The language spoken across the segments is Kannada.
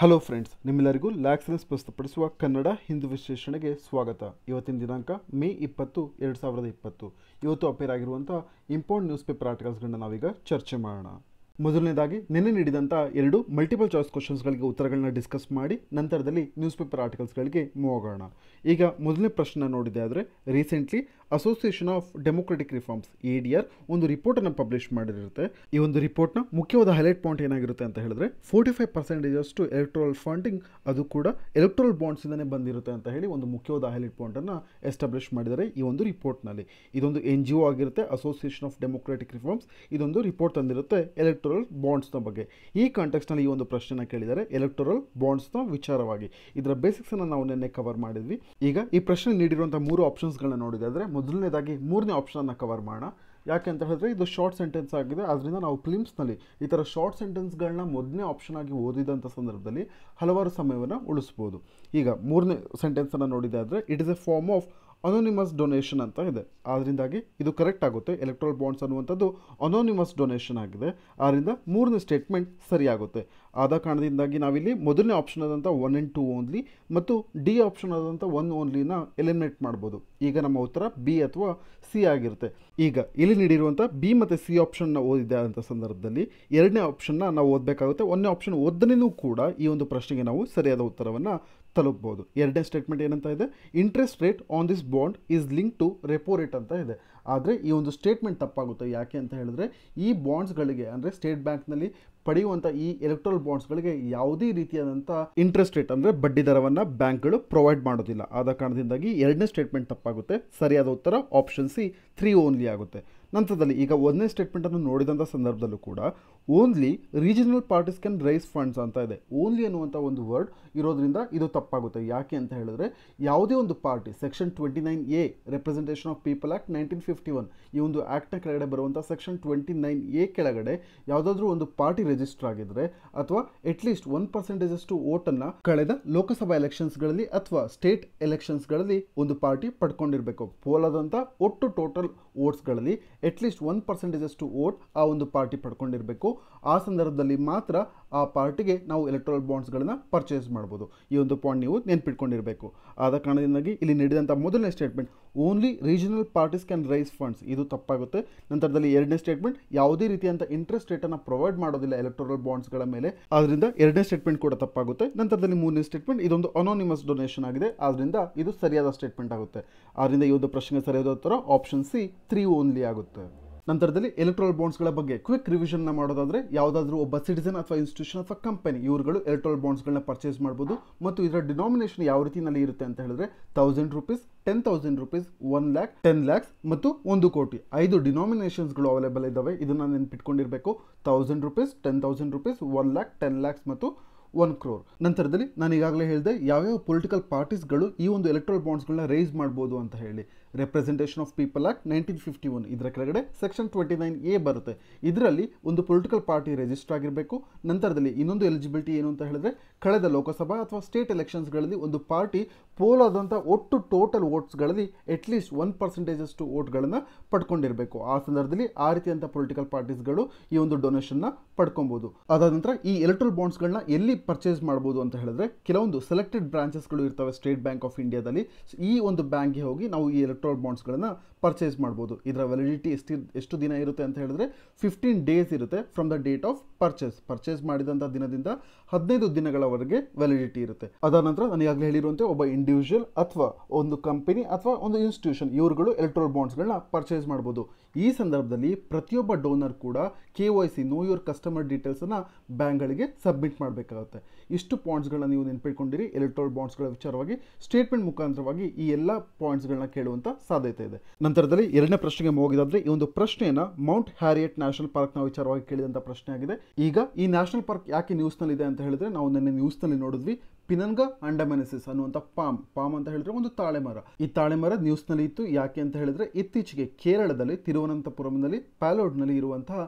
ಹಲೋ ಫ್ರೆಂಡ್ಸ್ ನಿಮ್ಮೆಲ್ಲರಿಗೂ ಲ್ಯಾಕ್ಸನ್ಸ್ ಪ್ರಸ್ತುತಪಡಿಸುವ ಕನ್ನಡ ಹಿಂದೂ ವಿಶ್ಲೇಷಣೆಗೆ ಸ್ವಾಗತ ಇವತ್ತಿನ ದಿನಾಂಕ ಮೇ ಇಪ್ಪತ್ತು ಎರಡು ಸಾವಿರದ ಇಪ್ಪತ್ತು ಇವತ್ತು ಅಪೇರ್ ಆಗಿರುವಂಥ ಇಂಪಾರ್ಟೆಂಟ್ ನ್ಯೂಸ್ ಪೇಪರ್ ಆರ್ಟಿಕಲ್ಸ್ಗಳನ್ನ ನಾವೀಗ ಚರ್ಚೆ ಮಾಡೋಣ ಮೊದಲನೇದಾಗಿ ನಿನ್ನೆ ನೀಡಿದಂಥ ಎರಡು ಮಲ್ಟಿಪಲ್ ಚಾಯ್ಸ್ ಕ್ವಶನ್ಸ್ಗಳಿಗೆ ಉತ್ತರಗಳನ್ನ ಡಿಸ್ಕಸ್ ಮಾಡಿ ನಂತರದಲ್ಲಿ ನ್ಯೂಸ್ ಪೇಪರ್ ಆರ್ಟಿಕಲ್ಸ್ಗಳಿಗೆ ಮೂವ್ ಹೋಗೋಣ ಈಗ ಮೊದಲನೇ ಪ್ರಶ್ನೆ ನೋಡಿದೆ ಆದರೆ recently association of democratic reforms A D R ಒಂದು ರಿಪೋರ್ಟನ್ನು ಪಬ್ಲಿಷ್ ಮಾಡಿರುತ್ತೆ ಈ ಒಂದು ರಿಪೋರ್ಟ್ನ ಮುಖ್ಯವಾದ ಹೈಲೈಟ್ ಪಾಯಿಂಟ್ ಏನಾಗಿರುತ್ತೆ ಅಂತ ಹೇಳಿದ್ರೆ ಫೋರ್ಟಿ ಫೈವ್ ಪರ್ಸೆಂಟೇಜ್ ಅಷ್ಟು ಎಲೆಕ್ಟ್ರಲ್ ಫಂಡಿಂಗ್ ಅದು ಕೂಡ ಎಲೆಕ್ಟ್ರಲ್ ಬಾಂಡ್ಸಿಂದನೇ ಬಂದಿರುತ್ತೆ ಅಂತ ಹೇಳಿ ಒಂದು ಮುಖ್ಯವಾದ ಹೈಲೈಟ್ ಪಾಯಿಂಟನ್ನು ಎಸ್ಟಾಬ್ಲಿಷ್ ಮಾಡಿದ್ದಾರೆ ಈ ಒಂದು ರಿಪೋರ್ಟ್ನಲ್ಲಿ ಇದೊಂದು ಎನ್ ಜಿ ಒ ಆಗಿರುತ್ತೆ ಅಸೋಸಿಯೇಷನ್ ಆಫ್ ಡೆಮೊಕ್ರೆಟಿಕ್ ರಿಫಾರ್ಮ್ಸ್ ಇದೊಂದು ರಿಪೋರ್ಟ್ ತಂದಿರುತ್ತೆ ಎಲೆಕ್ಟ್ರಲ್ ಎಲೆಕ್ಟೋರಲ್ ಬಾಂಡ್ಸ್ನ ಬಗ್ಗೆ ಈ ಕಾಂಟೆಕ್ಸ್ನಲ್ಲಿ ಈ ಒಂದು ಪ್ರಶ್ನೆನ ಕೇಳಿದರೆ ಎಲೆಕ್ಟೋರಲ್ ಬಾಂಡ್ಸ್ನ ವಿಚಾರವಾಗಿ ಇದರ ಬೇಸಿಕ್ಸನ್ನು ನಾವು ನಿನ್ನೆ ಕವರ್ ಮಾಡಿದ್ವಿ ಈಗ ಈ ಪ್ರಶ್ನೆ ನೀಡಿರುವಂಥ ಮೂರು ಆಪ್ಷನ್ಸ್ಗಳನ್ನ ನೋಡಿದ್ರೆ ಮೊದಲನೇದಾಗಿ ಮೂರನೇ ಆಪ್ಷನ್ನ ಕವರ್ ಮಾಡೋಣ ಯಾಕೆ ಅಂತ ಹೇಳಿದ್ರೆ ಇದು ಶಾರ್ಟ್ ಸೆಂಟೆನ್ಸ್ ಆಗಿದೆ ಅದರಿಂದ ನಾವು ಫಿಲಿಮ್ಸ್ನಲ್ಲಿ ಈ ಥರ ಶಾರ್ಟ್ ಸೆಂಟೆನ್ಸ್ಗಳನ್ನ ಮೊದಲನೇ ಆಪ್ಷನ್ ಆಗಿ ಓದಿದಂಥ ಸಂದರ್ಭದಲ್ಲಿ ಹಲವಾರು ಸಮಯವನ್ನು ಉಳಿಸ್ಬೋದು ಈಗ ಮೂರನೇ ಸೆಂಟೆನ್ಸನ್ನು ನೋಡಿದೆ ಆದರೆ it is a form of anonymous donation ಅಂತ ಇದೆ ಆದ್ದರಿಂದಾಗಿ ಇದು ಕರೆಕ್ಟ್ ಆಗುತ್ತೆ ಎಲೆಕ್ಟ್ರಲ್ ಬಾಂಡ್ಸ್ ಅನ್ನುವಂಥದ್ದು ಅನೋನಿಮಸ್ ಡೊನೇಷನ್ ಆಗಿದೆ ಆದ್ದರಿಂದ ಮೂರನೇ ಸ್ಟೇಟ್ಮೆಂಟ್ ಸರಿಯಾಗುತ್ತೆ ಆದ ಕಾರಣದಿಂದಾಗಿ ನಾವಿಲ್ಲಿ ಮೊದಲನೇ ಆಪ್ಷನ್ ಆದಂಥ ಒನ್ ಆ್ಯಂಡ್ ಟು ಓನ್ಲಿ ಮತ್ತು ಡಿ ಆಪ್ಷನ್ ಆದಂಥ ಒನ್ ಓನ್ಲಿನ ಎಲಿಮಿನೇಟ್ ಮಾಡ್ಬೋದು ಈಗ ನಮ್ಮ ಉತ್ತರ ಬಿ ಅಥವಾ ಸಿ ಆಗಿರುತ್ತೆ ಈಗ ಇಲ್ಲಿ ನೀಡಿರುವಂಥ ಬಿ ಮತ್ತು ಸಿ ಆಪ್ಷನ್ನ ಓದಿದೆ ಆದಂಥ ಸಂದರ್ಭದಲ್ಲಿ ಎರಡನೇ ಆಪ್ಷನ್ನ ನಾವು ಓದಬೇಕಾಗುತ್ತೆ ಒಂದನೇ ಆಪ್ಷನ್ ಓದನೇನೂ ಕೂಡ ಈ ಒಂದು ಪ್ರಶ್ನೆಗೆ ನಾವು ಸರಿಯಾದ ಉತ್ತರವನ್ನು ತಲುಪಬಹುದು ಎರಡನೇ ಸ್ಟೇಟ್ಮೆಂಟ್ ಏನಂತ ಇದೆ interest rate on this bond is link to repo rate ಅಂತ ಇದೆ ಆದರೆ ಈ ಒಂದು ಸ್ಟೇಟ್ಮೆಂಟ್ ತಪ್ಪಾಗುತ್ತೆ ಯಾಕೆ ಅಂತ ಹೇಳಿದ್ರೆ ಈ ಬಾಂಡ್ಸ್ಗಳಿಗೆ ಅಂದರೆ ಸ್ಟೇಟ್ ಬ್ಯಾಂಕ್ನಲ್ಲಿ ಪಡೆಯುವಂಥ ಈ ಎಲೆಕ್ಟ್ರಲ್ ಬಾಂಡ್ಸ್ಗಳಿಗೆ ಯಾವುದೇ ರೀತಿಯಾದಂಥ ಇಂಟ್ರೆಸ್ಟ್ ರೇಟ್ ಅಂದರೆ ಬಡ್ಡಿ ದರವನ್ನು ಬ್ಯಾಂಕ್ಗಳು ಪ್ರೊವೈಡ್ ಮಾಡೋದಿಲ್ಲ ಆದ ಕಾರಣದಿಂದಾಗಿ ಎರಡನೇ ಸ್ಟೇಟ್ಮೆಂಟ್ ತಪ್ಪಾಗುತ್ತೆ ಸರಿಯಾದ ಉತ್ತರ ಆಪ್ಷನ್ ಸಿ ಥ್ರೀ ಓನ್ಲಿ ಆಗುತ್ತೆ ನಂತರದಲ್ಲಿ ಈಗ ಒಂದನೇ ಸ್ಟೇಟ್ಮೆಂಟನ್ನು ನೋಡಿದಂಥ ಸಂದರ್ಭದಲ್ಲೂ ಕೂಡ only regional parties can raise funds ಅಂತ ಇದೆ ಓನ್ಲಿ ಅನ್ನುವಂಥ ಒಂದು ವರ್ಡ್ ಇರೋದ್ರಿಂದ ಇದು ತಪ್ಪಾಗುತ್ತೆ ಯಾಕೆ ಅಂತ ಹೇಳಿದ್ರೆ ಯಾವುದೇ ಒಂದು party section twenty nine A representation of people act nineteen fifty one ಈ ಒಂದು ಆ್ಯಕ್ಟ್ನ ಕೆಳಗಡೆ ಬರುವಂಥ ಸೆಕ್ಷನ್ ಟ್ವೆಂಟಿ ನೈನ್ ಎ ಕೆಳಗಡೆ ಯಾವುದಾದ್ರೂ ಒಂದು ಪಾರ್ಟಿ ರಿಜಿಸ್ಟರ್ ಆಗಿದ್ರೆ ಅಥವಾ ಅಟ್ಲೀಸ್ಟ್ ಒನ್ ಪರ್ಸೆಂಟೇಜ್ ಅಷ್ಟು ಓಟನ್ನು ಕಳೆದ ಲೋಕಸಭಾ ಎಲೆಕ್ಷನ್ಸ್ಗಳಲ್ಲಿ ಅಥವಾ ಸ್ಟೇಟ್ ಎಲೆಕ್ಷನ್ಸ್ಗಳಲ್ಲಿ ಒಂದು ಪಾರ್ಟಿ ಪಡ್ಕೊಂಡಿರಬೇಕು ಪೋಲಾದಂಥ ಒಟ್ಟು ಟೋಟಲ್ ಓಟ್ಸ್ಗಳಲ್ಲಿ ಅಟ್ಲೀಸ್ಟ್ ಒನ್ ಪರ್ಸೆಂಟೇಜಷ್ಟು ಅಷ್ಟು ಓಟ್ ಆ ಒಂದು ಪಾರ್ಟಿ ಪಡ್ಕೊಂಡಿರಬೇಕು ಆ ಸಂದರ್ಭದಲ್ಲಿ ಮಾತ್ರ ಆ ಪಾರ್ಟಿಗೆ ನಾವು ಎಲೆಕ್ಟ್ರಲ್ ಬಾಂಡ್ಸ್ಗಳನ್ನು ಪರ್ಚೇಸ್ ಮಾಡ್ಬೋದು ಈ ಒಂದು ಪಾಯಿಂಟ್ ನೀವು ನೆನ್ಪಿಟ್ಕೊಂಡಿರಬೇಕು ಆದ ಕಾರಣದಿಂದಾಗಿ ಇಲ್ಲಿ ನೀಡಿದಂಥ ಮೊದಲನೇ statement only regional parties can raise funds ಇದು ತಪ್ಪಾಗುತ್ತೆ ನಂತರದಲ್ಲಿ ಎರಡನೇ ಸ್ಟೇಟ್ಮೆಂಟ್ ಯಾವುದೇ ರೀತಿಯಂಥ ಇಂಟ್ರೆಸ್ಟ್ ರೇಟನ್ನು ಪ್ರೊವೈಡ್ ಮಾಡೋದಿಲ್ಲ ಎಲೆಕ್ಟ್ರಲ್ ಬಾಂಡ್ಸ್ಗಳ ಮೇಲೆ ಆದ್ದರಿಂದ ಎರಡನೇ ಸ್ಟೇಟ್ಮೆಂಟ್ ಕೂಡ ತಪ್ಪಾಗುತ್ತೆ ನಂತರದಲ್ಲಿ ಮೂರನೇ ಸ್ಟೇಟ್ಮೆಂಟ್ ಇದೊಂದು ಅನೋನಿಮಸ್ ಡೊನೇಷನ್ ಆಗಿದೆ ಆದ್ದರಿಂದ ಇದು ಸರಿಯಾದ ಸ್ಟೇಟ್ಮೆಂಟ್ ಆಗುತ್ತೆ ಆದ್ದರಿಂದ ಈ ಒಂದು ಪ್ರಶ್ನೆಗೆ ಸರಿಯಾದ ಉತ್ತರ ಆಪ್ಷನ್ ಸಿ ತ್ರೀ ಓನ್ಲಿ ಆಗುತ್ತೆ ನಂತರದಲ್ಲಿ ಎಲೆಕ್ಟ್ರೋಲ್ ಬಾಂಡ್ಸ್ಗಳ ಬಗ್ಗೆ ಕ್ವಿಕ್ ರಿವಿಷನ್ನ ಮಾಡೋದಾದರೆ ಯಾವುದಾದ್ರೂ ಒಬ್ಬ ಸಿಟಿಸನ್ ಅಥವಾ ಇನ್ಸ್ಟಿಟ್ಯೂಷನ್ ಅಥವಾ ಕಂಪನಿ ಇವರುಗಳು ಎಲೆಕ್ಟ್ರೋಲ್ ಬಾಂಡ್ಸ್ಗಳನ್ನ ಪರ್ಚೇಸ್ ಮಾಡ್ಬೋದು ಮತ್ತು ಇದರ ಡಿನಾಮಿನೇಷನ್ ಯಾವ ರೀತಿಯಲ್ಲಿ ಇರುತ್ತೆ ಅಂತ ಹೇಳಿದ್ರೆ thousand rupees ten thousand rupees one lakh ten lakhs ಮತ್ತು ಒಂದು ಕೋಟಿ ಐದು ಗಳು ಅವೈಲೇಬಲ್ ಇದ್ದಾವೆ ಇದನ್ನು ನೆನ್ಪಿಟ್ಕೊಂಡಿರಬೇಕು thousand rupees ten thousand rupees one lakh ten lakhs ಮತ್ತು ಒನ್ ಕ್ರೋರ್ ನಂತರದಲ್ಲಿ ನಾನು ಈಗಾಗಲೇ ಹೇಳಿದೆ ಯಾವ್ಯಾವ ಪೊಲಿಟಿಕಲ್ ಪಾರ್ಟೀಸ್ಗಳು ಈ ಒಂದು ಎಲೆಕ್ಟ್ರಲ್ ಬಾಂಡ್ಸ್ಗಳನ್ನ ರೈಸ್ ಮಾಡ್ಬೋದು ಅಂತ ಹೇಳಿ representation of people act nineteen fifty one ಇದರ ಕೆಳಗಡೆ ಸೆಕ್ಷನ್ ಟ್ವೆಂಟಿ ನೈನ್ ಎ ಬರುತ್ತೆ ಇದರಲ್ಲಿ ಒಂದು ಪೊಲಿಟಿಕಲ್ ಪಾರ್ಟಿ ರಿಜಿಸ್ಟರ್ ಆಗಿರಬೇಕು ನಂತರದಲ್ಲಿ ಇನ್ನೊಂದು ಎಲಿಜಿಬಿಲಿಟಿ ಏನು ಅಂತ ಹೇಳಿದ್ರೆ ಕಳೆದ ಲೋಕಸಭಾ ಅಥವಾ ಸ್ಟೇಟ್ ಎಲೆಕ್ಷನ್ಸ್ಗಳಲ್ಲಿ ಒಂದು ಪಾರ್ಟಿ ಪೋಲಾದಂಥ ಒಟ್ಟು ಟೋಟಲ್ ವೋಟ್ಸ್ಗಳಲ್ಲಿ ಅಟ್ಲೀಸ್ಟ್ ಒನ್ ಪರ್ಸೆಂಟೇಜಷ್ಟು ಓಟ್ಗಳನ್ನು ಪಡ್ಕೊಂಡಿರಬೇಕು ಆ ಸಂದರ್ಭದಲ್ಲಿ ಆ ರೀತಿಯಂಥ ಪೊಲಿಟಿಕಲ್ ಪಾರ್ಟೀಸ್ಗಳು ಈ ಒಂದು ಡೊನೇಷನ್ನ ಪಡ್ಕೊಬೋದು ಅದಾದ ನಂತರ ಈ ಎಲೆಕ್ಟ್ರಲ್ ಬಾಂಡ್ಸ್ಗಳನ್ನ ಎಲ್ಲಿ ಪರ್ಚೇಸ್ ಮಾಡ್ಬೋದು ಅಂತ ಹೇಳಿದ್ರೆ ಕೆಲವೊಂದು ಸೆಲೆಕ್ಟೆಡ್ ಬ್ರಾಂಚಸ್ಗಳು ಇರ್ತವೆ ಸ್ಟೇಟ್ ಬ್ಯಾಂಕ್ ಆಫ್ ಇಂಡಿಯಾದಲ್ಲಿ ಈ ಒಂದು ಬ್ಯಾಂಕ್ಗೆ ಹೋಗಿ ನಾವು ಈ ಎಲೆಕ್ಟ್ರಲ್ ಬಾಂಡ್ಸ್ಗಳನ್ನ ಪರ್ಚೇಸ್ ಮಾಡ್ಬೋದು ಇದರ ವ್ಯಾಲಿಡಿಟಿ ಎಷ್ಟು ಎಷ್ಟು ದಿನ ಇರುತ್ತೆ ಅಂತ ಹೇಳಿದ್ರೆ ಫಿಫ್ಟೀನ್ ಡೇಸ್ ಇರುತ್ತೆ from the date of purchase purchase ಮಾಡಿದಂಥ ದಿನದಿಂದ ಹದಿನೈದು ದಿನಗಳವರೆಗೆ ವ್ಯಾಲಿಡಿಟಿ ಇರುತ್ತೆ ಅದಾದ ನಂತರ ನಾನು ಈಗಾಗಲೇ ಹೇಳಿರುವಂತೆ ಒಬ್ಬ ಇಂಡಿಯನ್ ಇಂಡಿವಿಜುವಲ್ ಅಥವಾ ಒಂದು ಕಂಪನಿ ಅಥವಾ ಒಂದು ಇನ್ಸ್ಟಿಟ್ಯೂಷನ್ ಇವರುಗಳು ಎಲೆಕ್ಟ್ರೋಲ್ ಬಾಂಡ್ಸ್ಗಳನ್ನ ಪರ್ಚೇಸ್ ಮಾಡ್ಬೋದು ಈ ಸಂದರ್ಭದಲ್ಲಿ ಪ್ರತಿಯೊಬ್ಬ ಡೋನರ್ ಕೂಡ K Y C know your customer ಡೀಟೇಲ್ಸನ್ನು ಬ್ಯಾಂಕ್ಗಳಿಗೆ ಸಬ್ಮಿಟ್ ಮಾಡಬೇಕಾಗುತ್ತೆ ಇಷ್ಟು ಪಾಯಿಂಟ್ಸ್ಗಳನ್ನ ನೀವು ನೆನಪಿಟ್ಕೊಂಡಿರಿ ಎಲೆಕ್ಟ್ರೋಲ್ ಬಾಂಡ್ಸ್ಗಳ ವಿಚಾರವಾಗಿ ಸ್ಟೇಟ್ಮೆಂಟ್ ಮುಖಾಂತರವಾಗಿ ಈ ಎಲ್ಲ ಪಾಯಿಂಟ್ಸ್ಗಳನ್ನ ಕೇಳುವಂಥ ಸಾಧ್ಯತೆ ಇದೆ ನಂತರದಲ್ಲಿ ಎರಡನೇ ಪ್ರಶ್ನೆಗೆ ಹೋಗಿದ್ರೆ ಈ ಒಂದು ಪ್ರಶ್ನೆಯನ್ನು ಮೌಂಟ್ ಹ್ಯಾರಿಯಟ್ ನ್ಯಾಷನಲ್ ಪಾರ್ಕ್ನ ವಿಚಾರವಾಗಿ ಕೇಳಿದಂಥ ಪ್ರಶ್ನೆ ಆಗಿದೆ ಈಗ ಈ ನ್ಯಾಷನಲ್ ಪಾರ್ಕ್ ಯಾಕೆ ನ್ಯೂಸ್ನಲ್ಲಿದೆ ಅಂತ ಹೇಳಿದ್ರೆ ನಾವು ನಿನ್ನೆ ನ್ಯೂಸ್ನಲ್ಲಿ ನೋಡಿದ್ವಿ ಪಿನನ್ಗ ಅಂಡಮನೆಸಿಸ್ ಅನ್ನುವಂಥ ಪಾಮ್ ಪಾಮ್ ಅಂತ ಹೇಳಿದ್ರೆ ಒಂದು ತಾಳೆ ಮರ ಈ ತಾಳೆ ಮರ ನ್ಯೂಸ್ನಲ್ಲಿ ಇತ್ತು ಯಾಕೆ ಅಂತ ಹೇಳಿದ್ರೆ ಇತ್ತೀಚೆಗೆ ಕೇರಳದಲ್ಲಿ ತಿರುವನಂತಪುರಂನಲ್ಲಿ ನಲ್ಲಿ ಇರುವಂತಹ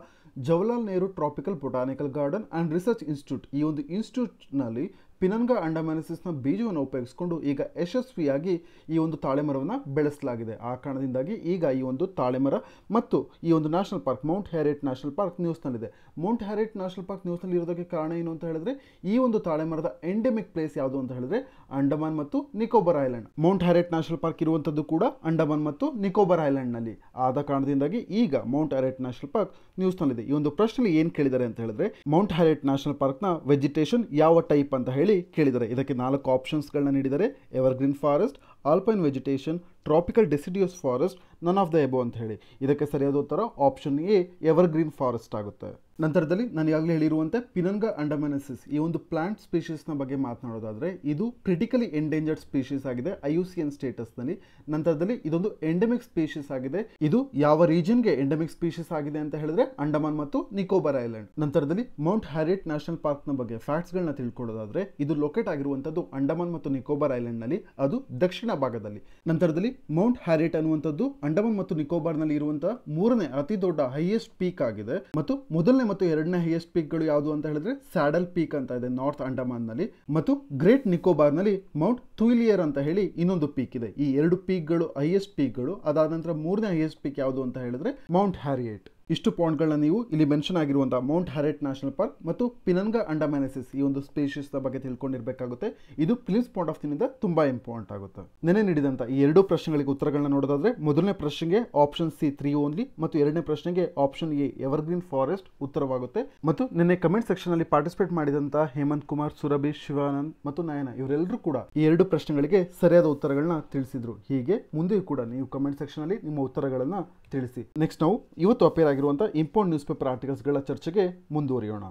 Jawaharlal Nehru tropical botanical garden and research institute ಈ ಒಂದು ಇನ್ಸ್ಟಿಟ್ಯೂಟ್ನಲ್ಲಿ ಪಿನನ್ಗ ಅಂಡಮ್ಯಾನಿಸಿಸ್ನ ಬೀಜವನ್ನು ಉಪಯೋಗಿಸಿಕೊಂಡು ಈಗ ಯಶಸ್ವಿಯಾಗಿ ಈ ಒಂದು ತಾಳೆಮರವನ್ನು ಬೆಳೆಸಲಾಗಿದೆ ಆ ಕಾರಣದಿಂದಾಗಿ ಈಗ ಈ ಒಂದು ತಾಳೆಮರ ಮತ್ತು ಈ ಒಂದು national park Mount Harriet national park ನ್ಯೂಸ್ನಲ್ಲಿದೆ ಮೌಂಟ್ ಹ್ಯಾರೇಟ್ ನ್ಯಾಷನಲ್ ಪಾರ್ಕ್ ನ್ಯೂಸ್ನಲ್ಲಿ ಇರೋದಕ್ಕೆ ಕಾರಣ ಏನು ಅಂತ ಹೇಳಿದ್ರೆ ಈ ಒಂದು ತಾಳೆಮರದ ಎಂಡೆಮಿಕ್ ಪ್ಲೇಸ್ ಯಾವುದು ಅಂತ ಹೇಳಿದ್ರೆ ಅಂಡಮಾನ್ ಮತ್ತು Nicobar island Mount ಹ್ಯಾರೆಟ್ national park ಇರುವಂಥದ್ದು ಕೂಡ ಅಂಡಮಾನ್ ಮತ್ತು ನಿಕೋಬಾರ್ ಐಲ್ಯಾಂಡ್ನಲ್ಲಿ ಆದ ಕಾರಣದಿಂದಾಗಿ ಈಗ ಮೌಂಟ್ ಹ್ಯಾರೆಟ್ ನ್ಯಾಷನಲ್ ಪಾರ್ಕ್ ನ್ಯೂಸ್ ನ್ಯೂಸ್ನಲ್ಲಿದೆ ಈ ಒಂದು ಪ್ರಶ್ನೆ ಏನು ಕೇಳಿದ್ದಾರೆ ಅಂತ ಹೇಳಿದ್ರೆ ಮೌಂಟ್ ಹ್ಯಾರೆಟ್ ನ್ಯಾಷನಲ್ ಪಾರ್ಕ್ನ ವೆಜಿಟೇಷನ್ ಯಾವ ಟೈಪ್ ಅಂತ ಹೇಳಿ ಕೇಳಿದ್ದಾರೆ ಇದಕ್ಕೆ ನಾಲ್ಕು ಆಪ್ಷನ್ಸ್ಗಳನ್ನ ನೀಡಿದ್ದಾರೆ evergreen forest alpine vegetation tropical deciduous forest none of the above ಅಂತ ಹೇಳಿ ಇದಕ್ಕೆ ಸರಿಯಾದ ಉತ್ತರ ಆಪ್ಷನ್ ಎ ಎವರ್ಗ್ರೀನ್ ಫಾರೆಸ್ಟ್ ಆಗುತ್ತೆ ನಂತರದಲ್ಲಿ ನಾನು ಈಗಾಗಲೇ ಹೇಳಿರುವಂತೆ ಪಿನಂಗ ಅಂಡಮನಸಿಸ್ ಈ ಒಂದು ಪ್ಲಾಂಟ್ ಸ್ಪೀಷೀಸ್ನ ಬಗ್ಗೆ ಮಾತನಾಡೋದಾದರೆ ಇದು ಕ್ರಿಟಿಕಲಿ ಎಂಡೇಂಜರ್ಡ್ ಸ್ಪೀಷೀಸ್ ಆಗಿದೆ ಐ ಯು ಸಿ ಎನ್ ಸ್ಟೇಟಸ್ನಲ್ಲಿ ನಂತರದಲ್ಲಿ ಇದೊಂದು ಎಂಡೆಮಿಕ್ ಸ್ಪೀಷೀಸ್ ಆಗಿದೆ ಇದು ಯಾವ ರೀಜನ್ಗೆ ಎಂಡೆಮಿಕ್ ಸ್ಪೀಷೀಸ್ ಆಗಿದೆ ಅಂತ ಹೇಳಿದ್ರೆ ಅಂಡಮಾನ್ ಮತ್ತು ನಿಕೋಬಾರ್ ಐಲ್ಯಾಂಡ್ ನಂತರದಲ್ಲಿ ಮೌಂಟ್ ಹ್ಯಾರಿಟ್ ನ್ಯಾಷನಲ್ ಪಾರ್ಕ್ನ ಬಗ್ಗೆ ಫ್ಯಾಕ್ಟ್ಸ್ಗಳನ್ನ ತಿಳ್ಕೊಳ್ಳೋದಾದರೆ ಇದು ಲೊಕೇಟ್ ಆಗಿರುವಂಥದ್ದು ಅಂಡಮಾನ್ ಮತ್ತು ನಿಕೋಬಾರ್ ಐಲ್ಯಾಂಡ್ನಲ್ಲಿ ಅದು ದಕ್ಷಿಣ ಭಾಗದಲ್ಲಿ ನಂತರದಲ್ಲಿ ಮೌಂಟ್ ಹ್ಯಾರಿಟ್ ಅನ್ನುವಂಥದ್ದು ಅಂಡಮಾನ್ ಮತ್ತು ನಿಕೋಬಾರ್ನಲ್ಲಿ ಇರುವಂತಹ ಮೂರನೇ ಅತಿ ದೊಡ್ಡ ಹೈಯೆಸ್ಟ್ ಪೀಕ್ ಆಗಿದೆ ಮತ್ತು ಮೊದಲನೇ ಮತ್ತು ಎರಡನೇ ಹೈಯೆಸ್ಟ್ ಪೀಕ್ ಗಳು ಯಾವುದು ಅಂತ ಹೇಳಿದ್ರೆ ಸ್ಯಾಡಲ್ ಪೀಕ್ ಅಂತ ಇದೆ ನಾರ್ತ್ ನಲ್ಲಿ ಮತ್ತು ಗ್ರೇಟ್ ನಿಕೋಬಾರ್ ನಲ್ಲಿ ಮೌಂಟ್ ಥುಯಿಲಿಯರ್ ಅಂತ ಹೇಳಿ ಇನ್ನೊಂದು ಪೀಕ್ ಇದೆ ಈ ಎರಡು ಪೀಕ್ ಗಳು ಹೈಯೆಸ್ಟ್ ಪೀಕ್ ಗಳು ಅದಾದ ನಂತರ ಮೂರನೇ ಹೈಯೆಸ್ಟ್ ಪೀಕ್ ಯಾವುದು ಅಂತ ಹೇಳಿದ್ರೆ ಮೌಂಟ್ ಹ್ಯಾರಿಯೇಟ್ ಇಷ್ಟು ಪಾಯಿಂಟ್ಗಳನ್ನ ನೀವು ಇಲ್ಲಿ ಮೆನ್ಷನ್ ಆಗಿರುವಂಥ ಮೌಂಟ್ ಹ್ಯಾರೆಟ್ ನ್ಯಾಷನಲ್ ಪಾರ್ಕ್ ಮತ್ತು ಪಿನನ್ಗ ಅಂಡಮ್ಯಾನಸಿಸ್ ಈ ಒಂದು ಸ್ಪೇಷಿಯಸ್ನ ಬಗ್ಗೆ ತಿಳ್ಕೊಂಡಿರಬೇಕಾಗುತ್ತೆ ಇದು ಫಿಲಿಮ್ಸ್ ಪಾಯಿಂಟ್ ಆಫ್ ವ್ಯೂನಿಂದ ತುಂಬ ಇಂಪಾರ್ಟೆಂಟ್ ಆಗುತ್ತೆ ನೆನೆ ನೀಡಿದಂಥ ಈ ಎರಡು ಪ್ರಶ್ನೆಗಳಿಗೆ ಉತ್ತರಗಳನ್ನ ನೋಡೋದಾದ್ರೆ ಮೊದಲನೇ ಪ್ರಶ್ನೆಗೆ ಆಪ್ಷನ್ ಸಿ ತ್ರೀ ಓನ್ಲಿ ಮತ್ತು ಎರಡನೇ ಪ್ರಶ್ನೆಗೆ ಆಪ್ಷನ್ ಎ ಎವರ್ಗ್ರೀನ್ ಫಾರೆಸ್ಟ್ ಉತ್ತರವಾಗುತ್ತೆ ಮತ್ತು ನಿನ್ನೆ ಕಮೆಂಟ್ ಸೆಕ್ಷನ್ ಅಲ್ಲಿ ಪಾರ್ಟಿಸಿಪೇಟ್ ಮಾಡಿದಂಥ ಹೇಮಂತ್ ಕುಮಾರ್ ಸುರಭಿ ಶಿವಾನಂದ್ ಮತ್ತು ನಯನ ಇವರೆಲ್ಲರೂ ಕೂಡ ಈ ಎರಡು ಪ್ರಶ್ನೆಗಳಿಗೆ ಸರಿಯಾದ ಉತ್ತರಗಳನ್ನ ತಿಳಿಸಿದ್ರು ಹೀಗೆ ಮುಂದೆಯೂ ಕೂಡ ನೀವು ಕಮೆಂಟ್ ಸೆಕ್ಷನ್ ಅಲ್ಲಿ ನಿಮ್ಮ ಉತ್ತರಗಳನ್ನು ತಿಳಿಸಿ ನೆಕ್ಸ್ಟ್ ನಾವು ಇವತ್ತು ಅಪೇರ್ ಆಗಿರುವಂಥ ಇಂಪೋರ್ಟ್ ನ್ಯೂಸ್ ಪೇಪರ್ ಆರ್ಟಿಕಲ್ಸ್ಗಳ ಚರ್ಚೆಗೆ ಮುಂದುವರಿಯೋಣ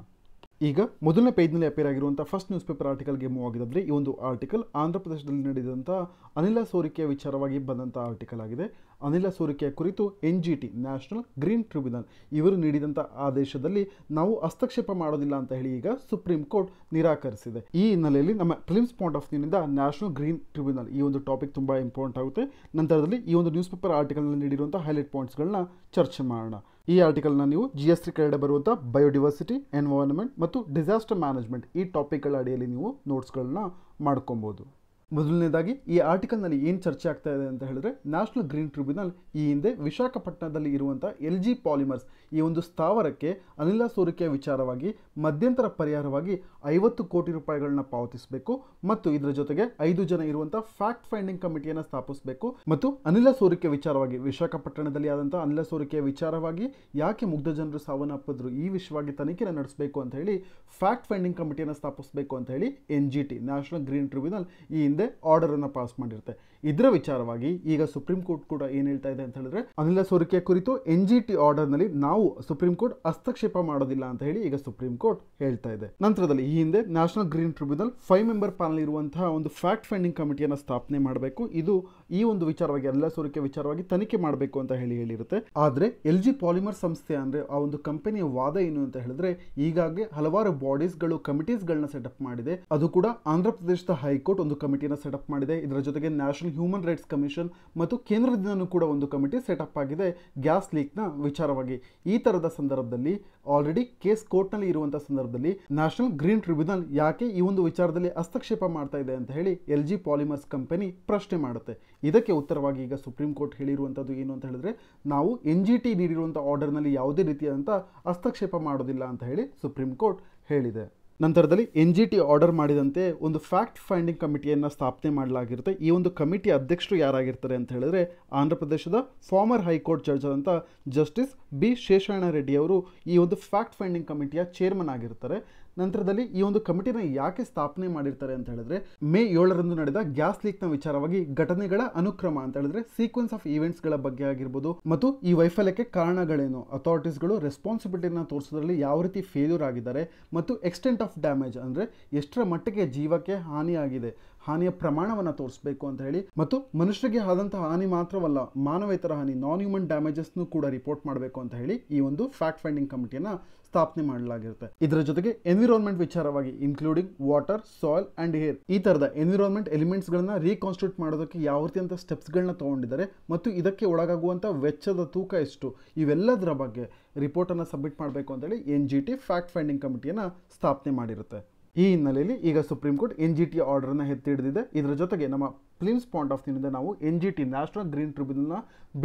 ಈಗ ಮೊದಲನೇ ಪೇಜ್ನಲ್ಲಿ ಅಪೇರ್ ಆಗಿರುವಂಥ ಫಸ್ಟ್ ನ್ಯೂಸ್ ಪೇಪರ್ ಆರ್ಟಿಕಲ್ಗೆ ಮೂವ್ ಆಗಿದ್ರೆ ಈ ಒಂದು ಆರ್ಟಿಕಲ್ ಆಂಧ್ರ ಪ್ರದೇಶದಲ್ಲಿ ನಡೆದಂಥ ಅನಿಲ ಸೋರಿಕೆಯ ವಿಚಾರವಾಗಿ ಬಂದಂಥ ಆರ್ಟಿಕಲ್ ಆಗಿದೆ ಅನಿಲ ಸೋರಿಕೆಯ ಕುರಿತು N G T national green tribunal ಇವರು ನೀಡಿದಂಥ ಆದೇಶದಲ್ಲಿ ನಾವು ಹಸ್ತಕ್ಷೇಪ ಮಾಡೋದಿಲ್ಲ ಅಂತ ಹೇಳಿ ಈಗ ಸುಪ್ರೀಂ ಕೋರ್ಟ್ ನಿರಾಕರಿಸಿದೆ ಈ ಹಿನ್ನೆಲೆಯಲ್ಲಿ ನಮ್ಮ ಫಿಲಿಮ್ಸ್ ಪಾಯಿಂಟ್ ಆಫ್ ವ್ಯೂನಿಂದ ನ್ಯಾಷನಲ್ ಗ್ರೀನ್ ಟ್ರಿಬ್ಯುನಲ್ ಈ ಒಂದು ಟಾಪಿಕ್ ತುಂಬ ಇಂಪಾರ್ಟೆಂಟ್ ಆಗುತ್ತೆ ನಂತರದಲ್ಲಿ ಈ ಒಂದು ನ್ಯೂಸ್ ಪೇಪರ್ ಆರ್ಟಿಕಲ್ನಲ್ಲಿ ನೀಡಿರುವಂಥ ಹೈಲೈಟ್ ಪಾಯಿಂಟ್ಸ್ಗಳನ್ನ ಚರ್ಚೆ ಮಾಡೋಣ ಈ ಆರ್ಟಿಕಲ್ನ ನೀವು ಜಿ ಎಸ್ ಟಿ ಕೆಳಗಡೆ ಬರುವಂಥ ಬಯೋಡಿವರ್ಸಿಟಿ ಎನ್ವೈರನ್ಮೆಂಟ್ ಮತ್ತು ಡಿಸಾಸ್ಟರ್ ಮ್ಯಾನೇಜ್ಮೆಂಟ್ ಈ ಟಾಪಿಕ್ಗಳ ಅಡಿಯಲ್ಲಿ ನೀವು ನೋಟ್ಸ್ಗಳನ್ನ ಮಾಡ್ಕೊಬೋದು ಮೊದಲನೇದಾಗಿ ಈ ಆರ್ಟಿಕಲ್ನಲ್ಲಿ ಏನು ಚರ್ಚೆ ಆಗ್ತಾ ಇದೆ ಅಂತ ಹೇಳಿದ್ರೆ ನ್ಯಾಷನಲ್ ಗ್ರೀನ್ ಟ್ರಿಬ್ಯುನಲ್ ಈ ಹಿಂದೆ ವಿಶಾಖಪಟ್ಟಣದಲ್ಲಿ ಇರುವಂಥ ಎಲ್ ಜಿ ಪಾಲಿಮರ್ಸ್ ಈ ಒಂದು ಸ್ಥಾವರಕ್ಕೆ ಅನಿಲ ಸೋರಿಕೆಯ ವಿಚಾರವಾಗಿ ಮಧ್ಯಂತರ ಪರಿಹಾರವಾಗಿ ಐವತ್ತು ಕೋಟಿ ರೂಪಾಯಿಗಳನ್ನ ಪಾವತಿಸಬೇಕು ಮತ್ತು ಇದರ ಜೊತೆಗೆ ಐದು ಜನ ಇರುವಂಥ ಫ್ಯಾಕ್ಟ್ ಫೈಂಡಿಂಗ್ ಕಮಿಟಿಯನ್ನು ಸ್ಥಾಪಿಸಬೇಕು ಮತ್ತು ಅನಿಲ ಸೋರಿಕೆ ವಿಚಾರವಾಗಿ ವಿಶಾಖಪಟ್ಟಣದಲ್ಲಿ ಆದಂಥ ಅನಿಲ ಸೋರಿಕೆಯ ವಿಚಾರವಾಗಿ ಯಾಕೆ ಮುಗ್ಧ ಜನರು ಸಾವನ್ನಪ್ಪಿದ್ರು ಈ ವಿಷಯವಾಗಿ ತನಿಖೆನ ನಡೆಸಬೇಕು ಅಂತ ಹೇಳಿ ಫ್ಯಾಕ್ಟ್ ಫೈಂಡಿಂಗ್ ಕಮಿಟಿಯನ್ನು ಸ್ಥಾಪಿಸಬೇಕು ಅಂತ ಹೇಳಿ N G T national green tribunal ಈ ಹಿಂದೆ ಆರ್ಡರ್ ಆರ್ಡರನ್ನು ಪಾಸ್ ಮಾಡಿರುತ್ತೆ ಇದರ ವಿಚಾರವಾಗಿ ಈಗ ಸುಪ್ರೀಂ ಕೋರ್ಟ್ ಕೂಡ ಏನು ಹೇಳ್ತಾ ಇದೆ ಅಂತ ಹೇಳಿದ್ರೆ ಅನಿಲ ಸೋರಿಕೆ ಕುರಿತು ಎನ್ ಜಿ ಟಿ ಆರ್ಡರ್ನಲ್ಲಿ ನಾವು ಸುಪ್ರೀಂ ಕೋರ್ಟ್ ಹಸ್ತಕ್ಷೇಪ ಮಾಡೋದಿಲ್ಲ ಅಂತ ಹೇಳಿ ಈಗ ಸುಪ್ರೀಂ ಕೋರ್ಟ್ ಹೇಳ್ತಾ ಇದೆ ನಂತರದಲ್ಲಿ ಈ ಹಿಂದೆ national green tribunal five member panel ಇರುವಂತಹ ಒಂದು ಫ್ಯಾಕ್ಟ್ ಫೈಂಡಿಂಗ್ ಕಮಿಟಿಯನ್ನು ಸ್ಥಾಪನೆ ಮಾಡಬೇಕು ಇದು ಈ ಒಂದು ವಿಚಾರವಾಗಿ ಅನಿಲ ಸೋರಿಕೆ ವಿಚಾರವಾಗಿ ತನಿಖೆ ಮಾಡಬೇಕು ಅಂತ ಹೇಳಿ ಹೇಳಿರುತ್ತೆ ಆದರೆ ಎಲ್ ಜಿ ಪಾಲಿಮರ್ ಸಂಸ್ಥೆ ಅಂದ್ರೆ ಆ ಒಂದು ಕಂಪನಿಯ ವಾದ ಏನು ಅಂತ ಹೇಳಿದ್ರೆ ಈಗಾಗಲೇ ಹಲವಾರು ಬಾಡೀಸ್ಗಳು ಸೆಟ್ ಅಪ್ ಮಾಡಿದೆ ಅದು ಕೂಡ ಆಂಧ್ರ ಪ್ರದೇಶದ ಹೈಕೋರ್ಟ್ ಒಂದು ಕಮಿಟಿ ಕಮಿಟಿಯನ್ನು ಸೆಟಪ್ ಮಾಡಿದೆ ಇದರ ಜೊತೆಗೆ ನ್ಯಾಷನಲ್ ಹ್ಯೂಮನ್ ರೈಟ್ಸ್ ಕಮಿಷನ್ ಮತ್ತು ಕೇಂದ್ರದಿಂದಲೂ ಕೂಡ ಒಂದು ಕಮಿಟಿ ಸೆಟಪ್ ಆಗಿದೆ ಗ್ಯಾಸ್ ಲೀಕ್ನ ವಿಚಾರವಾಗಿ ಈ ಥರದ ಸಂದರ್ಭದಲ್ಲಿ ಆಲ್ರೆಡಿ ಕೇಸ್ ಕೋರ್ಟ್ನಲ್ಲಿ ಇರುವಂಥ ಸಂದರ್ಭದಲ್ಲಿ ನ್ಯಾಷನಲ್ ಗ್ರೀನ್ ಟ್ರಿಬ್ಯುನಲ್ ಯಾಕೆ ಈ ಒಂದು ವಿಚಾರದಲ್ಲಿ ಹಸ್ತಕ್ಷೇಪ ಮಾಡ್ತಾ ಇದೆ ಅಂತ ಹೇಳಿ ಎಲ್ ಜಿ ಪಾಲಿಮರ್ಸ್ ಕಂಪನಿ ಪ್ರಶ್ನೆ ಮಾಡುತ್ತೆ ಇದಕ್ಕೆ ಉತ್ತರವಾಗಿ ಈಗ ಸುಪ್ರೀಂ ಕೋರ್ಟ್ ಹೇಳಿರುವಂಥದ್ದು ಏನು ಅಂತ ಹೇಳಿದ್ರೆ ನಾವು ಎನ್ ಜಿ ಟಿ ನೀಡಿರುವಂಥ ಆರ್ಡರ್ನಲ್ಲಿ ಯಾವುದೇ ರೀತಿಯಾದಂಥ ಹಸ್ತಕ್ಷೇಪ ಮಾಡೋದಿಲ್ಲ ಅಂತ ಹೇಳಿ ಸುಪ್ರೀಂ ಕೋರ್ಟ್ ಹೇಳಿದೆ ನಂತರದಲ್ಲಿ ಎನ್ ಜಿ ಟಿ ಆರ್ಡರ್ ಮಾಡಿದಂತೆ ಒಂದು ಫ್ಯಾಕ್ಟ್ ಫೈಂಡಿಂಗ್ ಕಮಿಟಿಯನ್ನು ಸ್ಥಾಪನೆ ಮಾಡಲಾಗಿರುತ್ತೆ ಈ ಒಂದು ಕಮಿಟಿ ಅಧ್ಯಕ್ಷರು ಯಾರಾಗಿರ್ತಾರೆ ಅಂತ ಹೇಳಿದ್ರೆ ಆಂಧ್ರ ಪ್ರದೇಶದ ಫಾರ್ಮರ್ ಹೈಕೋರ್ಟ್ ಜಡ್ಜ್ ಆದಂಥ ಜಸ್ಟಿಸ್ ಬಿ ಶೇಷಣ್ಣ ಅವರು ಈ ಒಂದು ಫ್ಯಾಕ್ಟ್ ಫೈಂಡಿಂಗ್ ಕಮಿಟಿಯ ಚೇರ್ಮನ್ ಆಗಿರ್ತಾರೆ ನಂತರದಲ್ಲಿ ಈ ಒಂದು ಕಮಿಟಿನ ಯಾಕೆ ಸ್ಥಾಪನೆ ಮಾಡಿರ್ತಾರೆ ಅಂತ ಹೇಳಿದ್ರೆ ಮೇ ಏಳರಂದು ನಡೆದ ಗ್ಯಾಸ್ ಲೀಕ್ನ ವಿಚಾರವಾಗಿ ಘಟನೆಗಳ ಅನುಕ್ರಮ ಅಂತ ಹೇಳಿದ್ರೆ ಸೀಕ್ವೆನ್ಸ್ ಆಫ್ ಈವೆಂಟ್ಸ್ಗಳ ಬಗ್ಗೆ ಆಗಿರ್ಬೋದು ಮತ್ತು ಈ ವೈಫಲ್ಯಕ್ಕೆ ಕಾರಣಗಳೇನು ಅಥಾರಿಟೀಸ್ಗಳು ರೆಸ್ಪಾನ್ಸಿಬಿಲಿಟಿನ ತೋರಿಸೋದ್ರಲ್ಲಿ ಯಾವ ರೀತಿ ಫೇಲ್ಯೂರ್ ಆಗಿದ್ದಾರೆ ಮತ್ತು ಎಕ್ಸ್ಟೆಂಟ್ ಆಫ್ ಡ್ಯಾಮೇಜ್ ಅಂದರೆ ಎಷ್ಟರ ಮಟ್ಟಿಗೆ ಜೀವಕ್ಕೆ ಹಾನಿಯಾಗಿದೆ ಹಾನಿಯ ಪ್ರಮಾಣವನ್ನು ತೋರಿಸಬೇಕು ಅಂತ ಹೇಳಿ ಮತ್ತು ಮನುಷ್ಯರಿಗೆ ಆದಂತಹ ಹಾನಿ ಮಾತ್ರವಲ್ಲ ಮಾನವೇತರ ಹಾನಿ ನಾನ್ ಹ್ಯೂಮನ್ ಡ್ಯಾಮೇಜಸ್ನು ಕೂಡ ರಿಪೋರ್ಟ್ ಮಾಡಬೇಕು ಅಂತ ಹೇಳಿ ಈ ಒಂದು ಫ್ಯಾಕ್ಟ್ ಫೈಂಡಿಂಗ್ ಕಮಿಟಿಯನ್ನು ಸ್ಥಾಪನೆ ಮಾಡಲಾಗಿರುತ್ತೆ ಇದರ ಜೊತೆಗೆ ಎನ್ವಿರಾನ್ಮೆಂಟ್ ವಿಚಾರವಾಗಿ including water soil and air ಈ ತರದ ಎನ್ವಿರಾನ್ಮೆಂಟ್ ಎಲಿಮೆಂಟ್ಸ್ ಗಳನ್ನ ರೀಕಾನ್ಸ್ಟಿಟ್ಯೂಟ್ ಮಾಡೋದಕ್ಕೆ ಯಾವ ರೀತಿ ಸ್ಟೆಪ್ಸ್ ಗಳನ್ನ ತಗೊಂಡಿದ್ದಾರೆ ಮತ್ತು ಇದಕ್ಕೆ ಒಳಗಾಗುವಂತ ವೆಚ್ಚದ ತೂಕ ಎಷ್ಟು ಇವೆಲ್ಲದರ ಬಗ್ಗೆ ರಿಪೋರ್ಟ್ ಅನ್ನ ಸಬ್ಮಿಟ್ ಮಾಡಬೇಕು ಅಂತೇಳಿ N G T fact finding ಕಮಿಟಿಯನ್ನು ಸ್ಥಾಪನೆ ಮಾಡಿರುತ್ತೆ ಈ ಹಿನ್ನೆಲೆಯಲ್ಲಿ ಈಗ supreme court N G T ಆರ್ಡರ್ನ ಎತ್ತಿ ಹಿಡಿದಿದೆ ಇದರ ಜೊತೆಗೆ ನಮ್ಮ ಪ್ಲಿಮ್ಸ್ ಪಾಯಿಂಟ್ ಆಫ್ ವ್ಯೂನಿಂದ ನಾವು N G T national green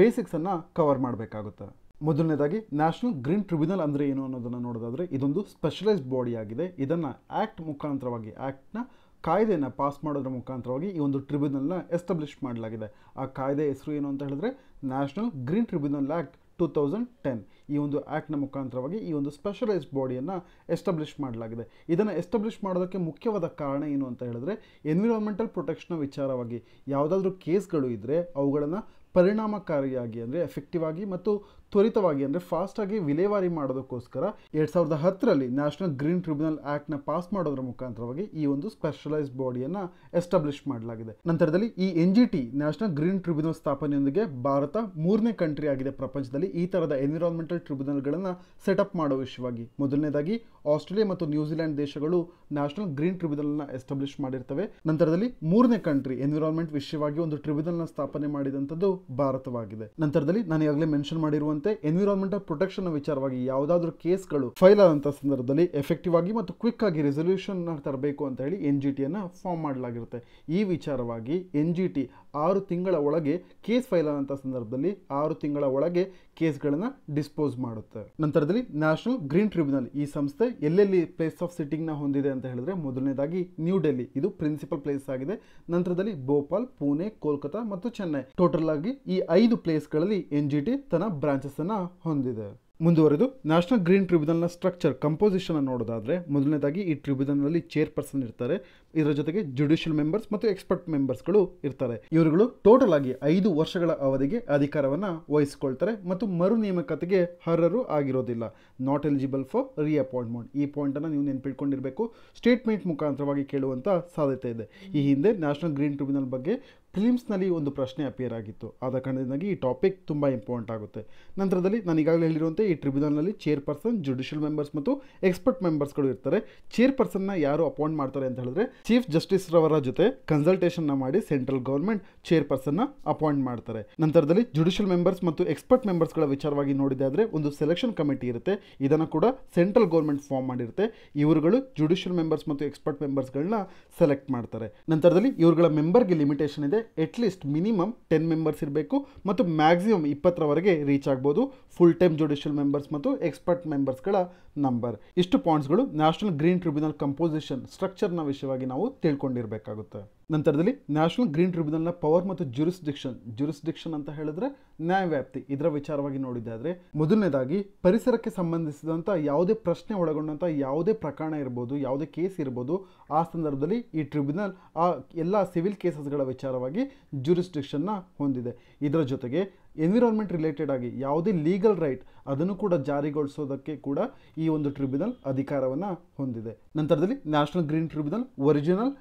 basics ಅನ್ನ ಕವರ್ ಮಾಡಬೇಕಾಗುತ್ತೆ ಮೊದಲನೇದಾಗಿ ನ್ಯಾಷನಲ್ ಗ್ರೀನ್ ಟ್ರಿಬ್ಯುನಲ್ ಅಂದರೆ ಏನು ಅನ್ನೋದನ್ನು ನೋಡೋದಾದರೆ ಇದೊಂದು ಸ್ಪೆಷಲೈಸ್ಡ್ ಬಾಡಿ ಆಗಿದೆ ಇದನ್ನು ಆ್ಯಕ್ಟ್ ಮುಖಾಂತರವಾಗಿ ಆ್ಯಕ್ಟ್ನ ಕಾಯ್ದೆಯನ್ನು ಪಾಸ್ ಮಾಡೋದ್ರ ಮುಖಾಂತರವಾಗಿ ಈ ಒಂದು ಟ್ರಿಬ್ಯುನಲ್ನ ಎಸ್ಟಾಬ್ಲಿಷ್ ಮಾಡಲಾಗಿದೆ ಆ ಕಾಯ್ದೆ ಹೆಸರು ಏನು ಅಂತ ಹೇಳಿದ್ರೆ national green tribunal act two thousand ten ಈ ಒಂದು ಆ್ಯಕ್ಟ್ನ ಮುಖಾಂತರವಾಗಿ ಈ ಒಂದು ಸ್ಪೆಷಲೈಸ್ಡ್ ಬಾಡಿಯನ್ನು ಎಸ್ಟಾಬ್ಲಿಷ್ ಮಾಡಲಾಗಿದೆ ಇದನ್ನು ಎಸ್ಟಾಬ್ಲಿಷ್ ಮಾಡೋದಕ್ಕೆ ಮುಖ್ಯವಾದ ಕಾರಣ ಏನು ಅಂತ ಹೇಳಿದ್ರೆ ಎನ್ವಿರಾನ್ಮೆಂಟಲ್ ಪ್ರೊಟೆಕ್ಷನ್ ವಿಚಾರವಾಗಿ ಯಾವುದಾದ್ರೂ ಕೇಸ್ಗಳು ಇದ್ದರೆ ಅವುಗಳನ್ನು ಪರಿಣಾಮಕಾರಿಯಾಗಿ ಅಂದರೆ ಎಫೆಕ್ಟಿವ್ ಆಗಿ ಮತ್ತು ತ್ವರಿತವಾಗಿ ಅಂದರೆ ಫಾಸ್ಟಾಗಿ ವಿಲೇವಾರಿ ಮಾಡೋದಕ್ಕೋಸ್ಕರ ಎರಡು ಸಾವಿರದ ಹತ್ತರಲ್ಲಿ ನ್ಯಾಷನಲ್ ಗ್ರೀನ್ ಟ್ರಿಬ್ಯುನಲ್ ಆ್ಯಕ್ಟ್ನ ಪಾಸ್ ಮಾಡೋದ್ರ ಮುಖಾಂತರವಾಗಿ ಈ ಒಂದು ಸ್ಪೆಷಲೈಸ್ ಬಾಡಿಯನ್ನು ಎಸ್ಟಾಬ್ಲಿಷ್ ಮಾಡಲಾಗಿದೆ ನಂತರದಲ್ಲಿ ಈ N G T national green tribunal ಸ್ಥಾಪನೆಯೊಂದಿಗೆ ಭಾರತ ಮೂರನೇ ಕಂಟ್ರಿ ಆಗಿದೆ ಪ್ರಪಂಚದಲ್ಲಿ ಈ ಥರದ ಎನ್ವಿರಾನ್ಮೆಂಟಲ್ ಟ್ರಿಬ್ಯುನಲ್ಗಳನ್ನು ಸೆಟಪ್ ಮಾಡೋ ವಿಷಯವಾಗಿ ಮೊದಲನೇದಾಗಿ ಆಸ್ಟ್ರೇಲಿಯಾ ಮತ್ತು ನ್ಯೂಜಿಲೆಂಡ್ ದೇಶಗಳು ನ್ಯಾಷನಲ್ ಗ್ರೀನ್ ಟ್ರಿಬ್ಯುನಲ್ನ ಎಸ್ಟಾಬ್ಲಿಷ್ ಮಾಡಿರ್ತವೆ ನಂತರದಲ್ಲಿ ಮೂರನೇ ಕಂಟ್ರಿ ಎನ್ವಿರಾನ್ಮೆಂಟ್ ವಿಷಯವಾಗಿ ಒಂದು ಟ್ರಿಬ್ಯುನಲ್ನ ಸ್ಥಾಪನೆ ಮಾಡಿದಂಥದ್ದು ಭಾರತವಾಗಿದೆ ನಂತರದಲ್ಲಿ ನಾನು ಈಗಾಗಲೇ ಮೆನ್ಷನ್ ಮಾಡಿರುವಂತೆ ಎನ್ವಿರಾನ್ಮೆಂಟ್ ಪ್ರೊಟೆಕ್ಷನ್ ವಿಚಾರವಾಗಿ ಯಾವುದಾದ್ರೂ ಕೇಸ್ಗಳು ಫೈಲ್ ಆದಂತಹ ಸಂದರ್ಭದಲ್ಲಿ ಎಫೆಕ್ಟಿವ್ ಆಗಿ ಮತ್ತು ಕ್ವಿಕ್ ಆಗಿ ರೆಸೊಲ್ಯೂಷನ್ ತರಬೇಕು ಅಂತ ಹೇಳಿ ಎನ್ ಜಿ ಟಿಯನ್ನು ಫಾರ್ಮ್ ಮಾಡಲಾಗಿರುತ್ತೆ ಈ ವಿಚಾರವಾಗಿ ಎನ್ ಜಿ ಟಿ ಆರು ತಿಂಗಳ ಒಳಗೆ ಕೇಸ್ ಫೈಲ್ ಆದಂತಹ ಸಂದರ್ಭದಲ್ಲಿ ಆರು ತಿಂಗಳ ಒಳಗೆ ಕೇಸ್ಗಳನ್ನು ಡಿಸ್ಪೋಸ್ ಮಾಡುತ್ತೆ ನಂತರದಲ್ಲಿ ನ್ಯಾಷನಲ್ ಗ್ರೀನ್ ಟ್ರಿಬ್ಯುನಲ್ ಈ ಸಂಸ್ಥೆ ಎಲ್ಲೆಲ್ಲಿ ಪ್ಲೇಸ್ ಆಫ್ ನ ಹೊಂದಿದೆ ಅಂತ ಹೇಳಿದ್ರೆ ಮೊದಲನೇದಾಗಿ ನ್ಯೂ ಡೆಲ್ಲಿ ಇದು ಪ್ರಿನ್ಸಿಪಲ್ ಪ್ಲೇಸ್ ಆಗಿದೆ ನಂತರದಲ್ಲಿ ಭೋಪಾಲ್ ಪುಣೆ ಕೋಲ್ಕತಾ ಮತ್ತು ಚೆನ್ನೈ ಟೋಟಲ್ ಆಗಿ ಈ ಐದು ಪ್ಲೇಸ್ಗಳಲ್ಲಿ ಎನ್ ಜಿ ಟಿ ತನ್ನ ಬ್ರಾಂಚಸ್ ಅನ್ನ ಹೊಂದಿದೆ ಮುಂದುವರೆದು ನ್ಯಾಷನಲ್ ಗ್ರೀನ್ ಟ್ರಿಬ್ಯುನಲ್ನ ಸ್ಟ್ರಕ್ಚರ್ ಕಂಪೋಸಿಷನ್ ನೋಡೋದಾದರೆ ಮೊದಲನೇದಾಗಿ ಈ ಟ್ರಿಬ್ಯುನಲ್ನಲ್ಲಿ ಚೇರ್ಪರ್ಸನ್ ಇರ್ತಾರೆ ಇದರ ಜೊತೆಗೆ ಜುಡಿಷಿಯಲ್ ಮೆಂಬರ್ಸ್ ಮತ್ತು ಎಕ್ಸ್ಪರ್ಟ್ ಮೆಂಬರ್ಸ್ಗಳು ಇರ್ತಾರೆ ಇವರುಗಳು ಟೋಟಲ್ ಆಗಿ ಐದು ವರ್ಷಗಳ ಅವಧಿಗೆ ಅಧಿಕಾರವನ್ನು ವಹಿಸಿಕೊಳ್ತಾರೆ ಮತ್ತು ಮರು ನೇಮಕತೆಗೆ ಹರರು ಆಗಿರೋದಿಲ್ಲ ನಾಟ್ ಎಲಿಜಿಬಲ್ ಫಾರ್ ರೀಅಪಾಯಿಂಟ್ಮೆಂಟ್ ಈ ಪಾಯಿಂಟನ್ನು ನೀವು ನೆನಪಿಟ್ಕೊಂಡಿರಬೇಕು ಸ್ಟೇಟ್ಮೆಂಟ್ ಮುಖಾಂತರವಾಗಿ ಕೇಳುವಂಥ ಸಾಧ್ಯತೆ ಇದೆ ಈ ಹಿಂದೆ ನ್ಯಾಷನಲ್ ಗ್ರೀನ್ ಟ್ರಿಬ್ಯುನಲ್ ಬಗ್ಗೆ ಫಿಲಿಮ್ಸ್ನಲ್ಲಿ ಒಂದು ಪ್ರಶ್ನೆ ಅಪಿಯರ್ ಆಗಿತ್ತು ಆದ ಕಾರಣದಿಂದಾಗಿ ಈ ಟಾಪಿಕ್ ತುಂಬ ಇಂಪಾರ್ಟೆಂಟ್ ಆಗುತ್ತೆ ನಂತರದಲ್ಲಿ ನಾನು ಈಗಾಗಲೇ ಹೇಳಿರುವಂತೆ ಈ ಟ್ರಿಬ್ಯುನಲ್ನಲ್ಲಿ ಚೇರ್ಪರ್ಸನ್ ಜುಡಿಷಿಯಲ್ ಮೆಂಬರ್ಸ್ ಮತ್ತು ಎಕ್ಸ್ಪರ್ಟ್ ಮೆಂಬರ್ಸ್ಗಳು ಇರ್ತಾರೆ ಚೇರ್ಪರ್ಸನ್ನ ಯಾರು ಅಪಾಯಿಂಟ್ ಮಾಡ್ತಾರೆ ಅಂತ ಹೇಳಿದ್ರೆ ಚೀಫ್ ಜಸ್ಟಿಸ್ ರವರ ಜೊತೆ ಕನ್ಸಲ್ಟೇಷನ್ನ ಮಾಡಿ ಸೆಂಟ್ರಲ್ ಗೌರ್ಮೆಂಟ್ ಚೇರ್ಪರ್ಸನ್ನ ಅಪಾಯಿಂಟ್ ಮಾಡ್ತಾರೆ ನಂತರದಲ್ಲಿ ಜುಡಿಷಿಯಲ್ ಮೆಂಬರ್ಸ್ ಮತ್ತು ಎಕ್ಸ್ಪರ್ಟ್ ಮೆಂಬರ್ಸ್ಗಳ ವಿಚಾರವಾಗಿ ನೋಡಿದೆ ಆದರೆ ಒಂದು ಸೆಲೆಕ್ಷನ್ ಕಮಿಟಿ ಇರುತ್ತೆ ಇದನ್ನು ಕೂಡ ಸೆಂಟ್ರಲ್ ಗೌರ್ಮೆಂಟ್ ಫಾರ್ಮ್ ಮಾಡಿರುತ್ತೆ ಇವರುಗಳು ಜುಡಿಷಿಯಲ್ ಮೆಂಬರ್ಸ್ ಮತ್ತು ಎಕ್ಸ್ಪರ್ಟ್ ಮೆಂಬರ್ಸ್ಗಳನ್ನ ಸೆಲೆಕ್ಟ್ ಮಾಡ್ತಾರೆ ನಂತರದಲ್ಲಿ ಇವರುಗಳ ಮೆಂಬರ್ಗೆ ಲಿಮಿಟೇಷನ್ ಇದೆ ಲೀಸ್ಟ್ ಮಿನಿಮಮ್ ಟೆನ್ ಮೆಂಬರ್ಸ್ ಇರಬೇಕು ಮತ್ತು ಮ್ಯಾಕ್ಸಿಮಮ್ ಇಪ್ಪತ್ತರವರೆಗೆ ರೀಚ್ ಆಗ್ಬೋದು ಫುಲ್ ಟೈಮ್ ಜುಡಿಷಿಯಲ್ ಮೆಂಬರ್ಸ್ ಮತ್ತು ಎಕ್ಸ್ಪರ್ಟ್ ಮೆಂಬರ್ಸ್ಗಳ ನಂಬರ್ ಇಷ್ಟು ಪಾಯಿಂಟ್ಸ್ಗಳು ನ್ಯಾಷನಲ್ ಗ್ರೀನ್ ಟ್ರಿಬ್ಯುನಲ್ ಕಂಪೋಸಿಷನ್ ಸ್ಟ್ರಕ್ಚರ್ನ ವಿಷಯವಾಗಿ ನಾವು ತಿಳ್ಕೊಂಡಿರಬೇಕಾಗುತ್ತೆ ನಂತರದಲ್ಲಿ ನ್ಯಾಷನಲ್ ಗ್ರೀನ್ ಟ್ರಿಬ್ಯುನಲ್ನ ಪವರ್ ಮತ್ತು ಜುರಿಸ್ಡಿಕ್ಷನ್ ಜುರಿಸ್ಡಿಕ್ಷನ್ ಅಂತ ಹೇಳಿದ್ರೆ ನ್ಯಾಯವ್ಯಾಪ್ತಿ ಇದರ ವಿಚಾರವಾಗಿ ನೋಡಿದ್ದಾದರೆ ಮೊದಲನೇದಾಗಿ ಪರಿಸರಕ್ಕೆ ಸಂಬಂಧಿಸಿದಂಥ ಯಾವುದೇ ಪ್ರಶ್ನೆ ಒಳಗೊಂಡಂಥ ಯಾವುದೇ ಪ್ರಕರಣ ಇರ್ಬೋದು ಯಾವುದೇ ಕೇಸ್ ಇರ್ಬೋದು ಆ ಸಂದರ್ಭದಲ್ಲಿ ಈ ಟ್ರಿಬ್ಯುನಲ್ ಆ ಎಲ್ಲ ಸಿವಿಲ್ ಕೇಸಸ್ಗಳ ವಿಚಾರವಾಗಿ ಜುರಿಸ್ಡಿಕ್ಷನ್ನ ಹೊಂದಿದೆ ಇದರ ಜೊತೆಗೆ ಎನ್ವಿರಾನ್ಮೆಂಟ್ ರಿಲೇಟೆಡ್ ಆಗಿ ಯಾವುದೇ ಲೀಗಲ್ ರೈಟ್ ಅದನ್ನು ಕೂಡ ಜಾರಿಗೊಳಿಸೋದಕ್ಕೆ ಕೂಡ ಈ ಒಂದು ಟ್ರಿಬ್ಯುನಲ್ ಅಧಿಕಾರವನ್ನು ಹೊಂದಿದೆ ನಂತರದಲ್ಲಿ ನ್ಯಾಷನಲ್ ಗ್ರೀನ್ ಟ್ರಿಬ್ಯುನಲ್ ಒರಿಜಿನಲ್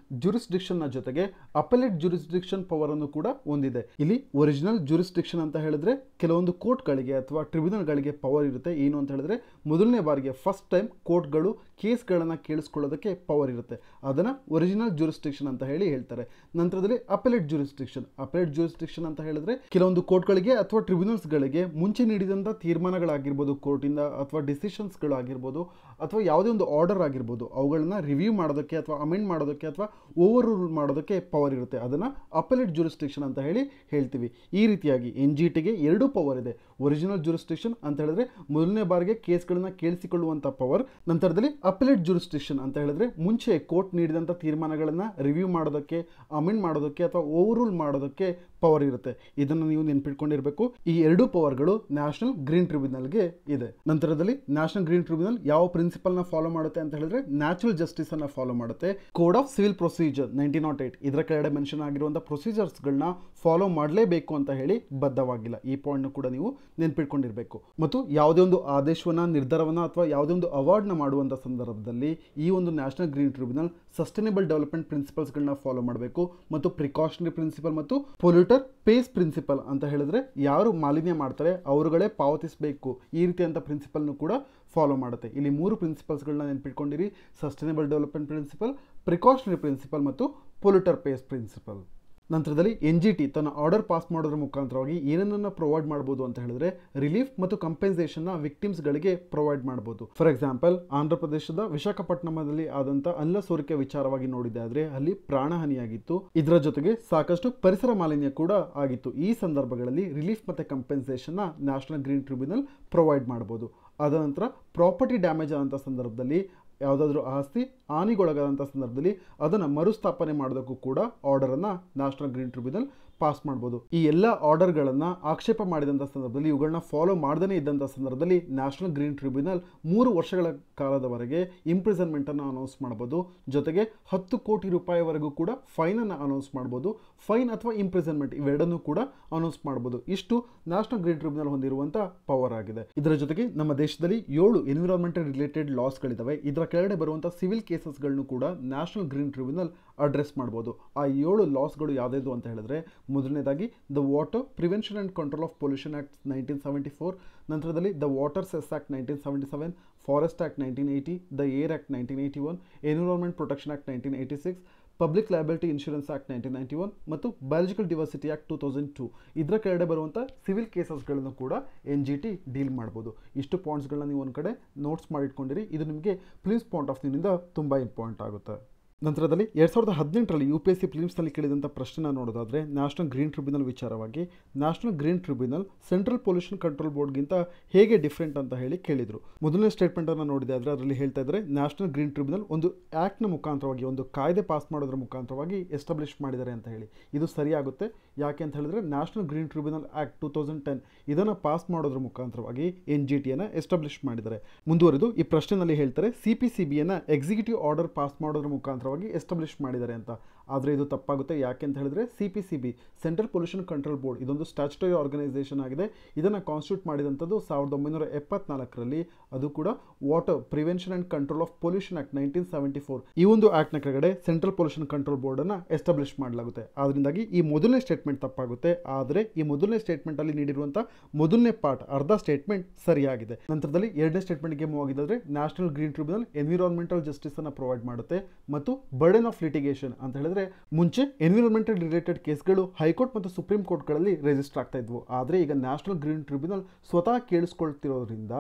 ನ ಜೊತೆಗೆ ಅಪೆಲೆಟ್ ಜುರಿಸ್ಡಿಕ್ಷನ್ ಪವರ್ ಅನ್ನು ಕೂಡ ಹೊಂದಿದೆ ಇಲ್ಲಿ ಒರಿಜಿನಲ್ ಜುರಿಸ್ಡಿಕ್ಷನ್ ಅಂತ ಹೇಳಿದ್ರೆ ಕೆಲವೊಂದು ಕೋರ್ಟ್ಗಳಿಗೆ ಅಥವಾ ಟ್ರಿಬ್ಯುನಲ್ಗಳಿಗೆ ಪವರ್ ಇರುತ್ತೆ ಏನು ಅಂತ ಹೇಳಿದ್ರೆ ಮೊದಲನೇ ಬಾರಿಗೆ ಫಸ್ಟ್ ಟೈಮ್ ಕೋರ್ಟ್ಗಳು ಕೇಸ್ಗಳನ್ನು ಕೇಳಿಸ್ಕೊಳ್ಳೋದಕ್ಕೆ ಪವರ್ ಇರುತ್ತೆ ಅದನ್ನು ಒರಿಜಿನಲ್ ಜುರಿಸ್ಡಿಕ್ಷನ್ ಅಂತ ಹೇಳಿ ಹೇಳ್ತಾರೆ ನಂತರದಲ್ಲಿ ಅಪೆಲೆಟ್ ಜುರಿಸ್ಟಿಕ್ಷನ್ ಅಪೆಲೆಟ್ ಜುರಿಸ್ಡಿಕ್ಷನ್ ಅಂತ ಹೇಳಿದ್ರೆ ಕೆಲವೊಂದು ಕೋರ್ಟ್ಗಳಿಗೆ ಅಥವಾ ಟ್ರಿಬ್ಯುನಲ್ಸ್ಗಳಿಗೆ ಮುಂಚೆ ನೀಡಿದಂಥ ತೀರ್ಮಾನಗಳಾಗಿರ್ಬೋದು ಕೋರ್ಟಿಂದ ಅಥವಾ ಡಿಸಿಷನ್ಸ್ಗಳಾಗಿರ್ಬೋದು ಅಥವಾ ಯಾವುದೇ ಒಂದು ಆರ್ಡರ್ ಆಗಿರ್ಬೋದು ಅವುಗಳನ್ನ ರಿವ್ಯೂ ಮಾಡೋದಕ್ಕೆ ಅಥವಾ ಅಮೆಂಡ್ ಮಾಡೋದಕ್ಕೆ ಅಥವಾ ಓವರ್ ರೂಲ್ ಮಾಡೋದಕ್ಕೆ ಪವರ್ ಇರುತ್ತೆ ಅದನ್ನು ಅಪಲೇಟ್ ಜುರಿಸ್ಟಿಕ್ಷನ್ ಅಂತ ಹೇಳಿ ಹೇಳ್ತೀವಿ ಈ ರೀತಿಯಾಗಿ ಎನ್ ಜಿ ಟಿಗೆ ಎರಡೂ ಪವರ್ ಇದೆ ಒರಿಜಿನಲ್ ಜುರಿಸ್ಟಿಕ್ಷನ್ ಅಂತ ಹೇಳಿದ್ರೆ ಮೊದಲನೇ ಬಾರಿಗೆ ಕೇಸ್ಗಳನ್ನ ಕೇಳಿಸಿಕೊಳ್ಳುವಂಥ ಪವರ್ ನಂತರದಲ್ಲಿ ಅಪಲೇಟ್ ಜುರಿಸ್ಟಿಕ್ಷನ್ ಅಂತ ಹೇಳಿದ್ರೆ ಮುಂಚೆ ಕೋರ್ಟ್ ನೀಡಿದಂಥ ತೀರ್ಮಾನಗಳನ್ನು ರಿವ್ಯೂ ಮಾಡೋದಕ್ಕೆ ಅಮೆಂಡ್ ಮಾಡೋದಕ್ಕೆ ಅಥವಾ ಓವರ್ ರೂಲ್ ಮಾಡೋದಕ್ಕೆ ಪವರ್ ಇರುತ್ತೆ ಇದನ್ನು ನೀವು ನೆನ್ಪಿಟ್ಕೊಂಡಿರಬೇಕು ಈ ಎರಡೂ ಪವರ್ಗಳು ನ್ಯಾಷನಲ್ ಗ್ರೀನ್ ಟ್ರಿಬ್ಯುನಲ್ಗೆ ಇದೆ ನಂತರದಲ್ಲಿ ನ್ಯಾಷನಲ್ ಗ್ರೀನ್ ಟ್ರಿಬ್ಯುನಲ್ ಯಾವ ಪ್ರಿನ್ಸಿಪಲ್ ನ ಫಾಲೋ ಮಾಡುತ್ತೆ ಅಂತ ಹೇಳಿದ್ರೆ ನ್ಯಾಚುರಲ್ ಜಸ್ಟಿಸ್ ಅನ್ನ ಫಾಲೋ ಮಾಡುತ್ತೆ code of civil procedure nineteen naught eight ಇದರ ಕೆಳಗಡೆ ಮೆನ್ಷನ್ ಆಗಿರುವಂತಹ ಪ್ರೊಸೀಜರ್ಸ್ ಗಳನ್ನ ಫಾಲೋ ಮಾಡಲೇಬೇಕು ಅಂತ ಹೇಳಿ ಬದ್ಧವಾಗಿಲ್ಲ ಈ ಪಾಯಿಂಟ್ನ ಕೂಡ ನೀವು ನೆನ್ಪಿಟ್ಕೊಂಡಿರಬೇಕು ಮತ್ತು ಯಾವುದೇ ಒಂದು ಆದೇಶವನ್ನು ನಿರ್ಧಾರವನ್ನು ಅಥವಾ ಯಾವುದೇ ಒಂದು ಅವಾರ್ಡ್ನ ಮಾಡುವಂಥ ಸಂದರ್ಭದಲ್ಲಿ ಈ ಒಂದು national green tribunal sustainable development ಪ್ರಿನ್ಸಿಪಲ್ಸ್ಗಳನ್ನ ಫಾಲೋ ಮಾಡಬೇಕು ಮತ್ತು ಪ್ರಿಕಾಷನರಿ ಪ್ರಿನ್ಸಿಪಲ್ ಮತ್ತು ಪೊಲ್ಯೂಟರ್ ಪೇಸ್ ಪ್ರಿನ್ಸಿಪಲ್ ಅಂತ ಹೇಳಿದ್ರೆ ಯಾರು ಮಾಲಿನ್ಯ ಮಾಡ್ತಾರೆ ಅವರುಗಳೇ ಪಾವತಿಸಬೇಕು ಈ ರೀತಿಯಂಥ ಪ್ರಿನ್ಸಿಪಲ್ನು ಕೂಡ ಫಾಲೋ ಮಾಡುತ್ತೆ ಇಲ್ಲಿ ಮೂರು ಪ್ರಿನ್ಸಿಪಲ್ಸ್ಗಳನ್ನ ನೆನ್ಪಿಟ್ಕೊಂಡಿರಿ sustainable development principle precautionary principle ಮತ್ತು ಪೊಲ್ಯೂಟರ್ ಪೇಸ್ ಪ್ರಿನ್ಸಿಪಲ್ ನಂತರದಲ್ಲಿ ಎನ್ ಜಿ ಟಿ ತನ್ನ ಆರ್ಡರ್ ಪಾಸ್ ಮಾಡೋದ್ರ ಮುಖಾಂತರವಾಗಿ ಏನನ್ನ ಪ್ರೊವೈಡ್ ಮಾಡ್ಬೋದು ಅಂತ ಹೇಳಿದ್ರೆ ರಿಲೀಫ್ ಮತ್ತು ಕಂಪೆನ್ಸೇಷನ್ನ ವಿಕ್ಟಿಮ್ಸ್ಗಳಿಗೆ ಪ್ರೊವೈಡ್ ಮಾಡ್ಬೋದು ಫಾರ್ ಎಕ್ಸಾಂಪಲ್ ಆಂಧ್ರ ಪ್ರದೇಶದ ವಿಶಾಖಪಟ್ಟಣದಲ್ಲಿ ಆದಂಥ ಅಲ್ಲ ಸೋರಿಕೆ ವಿಚಾರವಾಗಿ ನೋಡಿದೆ ಆದರೆ ಅಲ್ಲಿ ಪ್ರಾಣಹಾನಿಯಾಗಿತ್ತು ಇದರ ಜೊತೆಗೆ ಸಾಕಷ್ಟು ಪರಿಸರ ಮಾಲಿನ್ಯ ಕೂಡ ಆಗಿತ್ತು ಈ ಸಂದರ್ಭಗಳಲ್ಲಿ ರಿಲೀಫ್ ಮತ್ತು ಕಂಪೆನ್ಸೇಷನ್ನ ನ್ಯಾಷನಲ್ ಗ್ರೀನ್ ಟ್ರಿಬ್ಯುನಲ್ ಪ್ರೊವೈಡ್ ಮಾಡ್ಬೋದು ಅದ ನಂತರ ಪ್ರಾಪರ್ಟಿ ಡ್ಯಾಮೇಜ್ ಆದಂಥ ಸಂದರ್ಭದಲ್ಲಿ ಯಾವುದಾದ್ರೂ ಆಸ್ತಿ ಹಾನಿಗೊಳಗಾದಂಥ ಸಂದರ್ಭದಲ್ಲಿ ಅದನ್ನು ಮರುಸ್ಥಾಪನೆ ಮಾಡೋದಕ್ಕೂ ಕೂಡ ಆರ್ಡರನ್ನು ನ್ಯಾಷನಲ್ ಗ್ರೀನ್ ಟ್ರಿಬ್ಯುನಲ್ ಪಾಸ್ ಮಾಡ್ಬೋದು ಈ ಎಲ್ಲ ಆರ್ಡರ್ಗಳನ್ನು ಆಕ್ಷೇಪ ಮಾಡಿದಂಥ ಸಂದರ್ಭದಲ್ಲಿ ಇವುಗಳನ್ನ ಫಾಲೋ ಮಾಡದೇ ಇದ್ದಂಥ ಸಂದರ್ಭದಲ್ಲಿ ನ್ಯಾಷನಲ್ ಗ್ರೀನ್ ಟ್ರಿಬ್ಯುನಲ್ ಮೂರು ವರ್ಷಗಳ ಕಾಲದವರೆಗೆ ಇಂಪ್ರಿಸನ್ಮೆಂಟನ್ನು ಅನೌನ್ಸ್ ಮಾಡ್ಬೋದು ಜೊತೆಗೆ ಹತ್ತು ಕೋಟಿ ರೂಪಾಯಿವರೆಗೂ ಕೂಡ ಫೈನನ್ನು ಅನೌನ್ಸ್ ಮಾಡ್ಬೋದು ಫೈನ್ ಅಥವಾ ಇಂಪ್ರಿಸನ್ಮೆಂಟ್ ಇವೆರಡನ್ನೂ ಕೂಡ ಅನೌನ್ಸ್ ಮಾಡ್ಬೋದು ಇಷ್ಟು ನ್ಯಾಷನಲ್ ಗ್ರೀನ್ ಟ್ರಿಬ್ಯುನಲ್ ಹೊಂದಿರುವಂಥ ಪವರ್ ಆಗಿದೆ ಇದರ ಜೊತೆಗೆ ನಮ್ಮ ದೇಶದಲ್ಲಿ ಏಳು ಎನ್ವಿರಾನ್ಮೆಂಟಲ್ ರಿಲೇಟೆಡ್ ಲಾಸ್ಗಳಿದ್ದಾವೆ ಇದರ ಕೆಳಗಡೆ ಬರುವಂಥ ಸಿವಿಲ್ ಕೇಸಸ್ಗಳನ್ನು ಕೂಡ ನ್ಯಾಷನಲ್ ಗ್ರೀನ್ ಟ್ರಿಬ್ಯುನಲ್ ಅಡ್ರೆಸ್ ಮಾಡ್ಬೋದು ಆ ಏಳು ಲಾಸ್ಗಳು ಯಾವುದೇದು ಅಂತ ಹೇಳಿದ್ರೆ ಮೊದಲನೇದಾಗಿ the water prevention and control of pollution act nineteen seventy four ನಂತರದಲ್ಲಿ the water cess act nineteen seventy seven forest act nineteen eighty the air act nineteen eighty one environment protection act nineteen eighty six public liability insurance act nineteen ninety one ಮತ್ತು biological diversity act two thousand two ಇದರ ಕೆಳಗಡೆ ಬರುವಂಥ ಸಿವಿಲ್ ಕೇಸಸ್ಗಳನ್ನು ಕೂಡ ಎನ್ ಜಿ ಟಿ ಡೀಲ್ ಮಾಡ್ಬೋದು ಇಷ್ಟು ಪಾಯಿಂಟ್ಸ್ಗಳನ್ನ ನೀವು ಒಂದು ಕಡೆ ನೋಟ್ಸ್ ಮಾಡಿಟ್ಕೊಂಡಿರಿ ಇದು ನಿಮಗೆ ಪ್ಲೀಸ್ ಪಾಯಿಂಟ್ ಆಫ್ ವ್ಯೂನಿಂದ ತುಂಬ ಇಂಪಾರ್ಟೆಂಟ್ ಆಗುತ್ತೆ ನಂತರದಲ್ಲಿ ಎರಡು ಸಾವಿರದ ಹದಿನೆಂಟರಲ್ಲಿ ಯು ಪಿ ಎಸ್ ಸಿ ಫಿಲಿಮ್ಸ್ನಲ್ಲಿ ಕೇಳಿದಂಥ ಪ್ರಶ್ನೆನ ನೋಡೋದಾದರೆ ನ್ಯಾಷನಲ್ ಗ್ರೀನ್ ಟ್ರಿಬ್ಯುನಲ್ ವಿಚಾರವಾಗಿ national green tribunal central pollution control ಬೋರ್ಡ್ಗಿಂತ ಹೇಗೆ ಡಿಫ್ರೆಂಟ್ ಅಂತ ಹೇಳಿ ಕೇಳಿದರು ಮೊದಲನೇ ಸ್ಟೇಟ್ಮೆಂಟನ್ನು ನೋಡಿದೆ ಆದರೆ ಅದರಲ್ಲಿ ಹೇಳ್ತಾ ಇದ್ದಾರೆ ನ್ಯಾಷನಲ್ ಗ್ರೀನ್ ಟ್ರಿಬ್ಯುನಲ್ ಒಂದು ನ ಮುಖಾಂತರವಾಗಿ ಒಂದು ಕಾಯ್ದೆ ಪಾಸ್ ಮಾಡೋದ್ರ ಮುಖಾಂತರವಾಗಿ ಎಸ್ಟಾಬ್ಲಿಷ್ ಮಾಡಿದ್ದಾರೆ ಅಂತ ಹೇಳಿ ಇದು ಸರಿಯಾಗುತ್ತೆ ಯಾಕೆ ಅಂತ ಹೇಳಿದ್ರೆ national green tribunal act two thousand ten ಇದನ್ನು ಪಾಸ್ ಮಾಡೋದ್ರ ಮುಖಾಂತರವಾಗಿ ಎನ್ ಜಿ ಟಿಯನ್ನು ಎಸ್ಟಾಬ್ಲಿಷ್ ಮಾಡಿದ್ದಾರೆ ಮುಂದುವರೆದು ಈ ಪ್ರಶ್ನೆನಲ್ಲಿ ಹೇಳ್ತಾರೆ C P C executive order pass ಮಾಡೋದ್ರ ಮುಖಾಂತರ ಪ್ರಕಾರವಾಗಿ ಎಸ್ಟಾಬ್ಲಿಷ್ ಮಾಡಿದ್ದಾರೆ ಅಂತ ಆದರೆ ಇದು ತಪ್ಪಾಗುತ್ತೆ ಯಾಕೆ ಅಂತ ಹೇಳಿದ್ರೆ C P C B central pollution control board ಇದೊಂದು ಸ್ಟ್ಯಾಚುಟರಿ ಆರ್ಗನೈಸೇಷನ್ ಆಗಿದೆ ಇದನ್ನು ಕಾನ್ಸ್ಟಿಟ್ಯೂಟ್ ಮಾಡಿದಂಥದ್ದು ಸಾವಿರದ ಒಂಬೈನೂರ ಎಪ್ಪತ್ನಾಲ್ಕರಲ್ಲಿ ಅದು ಕೂಡ water prevention and control of pollution act nineteen seventy four ಈ ಒಂದು ಆ್ಯಕ್ಟ್ನ ಕೆಳಗಡೆ ಸೆಂಟ್ರಲ್ ಪೊಲ್ಯೂಷನ್ ಕಂಟ್ರೋಲ್ ಬೋರ್ಡನ್ನು ಎಸ್ಟಾಬ್ಲಿಷ್ ಮಾಡಲಾಗುತ್ತೆ ಆದ್ದರಿಂದಾಗಿ ಈ ಮೊದಲನೇ ಸ್ಟೇಟ್ಮೆಂಟ್ ತಪ್ಪಾಗುತ್ತೆ ಆದರೆ ಈ ಮೊದಲನೇ ಸ್ಟೇಟ್ಮೆಂಟಲ್ಲಿ ನೀಡಿರುವಂಥ ಮೊದಲನೇ ಪಾರ್ಟ್ ಅರ್ಧ ಸ್ಟೇಟ್ಮೆಂಟ್ ಸರಿಯಾಗಿದೆ ನಂತರದಲ್ಲಿ ಎರಡನೇ ಸ್ಟೇಟ್ಮೆಂಟ್ಗೆ ಮೂವಾಗಿದ್ದರೆ ನ್ಯಾಷನಲ್ ಗ್ರೀನ್ ಟ್ರಿಬ್ಯುನಲ್ ಎನ್ವಿರಾನ್ಮೆಂಟಲ್ ಜಸ್ಟಿಸನ್ನು ಪ್ರೊವೈಡ್ ಮಾಡುತ್ತೆ ಮತ್ತು ಬರ್ಡನ್ ಆಫ್ ಲಿಟಿಗೇಷನ್ ಅಂತ ಹೇಳಿದ್ರೆ ಹೇಳಿದ್ರೆ ಮುಂಚೆ ಎನ್ವಿರಾನ್ಮೆಂಟಲ್ ರಿಲೇಟೆಡ್ ಕೇಸ್ಗಳು ಹೈಕೋರ್ಟ್ ಮತ್ತು ಸುಪ್ರೀಂ ಕೋರ್ಟ್ಗಳಲ್ಲಿ ರಿಜಿಸ್ಟರ್ ಆಗ್ತಾ ಇದ್ವು ಆದರೆ ಈಗ ನ್ಯಾಷನಲ್ ಗ್ರೀನ್ ಟ್ರಿಬ್ಯುನಲ್ ಸ್ವತಃ ಕೇಳಿಸ್ಕೊಳ್ತಿರೋದ್ರಿಂದ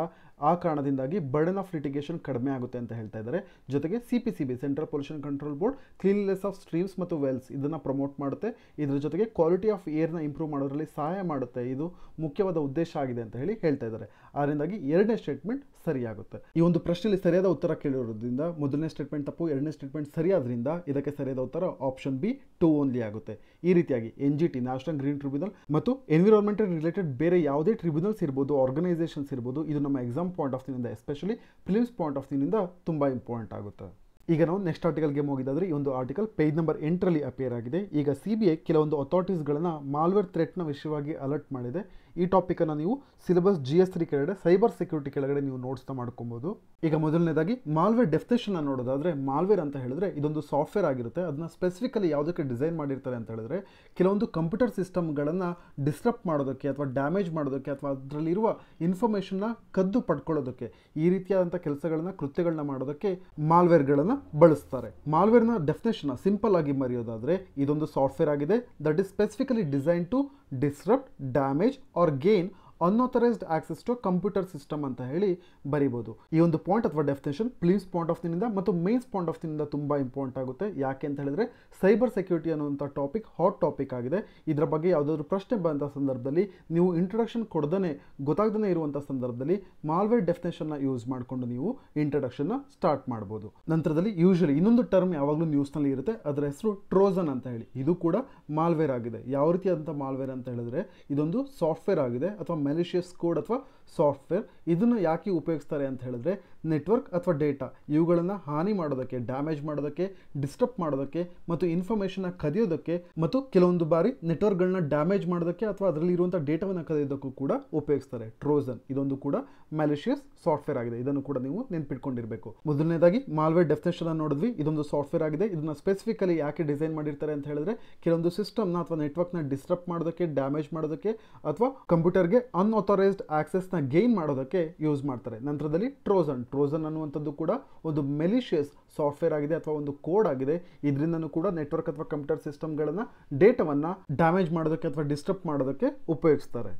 ಆ ಕಾರಣದಿಂದಾಗಿ ಬರ್ಡನ್ ಆಫ್ ಲಿಟಿಗೇಷನ್ ಕಡಿಮೆ ಆಗುತ್ತೆ ಅಂತ ಹೇಳ್ತಾ ಇದ್ದಾರೆ ಜೊತೆಗೆ C P C B central pollution control board cleanliness of streams ಮತ್ತು ವೆಲ್ಸ್ ಇದನ್ನು ಪ್ರಮೋಟ್ ಮಾಡುತ್ತೆ ಇದರ ಜೊತೆಗೆ ಕ್ವಾಲಿಟಿ ಆಫ್ ಏರ್ನ ಇಂಪ್ರೂವ್ ಮಾಡೋದ್ರಲ್ಲಿ ಸಹಾಯ ಮಾಡುತ್ತೆ ಇದು ಮುಖ್ಯವಾದ ಉದ್ದೇಶ ಆಗಿದೆ ಅಂತ ಹೇಳಿ ಹೇಳ್ತಾ ಇದ್ದಾರೆ ಆದ್ದರಿಂದಾಗಿ ಎರಡನೇ ಸ್ಟೇಟ್ಮೆಂಟ್ ಸರಿಯಾಗುತ್ತೆ ಈ ಒಂದು ಪ್ರಶ್ನೆಯಲ್ಲಿ ಸರಿಯಾದ ಉತ್ತರ ಕೇಳಿರೋದ್ರಿಂದ ಮೊದಲನೇ ಸ್ಟೇಟ್ಮೆಂಟ್ ತಪ್ಪು ಎರಡನೇ ಸ್ಟೇಟ್ಮೆಂಟ್ ಸರಿಯಾದ್ರಿಂದ ಇದಕ್ಕೆ ಸರಿಯಾದ ಉತ್ತರ ಆಪ್ಷನ್ ಬಿ ಟೂ ಓನ್ಲಿ ಆಗುತ್ತೆ ಈ ರೀತಿಯಾಗಿ N G T national green tribunal ಮತ್ತು ಎನ್ವಿರಾನ್ಮೆಂಟಲ್ ರಿಲೇಟೆಡ್ ಬೇರೆ ಯಾವುದೇ ಟ್ರಿಬ್ಯುನಲ್ಸ್ ಇರ್ಬೋದು ಆರ್ಗನೈಸೇಷನ್ಸ್ ಇರ್ಬೋದು ಇದು ನಮ್ಮ ಎಕ್ಸಾಮ್ ಪಾಯಿಂಟ್ ಆಫ್ ವ್ಯೂನಿಂದ ಎಸ್ಪೆಷಲಿ ಫಿಲಿಮ್ಸ್ ಪಾಯಿಂಟ್ ಆಫ್ ವ್ಯೂನಿಂದ ತುಂಬ ಇಂಪಾರ್ಟೆಂಟ್ ಆಗುತ್ತೆ ಈಗ ನಾವು ನೆಕ್ಸ್ಟ್ ಆರ್ಟಿಕಲ್ಗೆ ಹೋಗಿದ್ದಾದ್ರೆ ಈ ಒಂದು ಆರ್ಟಿಕಲ್ ಪೇಜ್ ನಂಬರ್ ಎಂಟರಲ್ಲಿ ಅಪಿಯರ್ ಆಗಿದೆ ಈಗ ಸಿ ಬಿ ಐ ಕೆಲವೊಂದು ಅಥಾರಿಟೀಸ್ಗಳನ್ನು ಮಾಲ್ವೇರ್ ಥ್ರೆಟ್ನ ವಿಷಯವಾಗಿ ಅಲರ್ಟ್ ಮಾಡಿದೆ ಈ ಟಾಪಿಕನ್ನು ನೀವು ಸಿಲೆಬಸ್ ಜಿ ಎಸ್ ತ್ರೀ ಕೆಳಗಡೆ ಸೈಬರ್ ಸೆಕ್ಯೂರಿಟಿ ಕೆಳಗಡೆ ನೀವು ನೋಟ್ಸ್ನ ಮಾಡ್ಕೊಬೋದು ಈಗ ಮೊದಲನೇದಾಗಿ ಮಾಲ್ವೇರ್ ಡೆಫಿನೇಷನ್ನ ನೋಡೋದಾದರೆ ಮಾಲ್ವೇರ್ ಅಂತ ಹೇಳಿದ್ರೆ ಇದೊಂದು ಸಾಫ್ಟ್ವೇರ್ ಆಗಿರುತ್ತೆ ಅದನ್ನ ಸ್ಪೆಸಿಫಿಕಲಿ ಯಾವುದಕ್ಕೆ ಡಿಸೈನ್ ಮಾಡಿರ್ತಾರೆ ಅಂತ ಹೇಳಿದ್ರೆ ಕೆಲವೊಂದು ಕಂಪ್ಯೂಟರ್ ಸಿಸ್ಟಮ್ಗಳನ್ನು ಡಿಸ್ಟರ್ಬ್ ಮಾಡೋದಕ್ಕೆ ಅಥವಾ ಡ್ಯಾಮೇಜ್ ಮಾಡೋದಕ್ಕೆ ಅಥವಾ ಅದರಲ್ಲಿರುವ ಇನ್ಫಾರ್ಮೇಷನ್ನ ಕದ್ದು ಪಡ್ಕೊಳ್ಳೋದಕ್ಕೆ ಈ ರೀತಿಯಾದಂಥ ಕೆಲಸಗಳನ್ನ ಕೃತ್ಯಗಳನ್ನ ಮಾಡೋದಕ್ಕೆ ಮಾಲ್ವೇರ್ಗಳನ್ನು ಬಳಸ್ತಾರೆ ಮಾಲ್ವೇರ್ನ ಡೆಫಿನೇಷನ್ನ ಸಿಂಪಲ್ ಆಗಿ ಮರೆಯೋದಾದರೆ ಇದೊಂದು ಸಾಫ್ಟ್ವೇರ್ ಆಗಿದೆ that is specifically design to disrupt, damage or gain unauthorised access to computer system ಅಂತ ಹೇಳಿ ಬರಿಬೋದು ಈ ಒಂದು ಪಾಯಿಂಟ್ ಅಥವಾ ಡೆಫಿನೇಷನ್ ಪ್ಲೀಸ್ ಪಾಯಿಂಟ್ ಆಫ್ ದಿನಿಂದ ಮತ್ತು ಮೇನ್ಸ್ ಪಾಯಿಂಟ್ ಆಫ್ ದಿನಿಂದ ತುಂಬ ಇಂಪಾರ್ಟೆಂಟ್ ಆಗುತ್ತೆ ಯಾಕೆ ಅಂತ ಹೇಳಿದ್ರೆ ಸೈಬರ್ ಸೆಕ್ಯೂರಿಟಿ ಅನ್ನುವಂಥ ಟಾಪಿಕ್ ಹಾಟ್ ಟಾಪಿಕ್ ಆಗಿದೆ ಇದರ ಬಗ್ಗೆ ಯಾವುದಾದ್ರೂ ಪ್ರಶ್ನೆ ಬಂದ ಸಂದರ್ಭದಲ್ಲಿ ನೀವು ಇಂಟ್ರಡಕ್ಷನ್ ಕೊಡದೇ ಗೊತ್ತಾಗದೇ ಇರುವಂಥ ಸಂದರ್ಭದಲ್ಲಿ ಮಾಲ್ವೇರ್ ಡೆಫಿನೇಷನ್ನ ಯೂಸ್ ಮಾಡಿಕೊಂಡು ನೀವು ಇಂಟ್ರಡಕ್ಷನ್ನ ಸ್ಟಾರ್ಟ್ ಮಾಡ್ಬೋದು ನಂತರದಲ್ಲಿ ಯೂಶಲಿ ಇನ್ನೊಂದು ಟರ್ಮ್ ಯಾವಾಗಲೂ ನ್ಯೂಸ್ನಲ್ಲಿ ಇರುತ್ತೆ ಅದರ ಹೆಸರು ಟ್ರೋಜನ್ ಅಂತ ಹೇಳಿ ಇದು ಕೂಡ ಮಾಲ್ವೇರ್ ಆಗಿದೆ ಯಾವ ರೀತಿಯಾದಂಥ ಮಾಲ್ವೇರ್ ಅಂತ ಹೇಳಿದ್ರೆ ಇದೊಂದು ಸಾಫ್ಟ್ವೇರ್ ಆಗಿದೆ ಅಥವಾ ಮೆಲಿಷಿಯಸ್ ಕೋಡ್ ಅಥವಾ ಸಾಫ್ಟ್ವೇರ್ ಇದನ್ನು ಯಾಕೆ ಉಪಯೋಗಿಸ್ತಾರೆ ಅಂತ ಹೇಳಿದ್ರೆ ನೆಟ್ವರ್ಕ್ ಅಥವಾ ಡೇಟಾ ಇವುಗಳನ್ನು ಹಾನಿ ಮಾಡೋದಕ್ಕೆ ಡ್ಯಾಮೇಜ್ ಮಾಡೋದಕ್ಕೆ ಡಿಸ್ಟರ್ಬ್ ಮಾಡೋದಕ್ಕೆ ಮತ್ತು ಇನ್ಫಾರ್ಮೇಷನ್ನ ಕದಿಯೋದಕ್ಕೆ ಮತ್ತು ಕೆಲವೊಂದು ಬಾರಿ ನೆಟ್ವರ್ಕ್ಗಳನ್ನ ಡ್ಯಾಮೇಜ್ ಮಾಡೋದಕ್ಕೆ ಅಥವಾ ಅದರಲ್ಲಿ ಇರುವಂಥ ಡೇಟಾವನ್ನು ಕದಿಯೋದಕ್ಕೂ ಕೂಡ ಉಪಯೋಗಿಸ್ತಾರೆ ಟ್ರೋಜನ್ ಇದೊಂದು ಕೂಡ ಮ್ಯಾಲಿಷಿಯಸ್ ಸಾಫ್ಟ್ವೇರ್ ಆಗಿದೆ ಇದನ್ನು ಕೂಡ ನೀವು ನೆನ್ಪಿಟ್ಕೊಂಡಿರಬೇಕು ಮೊದಲನೇದಾಗಿ ಮಾಲ್ವೇರ್ ಡೆಫಿನೇಷನ್ ಅನ್ನು ನೋಡಿದ್ವಿ ಇದೊಂದು ಸಾಫ್ಟ್ವೇರ್ ಆಗಿದೆ ಇದನ್ನ ಸ್ಪೆಸಿಫಿಕಲಿ ಯಾಕೆ ಡಿಸೈನ್ ಮಾಡಿರ್ತಾರೆ ಅಂತ ಹೇಳಿದ್ರೆ ಕೆಲವೊಂದು ಸಿಸ್ಟಮ್ನ ಅಥವಾ ನೆಟ್ವರ್ಕ್ನ ಡಿಸ್ಟರ್ಬ್ ಮಾಡೋದಕ್ಕೆ ಡ್ಯಾಮೇಜ್ ಮಾಡೋದಕ್ಕೆ ಅಥವಾ ಕಂಪ್ಯೂಟರ್ಗೆ ಅನ್ಅಥರೈಸ್ಡ್ ಆಕ್ಸೆಸ್ನ ಗೇನ್ ಮಾಡೋದಕ್ಕೆ ಯೂಸ್ ಮಾಡ್ತಾರೆ ನಂತರದಲ್ಲಿ ಟ್ರೋಜನ್ ಟ್ರೋಜನ್ ಅನ್ನುವಂಥದ್ದು ಕೂಡ ಒಂದು ಮೆಲಿಷಿಯಸ್ ಸಾಫ್ಟ್ವೇರ್ ಆಗಿದೆ ಅಥವಾ ಒಂದು ಕೋಡ್ ಆಗಿದೆ ಇದರಿಂದನೂ ಕೂಡ ನೆಟ್ವರ್ಕ್ ಅಥವಾ ಕಂಪ್ಯೂಟರ್ ಸಿಸ್ಟಮ್ಗಳನ್ನು ಡೇಟಾವನ್ನು ಡ್ಯಾಮೇಜ್ ಮಾಡೋದಕ್ಕೆ ಅಥವಾ ಡಿಸ್ಟರ್ಬ್ ಮಾಡೋದಕ್ಕೆ ಉಪಯೋಗಿಸ್ತಾರೆ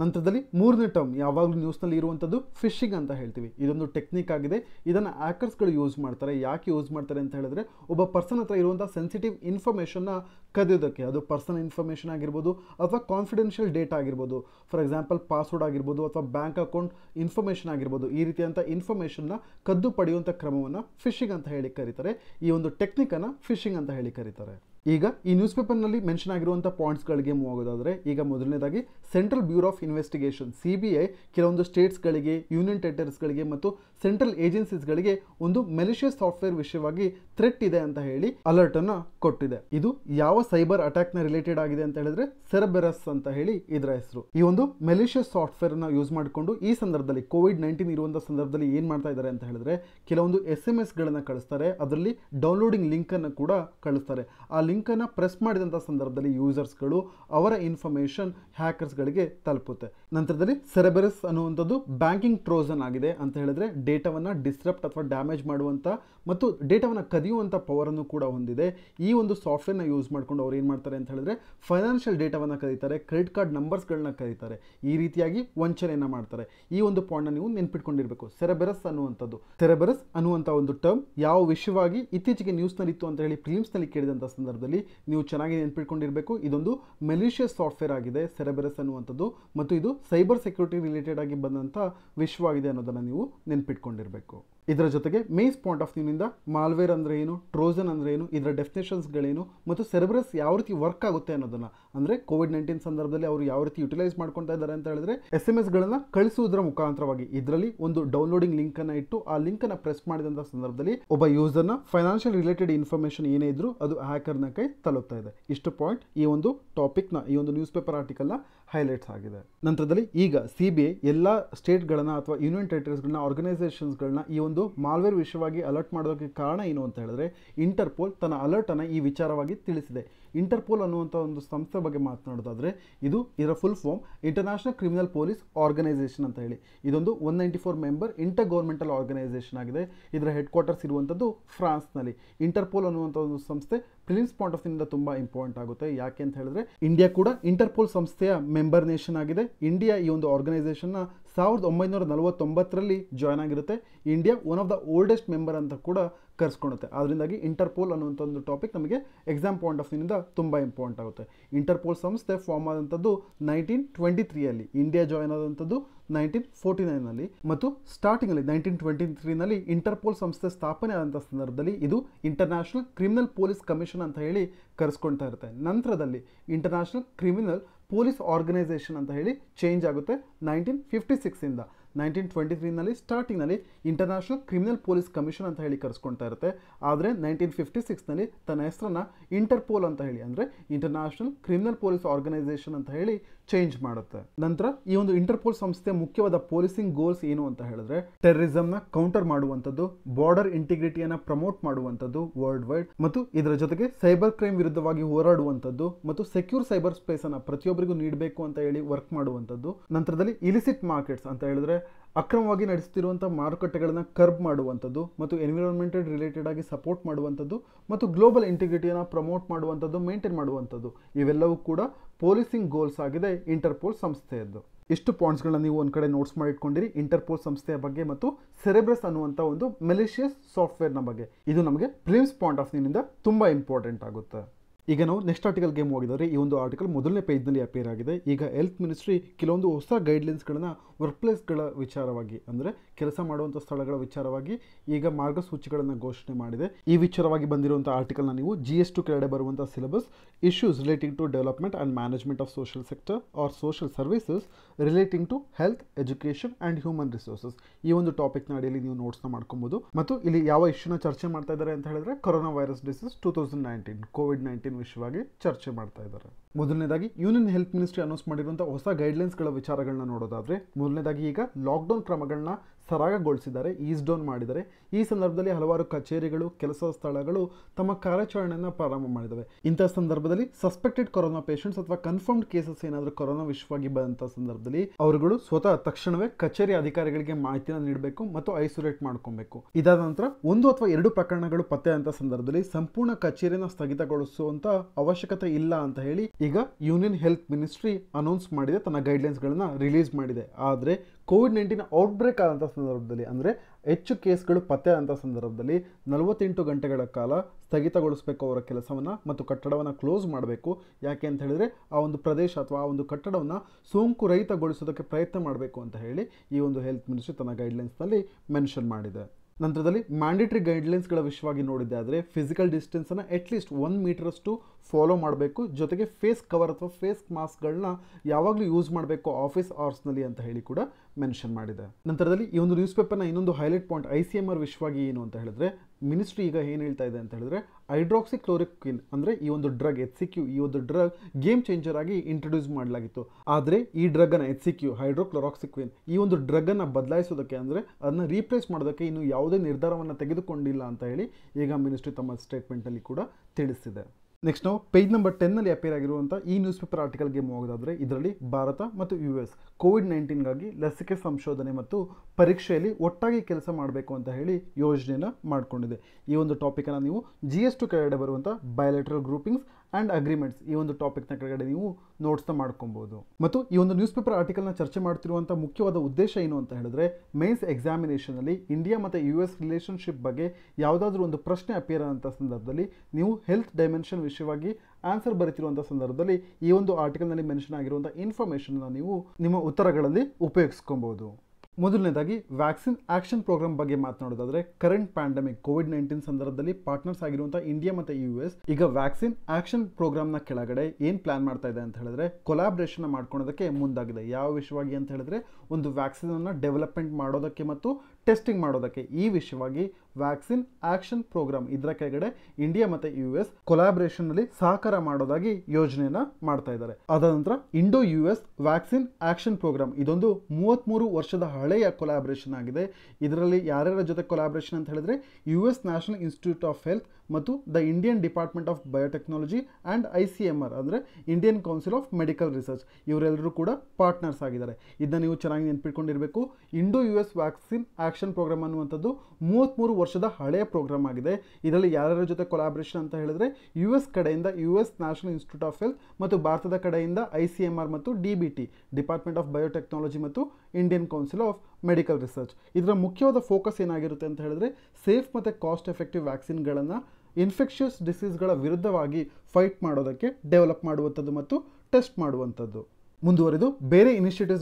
ನಂತರದಲ್ಲಿ ಮೂರನೇ ಟರ್ಮ್ ಯಾವಾಗಲೂ ನ್ಯೂಸ್ನಲ್ಲಿ ಇರುವಂಥದ್ದು ಫಿಶಿಂಗ್ ಅಂತ ಹೇಳ್ತೀವಿ ಇದೊಂದು ಟೆಕ್ನಿಕ್ ಆಗಿದೆ ಇದನ್ನು ಆ್ಯಕರ್ಸ್ಗಳು ಯೂಸ್ ಮಾಡ್ತಾರೆ ಯಾಕೆ ಯೂಸ್ ಮಾಡ್ತಾರೆ ಅಂತ ಹೇಳಿದ್ರೆ ಒಬ್ಬ ಪರ್ಸನ್ ಹತ್ರ ಇರುವಂಥ ಸೆನ್ಸಿಟಿವ್ ಇನ್ಫಾರ್ಮೇಷನ್ನ ಕದಿಯೋದಕ್ಕೆ ಅದು ಪರ್ಸನಲ್ ಇನ್ಫಾರ್ಮೇಷನ್ ಆಗಿರ್ಬೋದು ಅಥವಾ ಕಾನ್ಫಿಡೆನ್ಷಿಯಲ್ ಡೇಟಾ ಆಗಿರ್ಬೋದು ಫಾರ್ ಎಕ್ಸಾಂಪಲ್ ಪಾಸ್ವರ್ಡ್ ಆಗಿರ್ಬೋದು ಅಥವಾ ಬ್ಯಾಂಕ್ ಅಕೌಂಟ್ ಇನ್ಫಾರ್ಮೇಷನ್ ಆಗಿರ್ಬೋದು ಈ ರೀತಿಯಂಥ ಇನ್ಫಾರ್ಮೇಷನ್ನ ಕದ್ದು ಪಡೆಯುವಂಥ ಕ್ರಮವನ್ನು ಫಿಶಿಂಗ್ ಅಂತ ಹೇಳಿ ಕರೀತಾರೆ ಈ ಒಂದು ಟೆಕ್ನಿಕನ್ನು ಫಿಶಿಂಗ್ ಅಂತ ಹೇಳಿ ಕರೀತಾರೆ ಈಗ ಈ ನ್ಯೂಸ್ ಪೇಪರ್ನಲ್ಲಿ ಮೆನ್ಷನ್ ಆಗಿರುವಂಥ ಪಾಯಿಂಟ್ಸ್ಗಳಿಗೆ ಮೂವ್ ಆಗೋದಾದರೆ ಈಗ ಮೊದಲನೇದಾಗಿ central bureau of investigation C B I ಕೆಲವೊಂದು ಸ್ಟೇಟ್ಸ್ಗಳಿಗೆ ಯೂನಿಯನ್ ಗಳಿಗೆ ಮತ್ತು ಸೆಂಟ್ರಲ್ ಏಜೆನ್ಸೀಸ್ಗಳಿಗೆ ಒಂದು ಮೆಲಿಷಿಯಸ್ ಸಾಫ್ಟ್ವೇರ್ ವಿಷಯವಾಗಿ ಥ್ರೆಟ್ ಇದೆ ಅಂತ ಹೇಳಿ ಅಲರ್ಟ್ ಕೊಟ್ಟಿದೆ ಇದು ಯಾವ ಸೈಬರ್ ಅಟ್ಯಾಕ್ನ ರಿಲೇಟೆಡ್ ಆಗಿದೆ ಅಂತ ಹೇಳಿದ್ರೆ ಸೆರಬೆರಸ್ ಅಂತ ಹೇಳಿ ಇದರ ಹೆಸರು ಈ ಒಂದು ಮೆಲಿಷಿಯಸ್ ಸಾಫ್ಟ್ವೇರ್ನ ಯೂಸ್ ಮಾಡಿಕೊಂಡು ಈ ಸಂದರ್ಭದಲ್ಲಿ ಕೋವಿಡ್ ನೈನ್ಟೀನ್ ಇರುವಂತಹ ಸಂದರ್ಭದಲ್ಲಿ ಏನು ಮಾಡ್ತಾ ಇದ್ದಾರೆ ಅಂತ ಹೇಳಿದ್ರೆ ಕೆಲವೊಂದು ಎಸ್ ಎಸ್ ಎಸ್ಗಳನ್ನು ಕಳಿಸ್ತಾರೆ ಅದರಲ್ಲಿ ಡೌನ್ಲೋಡಿಂಗ್ ಲಿಂಕನ್ನು ಕೂಡ ಕಳಿಸ್ತಾರೆ ಆ ಲಿಂಕನ್ನು ಪ್ರೆಸ್ ಮಾಡಿದಂಥ ಸಂದರ್ಭದಲ್ಲಿ ಯೂಸರ್ಸ್ಗಳು ಅವರ ಇನ್ಫಾರ್ಮೇಷನ್ ಹ್ಯಾಕರ್ಸ್ಗಳಿಗೆ ತಲುಪುತ್ತೆ ನಂತರದಲ್ಲಿ ಸೆರೆಬೆರಸ್ ಅನ್ನುವಂಥದ್ದು ಬ್ಯಾಂಕಿಂಗ್ ಟ್ರೋಜನ್ ಆಗಿದೆ ಅಂತ ಹೇಳಿದ್ರೆ ಡೇಟಾವನ್ನು ಡಿಸ್ಟ್ರಪ್ಟ್ ಅಥವಾ ಡ್ಯಾಮೇಜ್ ಮಾಡುವಂಥ ಮತ್ತು ಡೇಟಾವನ್ನು ಕದಿಯುವಂಥ ಪವರನ್ನು ಕೂಡ ಹೊಂದಿದೆ ಈ ಒಂದು ಸಾಫ್ಟ್ವೇರ್ನ ಯೂಸ್ ಮಾಡ್ಕೊಂಡು ಅವ್ರು ಏನು ಮಾಡ್ತಾರೆ ಅಂತ ಹೇಳಿದ್ರೆ ಫೈನಾನ್ಷಿಯಲ್ ಡೇಟಾವನ್ನು ಕರೀತಾರೆ ಕ್ರೆಡಿಟ್ ಕಾರ್ಡ್ ನಂಬರ್ಸ್ಗಳನ್ನ ಕರೀತಾರೆ ಈ ರೀತಿಯಾಗಿ ವಂಚನೆಯನ್ನು ಮಾಡ್ತಾರೆ ಈ ಒಂದು ಪಾಯಿಂಟ್ನ ನೀವು ನೆನ್ಪಿಟ್ಕೊಂಡಿರಬೇಕು ಸೆರೆಬೆರಸ್ ಅನ್ನುವಂಥದ್ದು ಸೆರೆಬರಸ್ ಅನ್ನುವಂಥ ಒಂದು ಟರ್ಮ್ ಯಾವ ವಿಷಯವಾಗಿ ಇತ್ತೀಚೆಗೆ ನ್ಯೂಸ್ನಲ್ಲಿತ್ತು ಅಂತ ಹೇಳಿ ಫಿಲಿಮ್ಸ್ನಲ್ಲಿ ಕೇಳಿದಂಥ ಸಂದರ್ಭ ಸಂದರ್ಭದಲ್ಲಿ ನೀವು ಚೆನ್ನಾಗಿ ನೆನ್ಪಿಟ್ಕೊಂಡಿರಬೇಕು ಇದೊಂದು ಮೆಲಿಷಿಯಸ್ ಸಾಫ್ಟ್ವೇರ್ ಆಗಿದೆ ಸೆರೆಬೆರಸ್ ಅನ್ನುವಂಥದ್ದು ಮತ್ತು ಇದು ಸೈಬರ್ ಸೆಕ್ಯೂರಿಟಿ ರಿಲೇಟೆಡ್ ಆಗಿ ಬಂದಂಥ ವಿಶ್ವ ಆಗಿದೆ ಅನ್ನೋದನ್ನು ನೀವು ನೆನ್ಪಿಟ್ಕೊಂಡಿರಬೇಕು ಇದರ ಜೊತೆಗೆ ಮೇಸ್ ಪಾಯಿಂಟ್ ಆಫ್ ವ್ಯೂನಿಂದ ಮಾಲ್ವೇರ್ ಅಂದರೆ ಏನು ಟ್ರೋಜನ್ ಅಂದರೆ ಏನು ಇದರ ಡೆಫಿನೇಷನ್ಸ್ಗಳೇನು ಮತ್ತು ಸೆರೆಬ್ರಸ್ ಯಾವ ರೀತಿ ವರ್ಕ್ ಆಗುತ್ತೆ ಅನ್ನೋದನ್ನು ಅಂದರೆ ಕೋವಿಡ್ ನೈನ್ಟೀನ್ ಸಂದರ್ಭದಲ್ಲಿ ಅವರು ಯಾವ ರೀತಿ ಯುಟಿಲೈಸ್ ಮಾಡ್ಕೊತಾ ಇದ್ದಾರೆ ಅಂತ ಹೇಳಿದ್ರೆ ಎಸ್ ಎಮ್ ಎಸ್ಗಳನ್ನು ಕಳಿಸುವುದರ ಮುಖಾಂತರವಾಗಿ ಇದರಲ್ಲಿ ಒಂದು ಡೌನ್ಲೋಡಿಂಗ್ ಲಿಂಕನ್ನು ಇಟ್ಟು ಆ ಲಿಂಕನ್ನು ಪ್ರೆಸ್ ಮಾಡಿದಂಥ ಸಂದರ್ಭದಲ್ಲಿ ಒಬ್ಬ ಯೂಸರ್ನ ಫೈನಾನ್ಷಿಯಲ್ ರಿಲೇಟೆಡ್ ಇನ್ಫಾರ್ಮೇಷನ್ ಏನೇ ಇದ್ರೂ ಅದು ಹ್ಯಾಕರ್ನ ಕೈ ತಲುಪ್ತಾ ಇದೆ ಇಷ್ಟು ಪಾಯಿಂಟ್ ಈ ಒಂದು ಟಾಪಿಕ್ನ ಈ ಒಂದು ನ್ಯೂಸ್ ಪೇಪರ್ ಆರ್ಟಿಕಲ್ನ ಹೈಲೈಟ್ಸ್ ಆಗಿದೆ ನಂತರದಲ್ಲಿ ಈಗ ಸಿ ಬಿ ಐ ಎಲ್ಲ ಸ್ಟೇಟ್ಗಳನ್ನ ಅಥವಾ ಯೂನಿಯನ್ ಟೆರಿಟರೀಸ್ಗಳನ್ನ ಆರ್ಗನೈಸೇಷನ್ಸ್ಗಳನ್ನ ಈ ಒಂದು ಮಾಲ್ವೇರ್ ವಿಷಯವಾಗಿ ಅಲರ್ಟ್ ಮಾಡೋದಕ್ಕೆ ಕಾರಣ ಏನು ಅಂತ ಹೇಳಿದ್ರೆ ಇಂಟರ್ಪೋಲ್ ತನ್ನ ಅಲರ್ಟನ್ನು ಈ ವಿಚಾರವಾಗಿ ತಿಳಿಸಿದೆ ಇಂಟರ್ಪೋಲ್ ಅನ್ನುವಂಥ ಒಂದು ಸಂಸ್ಥೆ ಬಗ್ಗೆ ಮಾತನಾಡೋದಾದರೆ ಇದು ಇದರ full form international criminal police organisation ಅಂತ ಹೇಳಿ ಇದೊಂದು one ninety four member intergovernmental organisation ಆಗಿದೆ ಇದರ ಹೆಡ್ ಕ್ವಾರ್ಟರ್ಸ್ ಇರುವಂಥದ್ದು ಫ್ರಾನ್ಸ್ನಲ್ಲಿ ಇಂಟರ್ಪೋಲ್ ಅನ್ನುವಂಥ ಒಂದು ಸಂಸ್ಥೆ ಪ್ರಿಲಿಮ್ಸ್ ಪಾಯಿಂಟ್ ಆಫ್ ವ್ಯೂನಿಂದ ತುಂಬ ಇಂಪಾರ್ಟೆಂಟ್ ಆಗುತ್ತೆ ಯಾಕೆ ಅಂತ ಹೇಳಿದ್ರೆ ಇಂಡಿಯಾ ಕೂಡ ಇಂಟರ್ಪೋಲ್ ಸಂಸ್ಥೆಯ ಮೆಂಬರ್ ನೇಷನ್ ಆಗಿದೆ ಇಂಡಿಯಾ ಈ ಒಂದು ಆರ್ಗನೈಸೇಷನ್ನ ಸಾವಿರದ ಒಂಬೈನೂರ ನಲವತ್ತೊಂಬತ್ತರಲ್ಲಿ ಜಾಯ್ನ್ ಆಗಿರುತ್ತೆ India one of the oldest member ಅಂತ ಕೂಡ ಕರ್ಸ್ಕೊಳುತ್ತೆ ಅದರಿಂದಾಗಿ ಇಂಟರ್ಪೋಲ್ ಅನ್ನುವಂಥ ಒಂದು ಟಾಪಿಕ್ ನಮಗೆ ಎಕ್ಸಾಮ್ ಪಾಯಿಂಟ್ ಆಫ್ ವ್ಯೂನಿಂದ ತುಂಬ ಇಂಪಾರ್ಟೆಂಟ್ ಆಗುತ್ತೆ ಇಂಟರ್ಪೋಲ್ ಸಂಸ್ಥೆ ಫಾರ್ಮ್ ಆದಂಥದ್ದು ನೈನ್ಟೀನ್ ಟ್ವೆಂಟಿ ತ್ರೀಯಲ್ಲಿ ಇಂಡಿಯಾ ಜಾಯ್ನ್ ಆದಂಥದ್ದು ನೈನ್ಟೀನ್ ಫೋರ್ಟಿ ನೈನಲ್ಲಿ ಮತ್ತು ಸ್ಟಾರ್ಟಿಂಗಲ್ಲಿ ನೈನ್ಟೀನ್ ಟ್ವೆಂಟಿ ತ್ರೀನಲ್ಲಿ ಇಂಟರ್ಪೋಲ್ ಸಂಸ್ಥೆ ಸ್ಥಾಪನೆ ಆದಂಥ ಸಂದರ್ಭದಲ್ಲಿ ಇದು ಇಂಟರ್ನ್ಯಾಷನಲ್ ಕ್ರಿಮಿನಲ್ ಪೊಲೀಸ್ ಕಮಿಷನ್ ಅಂತ ಹೇಳಿ ಕರೆಸ್ಕೊಳ್ತಾ ಇರುತ್ತೆ ನಂತರದಲ್ಲಿ ಇಂಟರ್ನ್ಯಾಷನಲ್ ಕ್ರಿಮಿನಲ್ ಪೊಲೀಸ್ ಆರ್ಗನೈಸೇಷನ್ ಅಂತ ಹೇಳಿ ಚೇಂಜ್ ಆಗುತ್ತೆ ನೈನ್ಟೀನ್ ಫಿಫ್ಟಿ ಸಿಕ್ಸಿಂದ ನೈನ್ಟೀನ್ ಟ್ವೆಂಟಿ ತ್ರೀನಲ್ಲಿ ಸ್ಟಾರ್ಟಿಂಗ್ನಲ್ಲಿ ಇಂಟರ್ನ್ಯಾಷನಲ್ ಕ್ರಿಮಿನಲ್ ಪೊಲೀಸ್ ಕಮಿಷನ್ ಅಂತ ಹೇಳಿ ಕರೆಸ್ಕೊಳ್ತಾ ಇರುತ್ತೆ ಆದರೆ ನೈನ್ಟೀನ್ ಫಿಫ್ಟಿ ಸಿಕ್ಸ್ನಲ್ಲಿ ತನ್ನ ಹೆಸರನ್ನು ಇಂಟರ್ಪೋಲ್ ಅಂತ ಹೇಳಿ ಅಂದರೆ ಇಂಟರ್ನ್ಯಾಷನಲ್ ಕ್ರಿಮಿನಲ್ ಪೊಲೀಸ್ ಆರ್ಗನೈಸೇಷನ್ ಅಂತ ಹೇಳಿ ಚೇಂಜ್ ಮಾಡುತ್ತೆ ನಂತರ ಈ ಒಂದು ಇಂಟರ್ಪೋಲ್ ಸಂಸ್ಥೆ ಮುಖ್ಯವಾದ ಪೊಲೀಸಿಂಗ್ ಗೋಲ್ಸ್ ಏನು ಅಂತ ಹೇಳಿದ್ರೆ ಟೆರರಿಸಂನ ಕೌಂಟರ್ ಮಾಡುವಂಥದ್ದು ಬಾರ್ಡರ್ ಇಂಟಿಗ್ರಿಟಿಯನ್ನು ಪ್ರಮೋಟ್ ಮಾಡುವಂಥದ್ದು ವರ್ಲ್ಡ್ ವೈಡ್ ಮತ್ತು ಇದರ ಜೊತೆಗೆ ಸೈಬರ್ ಕ್ರೈಮ್ ವಿರುದ್ಧವಾಗಿ ಹೋರಾಡುವಂಥದ್ದು ಮತ್ತು ಸೆಕ್ಯೂರ್ ಸೈಬರ್ ಸ್ಪೇಸ್ ಅನ್ನ ಪ್ರತಿಯೊಬ್ಬರಿಗೂ ನೀಡಬೇಕು ಅಂತ ಹೇಳಿ ವರ್ಕ್ ಮಾಡುವಂಥದ್ದು ನಂತರದಲ್ಲಿ ಇಲಿಸಿಟ್ ಮಾರ್ಕೆಟ್ಸ್ ಅಂತ ಹೇಳಿದ್ರೆ ಅಕ್ರಮವಾಗಿ ನಡೆಸ್ತಿರುವಂಥ ಮಾರುಕಟ್ಟೆಗಳನ್ನು ಕರ್ಬ್ ಮಾಡುವಂಥದ್ದು ಮತ್ತು ಎನ್ವಿರಾನ್ಮೆಂಟೆಡ್ ರಿಲೇಟೆಡ್ ಆಗಿ ಸಪೋರ್ಟ್ ಮಾಡುವಂಥದ್ದು ಮತ್ತು ಗ್ಲೋಬಲ್ ಇಂಟಿಗ್ರಿಟಿಯನ್ನು ಪ್ರಮೋಟ್ ಮಾಡುವಂಥದ್ದು ಮೇಂಟೈನ್ ಮಾಡುವಂಥದ್ದು ಇವೆಲ್ಲವೂ ಕೂಡ ಪೊಲೀಸಿಂಗ್ ಗೋಲ್ಸ್ ಆಗಿದೆ ಇಂಟರ್ಪೋಲ್ ಸಂಸ್ಥೆಯದ್ದು ಇಷ್ಟು ಪಾಯಿಂಟ್ಸ್ಗಳನ್ನ ನೀವು ಒಂದು ಕಡೆ ನೋಟ್ಸ್ ಮಾಡಿಟ್ಕೊಂಡಿರಿ ಇಂಟರ್ಪೋಲ್ ಸಂಸ್ಥೆಯ ಬಗ್ಗೆ ಮತ್ತು ಸೆರೆಬ್ರಸ್ ಅನ್ನುವಂಥ ಒಂದು ಮೆಲಿಷಿಯಸ್ ಸಾಫ್ಟ್ವೇರ್ನ ಬಗ್ಗೆ ಇದು ನಮಗೆ ಪ್ರಿಮ್ಸ್ ಪಾಯಿಂಟ್ ಆಫ್ ವ್ಯೂನಿಂದ ತುಂಬ ಇಂಪಾರ್ಟೆಂಟ್ ಆಗುತ್ತೆ ಈಗ ನಾವು ನೆಕ್ಸ್ಟ್ ಗೇಮ್ ಹೋಗಿದರೆ ಈ ಒಂದು ಆರ್ಟಿಕಲ್ ಮೊದಲನೇ ಪೇಜ್ನಲ್ಲಿ ಅಪೇರ್ ಆಗಿದೆ ಈಗ ಹೆಲ್ತ್ ಮಿನಿಸ್ಟ್ರಿ ಕೆಲವೊಂದು ಹೊಸ ಗೈಡ್ಲೈನ್ಸ್ಗಳನ್ನು ವರ್ಕ್ ಪ್ಲೇಸ್ಗಳ ವಿಚಾರವಾಗಿ ಅಂದರೆ ಕೆಲಸ ಮಾಡುವಂಥ ಸ್ಥಳಗಳ ವಿಚಾರವಾಗಿ ಈಗ ಮಾರ್ಗಸೂಚಿಗಳನ್ನು ಘೋಷಣೆ ಮಾಡಿದೆ ಈ ವಿಚಾರವಾಗಿ ಬಂದಿರುವಂಥ ಆರ್ಟಿಕಲ್ನ ನೀವು ಜಿ ಎಸ್ ಟು ಕೆಳಗಡೆ ಬರುವಂಥ syllabus issues relating to development and management of social sector or social services relating to health education and human resources ಈ ಒಂದು ಟಾಪಿಕ್ನ ಅಡಿಯಲ್ಲಿ ನೀವು ನೋಟ್ಸ್ನ ಮಾಡ್ಕೊಬೋದು ಮತ್ತು ಇಲ್ಲಿ ಯಾವ ಇಶ್ಯೂನ ಚರ್ಚೆ ಮಾಡ್ತಾ ಇದ್ದಾರೆ ಅಂತ ಹೇಳಿದ್ರೆ corona virus disease two thousand nineteen Covid nineteen ವಿಷಯವಾಗಿ ಚರ್ಚೆ ಮಾಡ್ತಾ ಇದ್ದಾರೆ ಮೊದಲನೇದಾಗಿ ಯೂನಿಯನ್ ಹೆಲ್ತ್ ಮಿನಿಸ್ಟ್ರಿ ಅನೌನ್ಸ್ ಮಾಡಿರುವಂಥ ಹೊಸ ಗೈಡ್ಲೈನ್ಸ್ಗಳ ವಿಚಾರಗಳನ್ನ ನೋಡೋದಾದರೆ ಮೊದಲನೇದಾಗಿ ಈಗ ಲಾಕ್ಡೌನ್ ಕ್ರಮಗಳನ್ನ ಸರಾಗಗೊಳಿಸಿದ್ದಾರೆ ಈಸ್ ಡೌನ್ ಮಾಡಿದ್ದಾರೆ ಈ ಸಂದರ್ಭದಲ್ಲಿ ಹಲವಾರು ಕಚೇರಿಗಳು ಕೆಲಸ ಸ್ಥಳಗಳು ತಮ್ಮ ಕಾರ್ಯಾಚರಣೆಯನ್ನು ಪ್ರಾರಂಭ ಮಾಡಿದವೆ ಇಂಥ ಸಂದರ್ಭದಲ್ಲಿ ಸಸ್ಪೆಕ್ಟೆಡ್ ಕೊರೋನಾ ಪೇಷಂಟ್ಸ್ ಅಥವಾ ಕನ್ಫರ್ಮ್ಡ್ ಕೇಸಸ್ ಏನಾದರೂ ಕೊರೋನಾ ವಿಶ್ವವಾಗಿ ಬಂದಂಥ ಸಂದರ್ಭದಲ್ಲಿ ಅವರುಗಳು ಸ್ವತಃ ತಕ್ಷಣವೇ ಕಚೇರಿ ಅಧಿಕಾರಿಗಳಿಗೆ ಮಾಹಿತಿಯನ್ನು ನೀಡಬೇಕು ಮತ್ತು ಐಸೋಲೇಟ್ ಮಾಡ್ಕೊಬೇಕು ಇದಾದ ನಂತರ ಒಂದು ಅಥವಾ ಎರಡು ಪ್ರಕರಣಗಳು ಪತ್ತೆ ಸಂದರ್ಭದಲ್ಲಿ ಸಂಪೂರ್ಣ ಕಚೇರಿಯನ್ನು ಸ್ಥಗಿತಗೊಳಿಸುವಂತ ಅವಶ್ಯಕತೆ ಇಲ್ಲ ಅಂತ ಹೇಳಿ ಈಗ ಯೂನಿಯನ್ ಹೆಲ್ತ್ ಮಿನಿಸ್ಟ್ರಿ ಅನೌನ್ಸ್ ಮಾಡಿದೆ ತನ್ನ ಗೈಡ್ಲೈನ್ಸ್ಗಳನ್ನು ರಿಲೀಸ್ ಮಾಡಿದೆ ಆದರೆ ಕೋವಿಡ್ ನೈನ್ಟೀನ್ ಔಟ್ಬ್ರೇಕ್ ಆದಂಥ ಸಂದರ್ಭದಲ್ಲಿ ಅಂದರೆ ಹೆಚ್ಚು ಕೇಸ್ಗಳು ಪತ್ತೆ ಆದಂಥ ಸಂದರ್ಭದಲ್ಲಿ ನಲವತ್ತೆಂಟು ಗಂಟೆಗಳ ಕಾಲ ಸ್ಥಗಿತಗೊಳಿಸಬೇಕು ಅವರ ಕೆಲಸವನ್ನು ಮತ್ತು ಕಟ್ಟಡವನ್ನು ಕ್ಲೋಸ್ ಮಾಡಬೇಕು ಯಾಕೆ ಅಂತ ಹೇಳಿದರೆ ಆ ಒಂದು ಪ್ರದೇಶ ಅಥವಾ ಆ ಒಂದು ಕಟ್ಟಡವನ್ನು ಸೋಂಕು ರಹಿತಗೊಳಿಸೋದಕ್ಕೆ ಪ್ರಯತ್ನ ಮಾಡಬೇಕು ಅಂತ ಹೇಳಿ ಈ ಒಂದು ಹೆಲ್ತ್ ಮಿನಿಸ್ಟ್ರಿ ತನ್ನ ಗೈಡ್ಲೈನ್ಸ್ನಲ್ಲಿ ಮೆನ್ಷನ್ ಮಾಡಿದೆ ನಂತರದಲ್ಲಿ ಮ್ಯಾಂಡೇಟರಿ ಗೈಡ್ಲೈನ್ಸ್ಗಳ ವಿಷಯವಾಗಿ ನೋಡಿದ್ದೆ ಆದರೆ ಫಿಸಿಕಲ್ ಡಿಸ್ಟೆನ್ಸನ್ನು ಅಟ್ಲೀಸ್ಟ್ ಒನ್ ಮೀಟರಷ್ಟು ಫಾಲೋ ಮಾಡಬೇಕು ಜೊತೆಗೆ ಫೇಸ್ ಕವರ್ ಅಥವಾ ಫೇಸ್ ಮಾಸ್ಕ್ಗಳನ್ನ ಯಾವಾಗಲೂ ಯೂಸ್ ಮಾಡಬೇಕು ಆಫೀಸ್ ಅವರ್ಸ್ನಲ್ಲಿ ಅಂತ ಹೇಳಿ ಕೂಡ ಮೆನ್ಷನ್ ಮಾಡಿದೆ ನಂತರದಲ್ಲಿ ಈ ಒಂದು ನ್ಯೂಸ್ ಪೇಪರ್ನ ಇನ್ನೊಂದು highlight point I C M R ವಿಶ್ವವಾಗಿ ಏನು ಅಂತ ಹೇಳಿದ್ರೆ ಮಿನಿಸ್ಟ್ರಿ ಈಗ ಏನು ಹೇಳ್ತಾ ಇದೆ ಅಂತ ಹೇಳಿದ್ರೆ ಹೈಡ್ರಾಕ್ಸಿ ಕ್ಲೋರಿಕ್ವಿನ್ ಅಂದರೆ ಈ ಒಂದು ಡ್ರಗ್ ಎಚ್ ಸಿ ಕ್ಯೂ ಈ ಒಂದು ಡ್ರಗ್ ಗೇಮ್ ಚೇಂಜರ್ ಆಗಿ ಇಂಟ್ರೊಡ್ಯೂಸ್ ಮಾಡಲಾಗಿತ್ತು ಆದರೆ ಈ ಡ್ರಗ್ನ ಎಚ್ ಸಿ ಕ್ಯೂ ಹೈಡ್ರೋಕ್ಲೋರಾಕ್ಸಿಕ್ವಿನ್ ಈ ಒಂದು ಡ್ರಗ್ ಅನ್ನು ಬದಲಾಯಿಸೋದಕ್ಕೆ ಅಂದರೆ ಅದನ್ನು ರೀಪ್ಲೇಸ್ ಮಾಡೋದಕ್ಕೆ ಇನ್ನೂ ಯಾವುದೇ ನಿರ್ಧಾರವನ್ನು ತೆಗೆದುಕೊಂಡಿಲ್ಲ ಅಂತ ಹೇಳಿ ಈಗ ಮಿನಿಸ್ಟ್ರಿ ತಮ್ಮ ಸ್ಟೇಟ್ಮೆಂಟಲ್ಲಿ ಕೂಡ ತಿಳಿಸಿದೆ ನೆಕ್ಸ್ಟ್ ನಾವು ಪೇಜ್ ನಂಬರ್ ಟೆನ್ನಲ್ಲಿ ಅಪೇರ್ ಆಗಿರುವಂಥ ಈ ನ್ಯೂಸ್ ಪೇಪರ್ ಆರ್ಟಿಕಲ್ಗೆ ಹೋಗೋದಾದರೆ ಇದರಲ್ಲಿ ಭಾರತ ಮತ್ತು ಯು ಎಸ್ ಕೋವಿಡ್ ನೈನ್ಟೀನ್ಗಾಗಿ ಲಸಿಕೆ ಸಂಶೋಧನೆ ಮತ್ತು ಪರೀಕ್ಷೆಯಲ್ಲಿ ಒಟ್ಟಾಗಿ ಕೆಲಸ ಮಾಡಬೇಕು ಅಂತ ಹೇಳಿ ಯೋಜನೆಯನ್ನು ಮಾಡಿಕೊಂಡಿದೆ ಈ ಒಂದು ಟಾಪಿಕನ್ನು ನೀವು ಜಿ ಎಸ್ ಟು ಕೆಳಗಡೆ ಬರುವಂಥ ಬಯೋಲೆಟ್ರಲ್ ಗ್ರೂಪಿಂಗ್ಸ್ ಆ್ಯಂಡ್ ಅಗ್ರಿಮೆಂಟ್ಸ್ ಈ ಒಂದು ಟಾಪಿಕ್ನ ಕೆಳಗಡೆ ನೀವು ನೋಟ್ಸ್ನ ಮಾಡ್ಕೊಬೋದು ಮತ್ತು ಈ ಒಂದು ನ್ಯೂಸ್ ಪೇಪರ್ ಆರ್ಟಿಕಲ್ನ ಚರ್ಚೆ ಮಾಡ್ತಿರುವಂಥ ಮುಖ್ಯವಾದ ಉದ್ದೇಶ ಏನು ಅಂತ ಹೇಳಿದ್ರೆ ಮೇನ್ಸ್ ಎಕ್ಸಾಮಿನೇಷನಲ್ಲಿ ಇಂಡಿಯಾ ಮತ್ತು ಯು ಎಸ್ ರಿಲೇಷನ್ಶಿಪ್ ಬಗ್ಗೆ ಯಾವುದಾದ್ರೂ ಒಂದು ಪ್ರಶ್ನೆ ಅಪಿಯರ್ ಆದಂಥ ಸಂದರ್ಭದಲ್ಲಿ ನೀವು ಹೆಲ್ತ್ ಡೈಮೆನ್ಷನ್ ವಿಷಯವಾಗಿ ಆನ್ಸರ್ ಬರೀತಿರುವಂಥ ಸಂದರ್ಭದಲ್ಲಿ ಈ ಒಂದು ಆರ್ಟಿಕಲ್ನಲ್ಲಿ ಮೆನ್ಷನ್ ಆಗಿರುವಂಥ ಇನ್ಫಾರ್ಮೇಷನ್ನ ನೀವು ನಿಮ್ಮ ಉತ್ತರಗಳಲ್ಲಿ ಉಪಯೋಗಿಸ್ಕೊಬೋದು ಮೊದಲನೇದಾಗಿ ವ್ಯಾಕ್ಸಿನ್ ಆಕ್ಷನ್ ಪ್ರೋಗ್ರಾಮ್ ಬಗ್ಗೆ ಮಾತನಾಡೋದಾದ್ರೆ ಕರೆಂಟ್ ಪ್ಯಾಂಡಮಿಕ್ ಕೋವಿಡ್ ನೈನ್ಟೀನ್ ಸಂದರ್ಭದಲ್ಲಿ ಪಾರ್ಟ್ನರ್ಸ್ ಆಗಿರುವಂತಹ ಇಂಡಿಯಾ ಮತ್ತೆ ಯು ಎಸ್ ಈಗ ವ್ಯಾಕ್ಸಿನ್ ಆಕ್ಷನ್ ಪ್ರೋಗ್ರಾಮ್ನ ನ ಕೆಳಗಡೆ ಏನ್ ಪ್ಲಾನ್ ಮಾಡ್ತಾ ಇದೆ ಅಂತ ಹೇಳಿದ್ರೆ ಕೊಲಾಬ್ರೇಷನ್ ಮಾಡ್ಕೊಳೋದಕ್ಕೆ ಮುಂದಾಗಿದೆ ಯಾವ ವಿಷಯವಾಗಿ ಅಂತ ಹೇಳಿದ್ರೆ ಒಂದು ವ್ಯಾಕ್ಸಿನ್ ಅನ್ನ ಡೆವಲಪ್ಮೆಂಟ್ ಮಾಡೋದಕ್ಕೆ ಮತ್ತು ಟೆಸ್ಟಿಂಗ್ ಮಾಡೋದಕ್ಕೆ ಈ ವಿಷಯವಾಗಿ ವ್ಯಾಕ್ಸಿನ್ ಆಕ್ಷನ್ ಪ್ರೋಗ್ರಾಂ ಇದರ ಕೆಳಗಡೆ ಇಂಡಿಯಾ ಮತ್ತು ಯು ಎಸ್ ಕೊಲಾಬ್ರೇಷನ್ ನಲ್ಲಿ ಸಹಕಾರ ಮಾಡೋದಾಗಿ ಯೋಜನೆಯನ್ನ ಮಾಡ್ತಾ ಇದ್ದಾರೆ ಅದ ನಂತರ Indo U S vaccine action programme ಇದೊಂದು ಮೂವತ್ತ್ಮೂರು ವರ್ಷದ ಹಳೆಯ ಕೊಲಾಬ್ರೇಷನ್ ಆಗಿದೆ ಇದರಲ್ಲಿ ಯಾರ್ಯಾರ ಜೊತೆ ಕೊಲಾಬ್ರೇಷನ್ ಅಂತ ಹೇಳಿದ್ರೆ U S national institute of health ಮತ್ತು the Indian department of biotechnology and I C M R ಅಂದರೆ Indian council of medical research ಇವರೆಲ್ಲರೂ ಕೂಡ ಪಾರ್ಟ್ನರ್ಸ್ ಆಗಿದ್ದಾರೆ ಇದನ್ನ ನೀವು ಚೆನ್ನಾಗಿ ನೆನ್ಪಿಟ್ಕೊಂಡಿರಬೇಕು Indo U S vaccine action programme ಅನ್ನುವಂಥದ್ದು ಮೂವತ್ತ್ಮೂರು ವರ್ಷದ ಹಳೆಯ ಪ್ರೋಗ್ರಾಮ್ ಆಗಿದೆ ಇದರಲ್ಲಿ ಯಾರ್ಯಾರ ಜೊತೆ ಕೊಲಾಬ್ರೇಷನ್ ಅಂತ ಹೇಳಿದ್ರೆ ಯು ಎಸ್ ಕಡೆಯಿಂದ U S national institute of health ಮತ್ತು ಭಾರತದ ಕಡೆಯಿಂದ ಐ ಸಿ ಎಂ ಆರ್ ಮತ್ತು D B T department of biotechnology ಮತ್ತು Indian council of medical research ಇದರ ಮುಖ್ಯವಾದ ಫೋಕಸ್ ಏನಾಗಿರುತ್ತೆ ಅಂತ ಹೇಳಿದ್ರೆ ಸೇಫ್ ಮತ್ತು ಕಾಸ್ಟ್ ಎಫೆಕ್ಟಿವ್ ವ್ಯಾಕ್ಸಿನ್ಗಳನ್ನು ಇನ್ಫೆಕ್ಷಿಯಸ್ ಡಿಸೀಸ್ಗಳ ವಿರುದ್ಧವಾಗಿ ಫೈಟ್ ಮಾಡೋದಕ್ಕೆ ಡೆವಲಪ್ ಮಾಡುವಂಥದ್ದು ಮತ್ತು ಟೆಸ್ಟ್ ಮಾಡುವಂಥದ್ದು ಮುಂದುವರೆದು ಬೇರೆ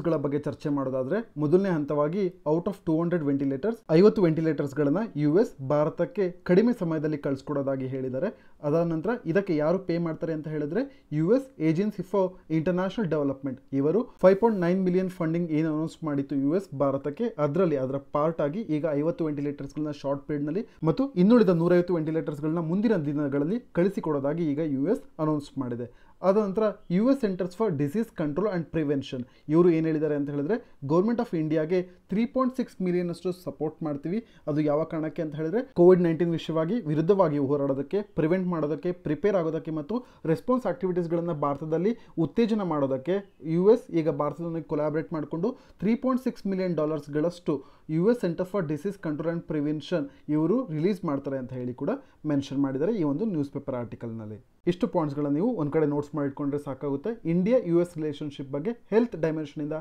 ಗಳ ಬಗ್ಗೆ ಚರ್ಚೆ ಮಾಡೋದಾದ್ರೆ ಮೊದಲನೇ ಹಂತವಾಗಿ out of two hundred ventilators ಐವತ್ತು ವೆಂಟಿಲೇಟರ್ಸ್ಗಳನ್ನು ಯು ಎಸ್ ಭಾರತಕ್ಕೆ ಕಡಿಮೆ ಸಮಯದಲ್ಲಿ ಕಳಿಸ್ಕೊಡೋದಾಗಿ ಹೇಳಿದ್ದಾರೆ ಅದಾದ ನಂತರ ಇದಕ್ಕೆ ಯಾರು ಪೇ ಮಾಡ್ತಾರೆ ಅಂತ ಹೇಳಿದ್ರೆ U S agency for international development ಇವರು five point nine million funding ಏನು ಅನೌನ್ಸ್ ಮಾಡಿತ್ತು ಯು ಎಸ್ ಭಾರತಕ್ಕೆ ಅದರಲ್ಲಿ ಅದರ ಪಾರ್ಟ್ ಆಗಿ ಈಗ ಐವತ್ತು ವೆಂಟಿಲೇಟರ್ಸ್ಗಳನ್ನ ಶಾರ್ಟ್ ನಲ್ಲಿ ಮತ್ತು ಇನ್ನುಳಿದ ನೂರೈವತ್ತು ವೆಂಟಿಲೇಟರ್ಸ್ಗಳನ್ನ ಮುಂದಿನ ದಿನಗಳಲ್ಲಿ ಕಳಿಸಿಕೊಡೋದಾಗಿ ಈಗ ಯು ಎಸ್ ಅನೌನ್ಸ್ ಮಾಡಿದೆ ಅದ ನಂತರ U S centers for disease control and prevention ಇವರು ಏನು ಹೇಳಿದ್ದಾರೆ ಅಂತ ಹೇಳಿದ್ರೆ ಗೌರ್ಮೆಂಟ್ ಆಫ್ ಇಂಡಿಯಾಗೆ ತ್ರೀ ಪಾಯಿಂಟ್ ಸಿಕ್ಸ್ ಮಿಲಿಯನ್ ಅಷ್ಟು ಸಪೋರ್ಟ್ ಮಾಡ್ತೀವಿ ಅದು ಯಾವ ಕಾರಣಕ್ಕೆ ಅಂತ ಹೇಳಿದ್ರೆ ಕೋವಿಡ್ ನೈನ್ಟೀನ್ ವಿಷಯವಾಗಿ ವಿರುದ್ಧವಾಗಿ ಹೋರಾಡೋದಕ್ಕೆ ಪ್ರಿವೆಂಟ್ ಮಾಡೋದಕ್ಕೆ ಪ್ರಿಪೇರ್ ಆಗೋದಕ್ಕೆ ಮತ್ತು ರೆಸ್ಪಾನ್ಸ್ ಆಕ್ಟಿವಿಟೀಸ್ಗಳನ್ನು ಭಾರತದಲ್ಲಿ ಉತ್ತೇಜನ ಮಾಡೋದಕ್ಕೆ ಯು ಎಸ್ ಈಗ ಭಾರತದೊಂದಿಗೆ ಕೊಲಾಬ್ರೇಟ್ ಮಾಡಿಕೊಂಡು ತ್ರೀ ಪಾಯಿಂಟ್ ಸಿಕ್ಸ್ ಮಿಲಿಯನ್ ಡಾಲರ್ಸ್ಗಳಷ್ಟು U S center for disease control and prevention ಇವರು ರಿಲೀಸ್ ಮಾಡ್ತಾರೆ ಅಂತ ಹೇಳಿ ಕೂಡ ಮೆನ್ಷನ್ ಮಾಡಿದ್ದಾರೆ ಈ ಒಂದು ನ್ಯೂಸ್ ಪೇಪರ್ ಆರ್ಟಿಕಲ್ನಲ್ಲಿ ಇಷ್ಟು ಪಾಯಿಂಟ್ಸ್ಗಳನ್ನು ನೀವು ಒಂದು ಕಡೆ ನೋಟ್ಸ್ ಮಾಡಿ ಸಾಕಾಗುತ್ತೆ ಇಂಡಿಯಾ ಯು ಎಸ್ ರಿಲೇಷನ್ಶಿಪ್ ಬಗ್ಗೆ ಹೆಲ್ತ್ ಡೈಮೆನ್ಷನಿಂದ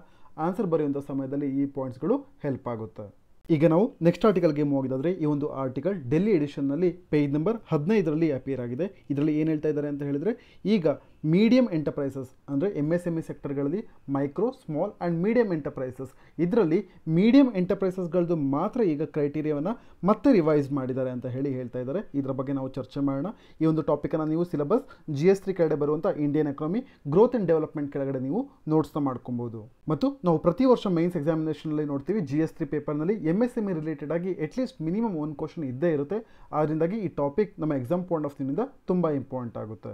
ಆನ್ಸರ್ ಬರೆಯುವಂಥ ಸಮಯದಲ್ಲಿ ಈ ಪಾಯಿಂಟ್ಸ್ಗಳು ಹೆಲ್ಪ್ ಆಗುತ್ತೆ ಈಗ ನಾವು ನೆಕ್ಸ್ಟ್ ಆರ್ಟಿಕಲ್ಗೆ ಹೋಗಿದ್ದಾದರೆ ಈ ಒಂದು ಆರ್ಟಿಕಲ್ ಡೆಲ್ಲಿ ಎಡಿಷನ್ನಲ್ಲಿ ಪೇಜ್ ನಂಬರ್ ಹದಿನೈದರಲ್ಲಿ ಅಪಿಯರ್ ಆಗಿದೆ ಇದರಲ್ಲಿ ಏನು ಹೇಳ್ತಾ ಇದ್ದಾರೆ ಅಂತ ಹೇಳಿದರೆ ಈಗ ಮೀಡಿಯಂ ಎಂಟರ್ಪ್ರೈಸಸ್ ಅಂದರೆ M S M E e ಸೆಕ್ಟರ್ಗಳಲ್ಲಿ micro small and medium enterprises ಇದರಲ್ಲಿ ಮೀಡಿಯಂ ಎಂಟರ್ಪ್ರೈಸಸ್ಗಳದ್ದು ಮಾತ್ರ ಈಗ ಕ್ರೈಟೀರಿಯಾವನ್ನು ಮತ್ತೆ ರಿವೈಸ್ ಮಾಡಿದ್ದಾರೆ ಅಂತ ಹೇಳಿ ಹೇಳ್ತಾ ಇದ್ದಾರೆ ಇದರ ಬಗ್ಗೆ ನಾವು ಚರ್ಚೆ ಮಾಡೋಣ ಈ ಒಂದು ಟಾಪಿಕನ್ನು ನೀವು ಸಿಲೆಬಸ್ ಜಿ ಎಸ್ ಟಿ ಕೆಳಗಡೆ ಬರುವಂಥ Indian economy growth and development ಕೆಳಗಡೆ ನೀವು ನೋಟ್ಸ್ನ ಮಾಡ್ಕೊಬೋದು ಮತ್ತು ನಾವು ಪ್ರತಿ ವರ್ಷ ಮೈನ್ಸ್ ಎಕ್ಸಾಮಿನೇಷನಲ್ಲಿ ನೋಡ್ತೀವಿ ಜಿ ಎಸ್ ಟಿ ಪೇಪರ್ನಲ್ಲಿ M S M E related ಆಗಿ ಅಟ್ಲೀಸ್ಟ್ ಮಿನಿಮಮ್ ಒಂದು ಕ್ವಶನ್ ಇದ್ದೇ ಇರುತ್ತೆ ಆದ್ದರಿಂದಾಗಿ ಈ ಟಾಪಿಕ್ ನಮ್ಮ ಎಕ್ಸಾಮ್ ಪಾಯಿಂಟ್ ಆಫ್ ವ್ಯೂನಿಂದ ತುಂಬ ಇಂಪಾರ್ಟೆಂಟ್ ಆಗುತ್ತೆ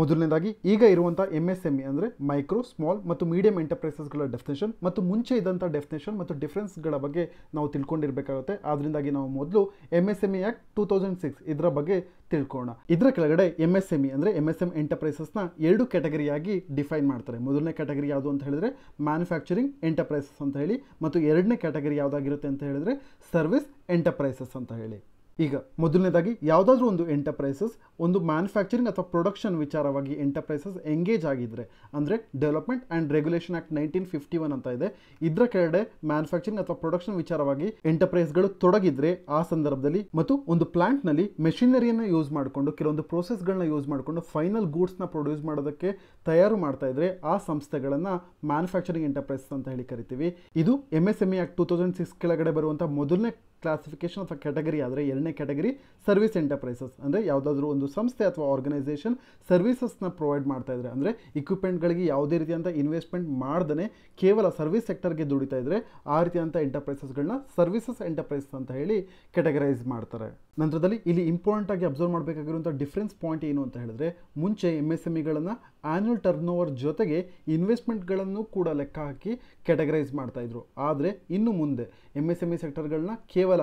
ಮೊದಲನೇದಾಗಿ ಈಗ ಇರುವಂಥ ಎಂ ಎಸ್ ಎಮ್ ಇ ಅಂದರೆ ಮೈಕ್ರೋ ಸ್ಮಾಲ್ ಮತ್ತು ಮೀಡಿಯಂ ಎಂಟರ್ಪ್ರೈಸಸ್ಗಳ ಡೆಫಿನೇಷನ್ ಮತ್ತು ಮುಂಚೆ ಇದ್ದಂಥ ಡೆಫಿನೇಷನ್ ಮತ್ತು ಡಿಫ್ರೆನ್ಸ್ಗಳ ಬಗ್ಗೆ ನಾವು ತಿಳ್ಕೊಂಡಿರಬೇಕಾಗುತ್ತೆ ಆದ್ದರಿಂದಾಗಿ ನಾವು ಮೊದಲು M S M E act two thousand six ಇದರ ಬಗ್ಗೆ ತಿಳ್ಕೊಳ್ಳೋಣ ಇದರ ಕೆಳಗಡೆ ಎಮ್ ಎಸ್ ಎಮ್ ಇ ಅಂದರೆ ಎಮ್ ಎಸ್ ಎಮ್ ಎಂಟರ್ಪ್ರೈಸಸ್ನ ಎರಡು ಕ್ಯಾಟಗರಿಯಾಗಿ ಡಿಫೈನ್ ಮಾಡ್ತಾರೆ ಮೊದಲನೇ ಕ್ಯಾಟಗರಿ ಯಾವುದು ಅಂತ ಹೇಳಿದ್ರೆ ಮ್ಯಾನುಫ್ಯಾಕ್ಚರಿಂಗ್ ಎಂಟರ್ಪ್ರೈಸಸ್ ಅಂತ ಹೇಳಿ ಮತ್ತು ಎರಡನೇ ಕ್ಯಾಟಗರಿ ಯಾವುದಾಗಿರುತ್ತೆ ಅಂತ ಹೇಳಿದ್ರೆ ಸರ್ವಿಸ್ ಎಂಟರ್ಪ್ರೈಸಸ್ ಅಂತ ಹೇಳಿ ಈಗ ಮೊದಲನೇದಾಗಿ ಯಾವುದಾದ್ರೂ ಒಂದು ಎಂಟರ್ಪ್ರೈಸಸ್ ಒಂದು ಮ್ಯಾನುಫ್ಯಾಕ್ಚರಿಂಗ್ ಅಥವಾ ಪ್ರೊಡಕ್ಷನ್ ವಿಚಾರವಾಗಿ ಎಂಟರ್ಪ್ರೈಸಸ್ ಎಂಗೇಜ್ ಆಗಿದ್ರೆ ಅಂದರೆ development and regulation act nineteen fifty one ಅಂತ ಇದೆ ಇದರ ಕೆಳಗಡೆ ಮ್ಯಾನುಫ್ಯಾಕ್ಚರಿಂಗ್ ಅಥವಾ ಪ್ರೊಡಕ್ಷನ್ ವಿಚಾರವಾಗಿ ಎಂಟರ್ಪ್ರೈಸ್ಗಳು ತೊಡಗಿದ್ರೆ ಆ ಸಂದರ್ಭದಲ್ಲಿ ಮತ್ತು ಒಂದು ಪ್ಲಾಂಟ್ನಲ್ಲಿ ಮೆಷಿನರಿಯನ್ನು ಯೂಸ್ ಮಾಡಿಕೊಂಡು ಕೆಲವೊಂದು ಪ್ರೋಸೆಸ್ಗಳನ್ನ ಯೂಸ್ ಮಾಡಿಕೊಂಡು ಫೈನಲ್ ಗೂಡ್ಸ್ನ ಪ್ರೊಡ್ಯೂಸ್ ಮಾಡೋದಕ್ಕೆ ತಯಾರು ಮಾಡ್ತಾ ಇದ್ರೆ ಆ ಸಂಸ್ಥೆಗಳನ್ನು ಮ್ಯಾನುಫ್ಯಾಕ್ಚರಿಂಗ್ ಎಂಟರ್ಪ್ರೈಸಸ್ ಅಂತ ಹೇಳಿ ಕರಿತೀವಿ ಇದು M S M E act two thousand six ಕೆಳಗಡೆ ಬರುವಂಥ ಮೊದಲನೇ ಕ್ಲಾಸಿಫಿಕೇಷನ್ ಅಥವಾ ಕ್ಯಾಟಗರಿ ಆದರೆ ಎರಡನೇ ಕ್ಯಾಟಗರಿ ಸರ್ವಿಸ್ ಎಂಟರ್ಪ್ರೈಸಸ್ ಅಂದರೆ ಯಾವುದಾದ್ರೂ ಒಂದು ಸಂಸ್ಥೆ ಅಥವಾ ಆರ್ಗನೈಸೇಷನ್ ಸರ್ವಿಸಸ್ನ ಪ್ರೊವೈಡ್ ಮಾಡ್ತಾ ಇದ್ದರೆ ಅಂದರೆ ಇಕ್ವಿಪ್ಮೆಂಟ್ಗಳಿಗೆ ಯಾವುದೇ ರೀತಿಯಂಥ ಇನ್ವೆಸ್ಟ್ಮೆಂಟ್ ಮಾಡ್ದೇ ಕೇವಲ ಸರ್ವಿಸ್ ಸೆಕ್ಟರ್ಗೆ ದುಡಿತಾ ಇದ್ದರೆ ಆ ರೀತಿಯಂಥ ಎಂಟರ್ಪ್ರೈಸಸ್ಗಳನ್ನ ಸರ್ವಿಸಸ್ ಎಂಟರ್ಪ್ರೈಸಸ್ ಅಂತ ಹೇಳಿ ಕ್ಯಾಟಗರೈಸ್ ಮಾಡ್ತಾರೆ ನಂತರದಲ್ಲಿ ಇಲ್ಲಿ ಇಂಪಾರ್ಟೆಂಟ್ ಆಗಿ ಅಬ್ಸರ್ವ್ ಮಾಡಬೇಕಾಗಿರುವಂಥ ಡಿಫ್ರೆನ್ಸ್ ಪಾಯಿಂಟ್ ಏನು ಅಂತ ಹೇಳಿದ್ರೆ ಮುಂಚೆ ಎಮ್ ಎಸ್ ಎಮ್ ಇಗಳನ್ನು ಆ್ಯನ್ಯಲ್ ಟರ್ನ್ ಓವರ್ ಜೊತೆಗೆ ಇನ್ವೆಸ್ಟ್ಮೆಂಟ್ಗಳನ್ನು ಕೂಡ ಲೆಕ್ಕ ಹಾಕಿ ಕ್ಯಾಟಗರೈಸ್ ಮಾಡ್ತಾಯಿದ್ರು ಆದರೆ ಇನ್ನು ಮುಂದೆ ಎಮ್ ಎಸ್ ಎಮ್ ಇ ಸೆಕ್ಟರ್ಗಳನ್ನ ಕೇವಲ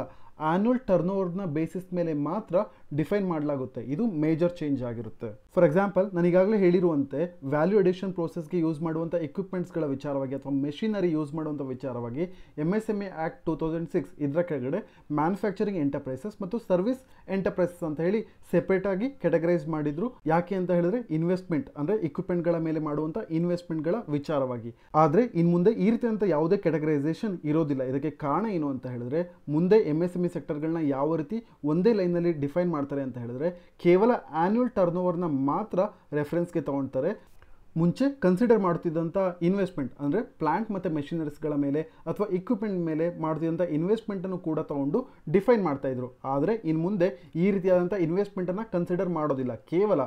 ಆ್ಯನ್ಯುವಲ್ ಟರ್ನ್ ಓವರ್ನ ಬೇಸಿಸ್ ಮೇಲೆ ಮಾತ್ರ ಡಿಫೈನ್ ಮಾಡಲಾಗುತ್ತೆ ಇದು ಮೇಜರ್ ಚೇಂಜ್ ಆಗಿರುತ್ತೆ ಫಾರ್ ಎಕ್ಸಾಂಪಲ್ ಈಗಾಗಲೇ ಹೇಳಿರುವಂತೆ ವ್ಯಾಲ್ಯೂ ಪ್ರೋಸೆಸ್ ಪ್ರೋಸೆಸ್ಗೆ ಯೂಸ್ ಮಾಡುವಂಥ ಎಕ್ವಿಪ್ಮೆಂಟ್ಸ್ಗಳ ವಿಚಾರವಾಗಿ ಅಥವಾ ಮೆಷಿನರಿ ಯೂಸ್ ಮಾಡುವಂಥ ವಿಚಾರವಾಗಿ M S M E two thousand six ಇದರ ಕೆಳಗಡೆ ಮ್ಯಾನುಫ್ಯಾಕ್ಚರಿಂಗ್ ಎಂಟರ್ಪ್ರೈಸಸ್ ಮತ್ತು ಸರ್ವಿಸ್ ಎಂಟರ್ಪ್ರೈಸಸ್ ಅಂತ ಹೇಳಿ ಸೆಪರೇಟ್ ಆಗಿ ಕೆಟಗರೈಸ್ ಮಾಡಿದ್ರು ಯಾಕೆ ಅಂತ ಹೇಳಿದ್ರೆ ಇನ್ವೆಸ್ಟ್ಮೆಂಟ್ ಅಂದರೆ ಇಕ್ವಿಪ್ಮೆಂಟ್ಗಳ ಮೇಲೆ ಇನ್ವೆಸ್ಟ್ಮೆಂಟ್ ಇನ್ವೆಸ್ಟ್ಮೆಂಟ್ಗಳ ವಿಚಾರವಾಗಿ ಆದರೆ ಇನ್ ಮುಂದೆ ಈ ಅಂತ ಯಾವುದೇ ಕೆಟಗರೈಸೇಷನ್ ಇರೋದಿಲ್ಲ ಇದಕ್ಕೆ ಕಾರಣ ಏನು ಅಂತ ಹೇಳಿದ್ರೆ ಮುಂದೆ ಎಂ ಎಸ್ ಎಮ್ ಯಾವ ರೀತಿ ಒಂದೇ ಲೈನ್ ನಲ್ಲಿ ಡಿಫೈನ್ ಮಾಡಿ ಮಾಡ್ತಾರೆ ಅಂತ ಹೇಳಿದ್ರೆ ಕೇವಲ ಆ್ಯನ್ಯುವಲ್ ಟರ್ನ್ ಓವರ್ನ ಮಾತ್ರ ರೆಫರೆನ್ಸ್ಗೆ ತೊಗೊಳ್ತಾರೆ ಮುಂಚೆ ಕನ್ಸಿಡರ್ ಮಾಡ್ತಿದ್ದಂಥ ಇನ್ವೆಸ್ಟ್ಮೆಂಟ್ ಅಂದರೆ ಪ್ಲ್ಯಾಂಟ್ ಮತ್ತು ಮೆಷಿನರೀಸ್ಗಳ ಮೇಲೆ ಅಥವಾ ಇಕ್ವಿಪ್ಮೆಂಟ್ ಮೇಲೆ ಮಾಡ್ತಿದ್ದಂಥ ಇನ್ವೆಸ್ಟ್ಮೆಂಟನ್ನು ಕೂಡ ತೊಗೊಂಡು ಡಿಫೈನ್ ಮಾಡ್ತಾಯಿದ್ರು ಆದರೆ ಇನ್ನು ಮುಂದೆ ಈ ರೀತಿಯಾದಂಥ ಇನ್ವೆಸ್ಟ್ಮೆಂಟನ್ನು ಕನ್ಸಿಡರ್ ಮಾಡೋದಿಲ್ಲ ಕೇವಲ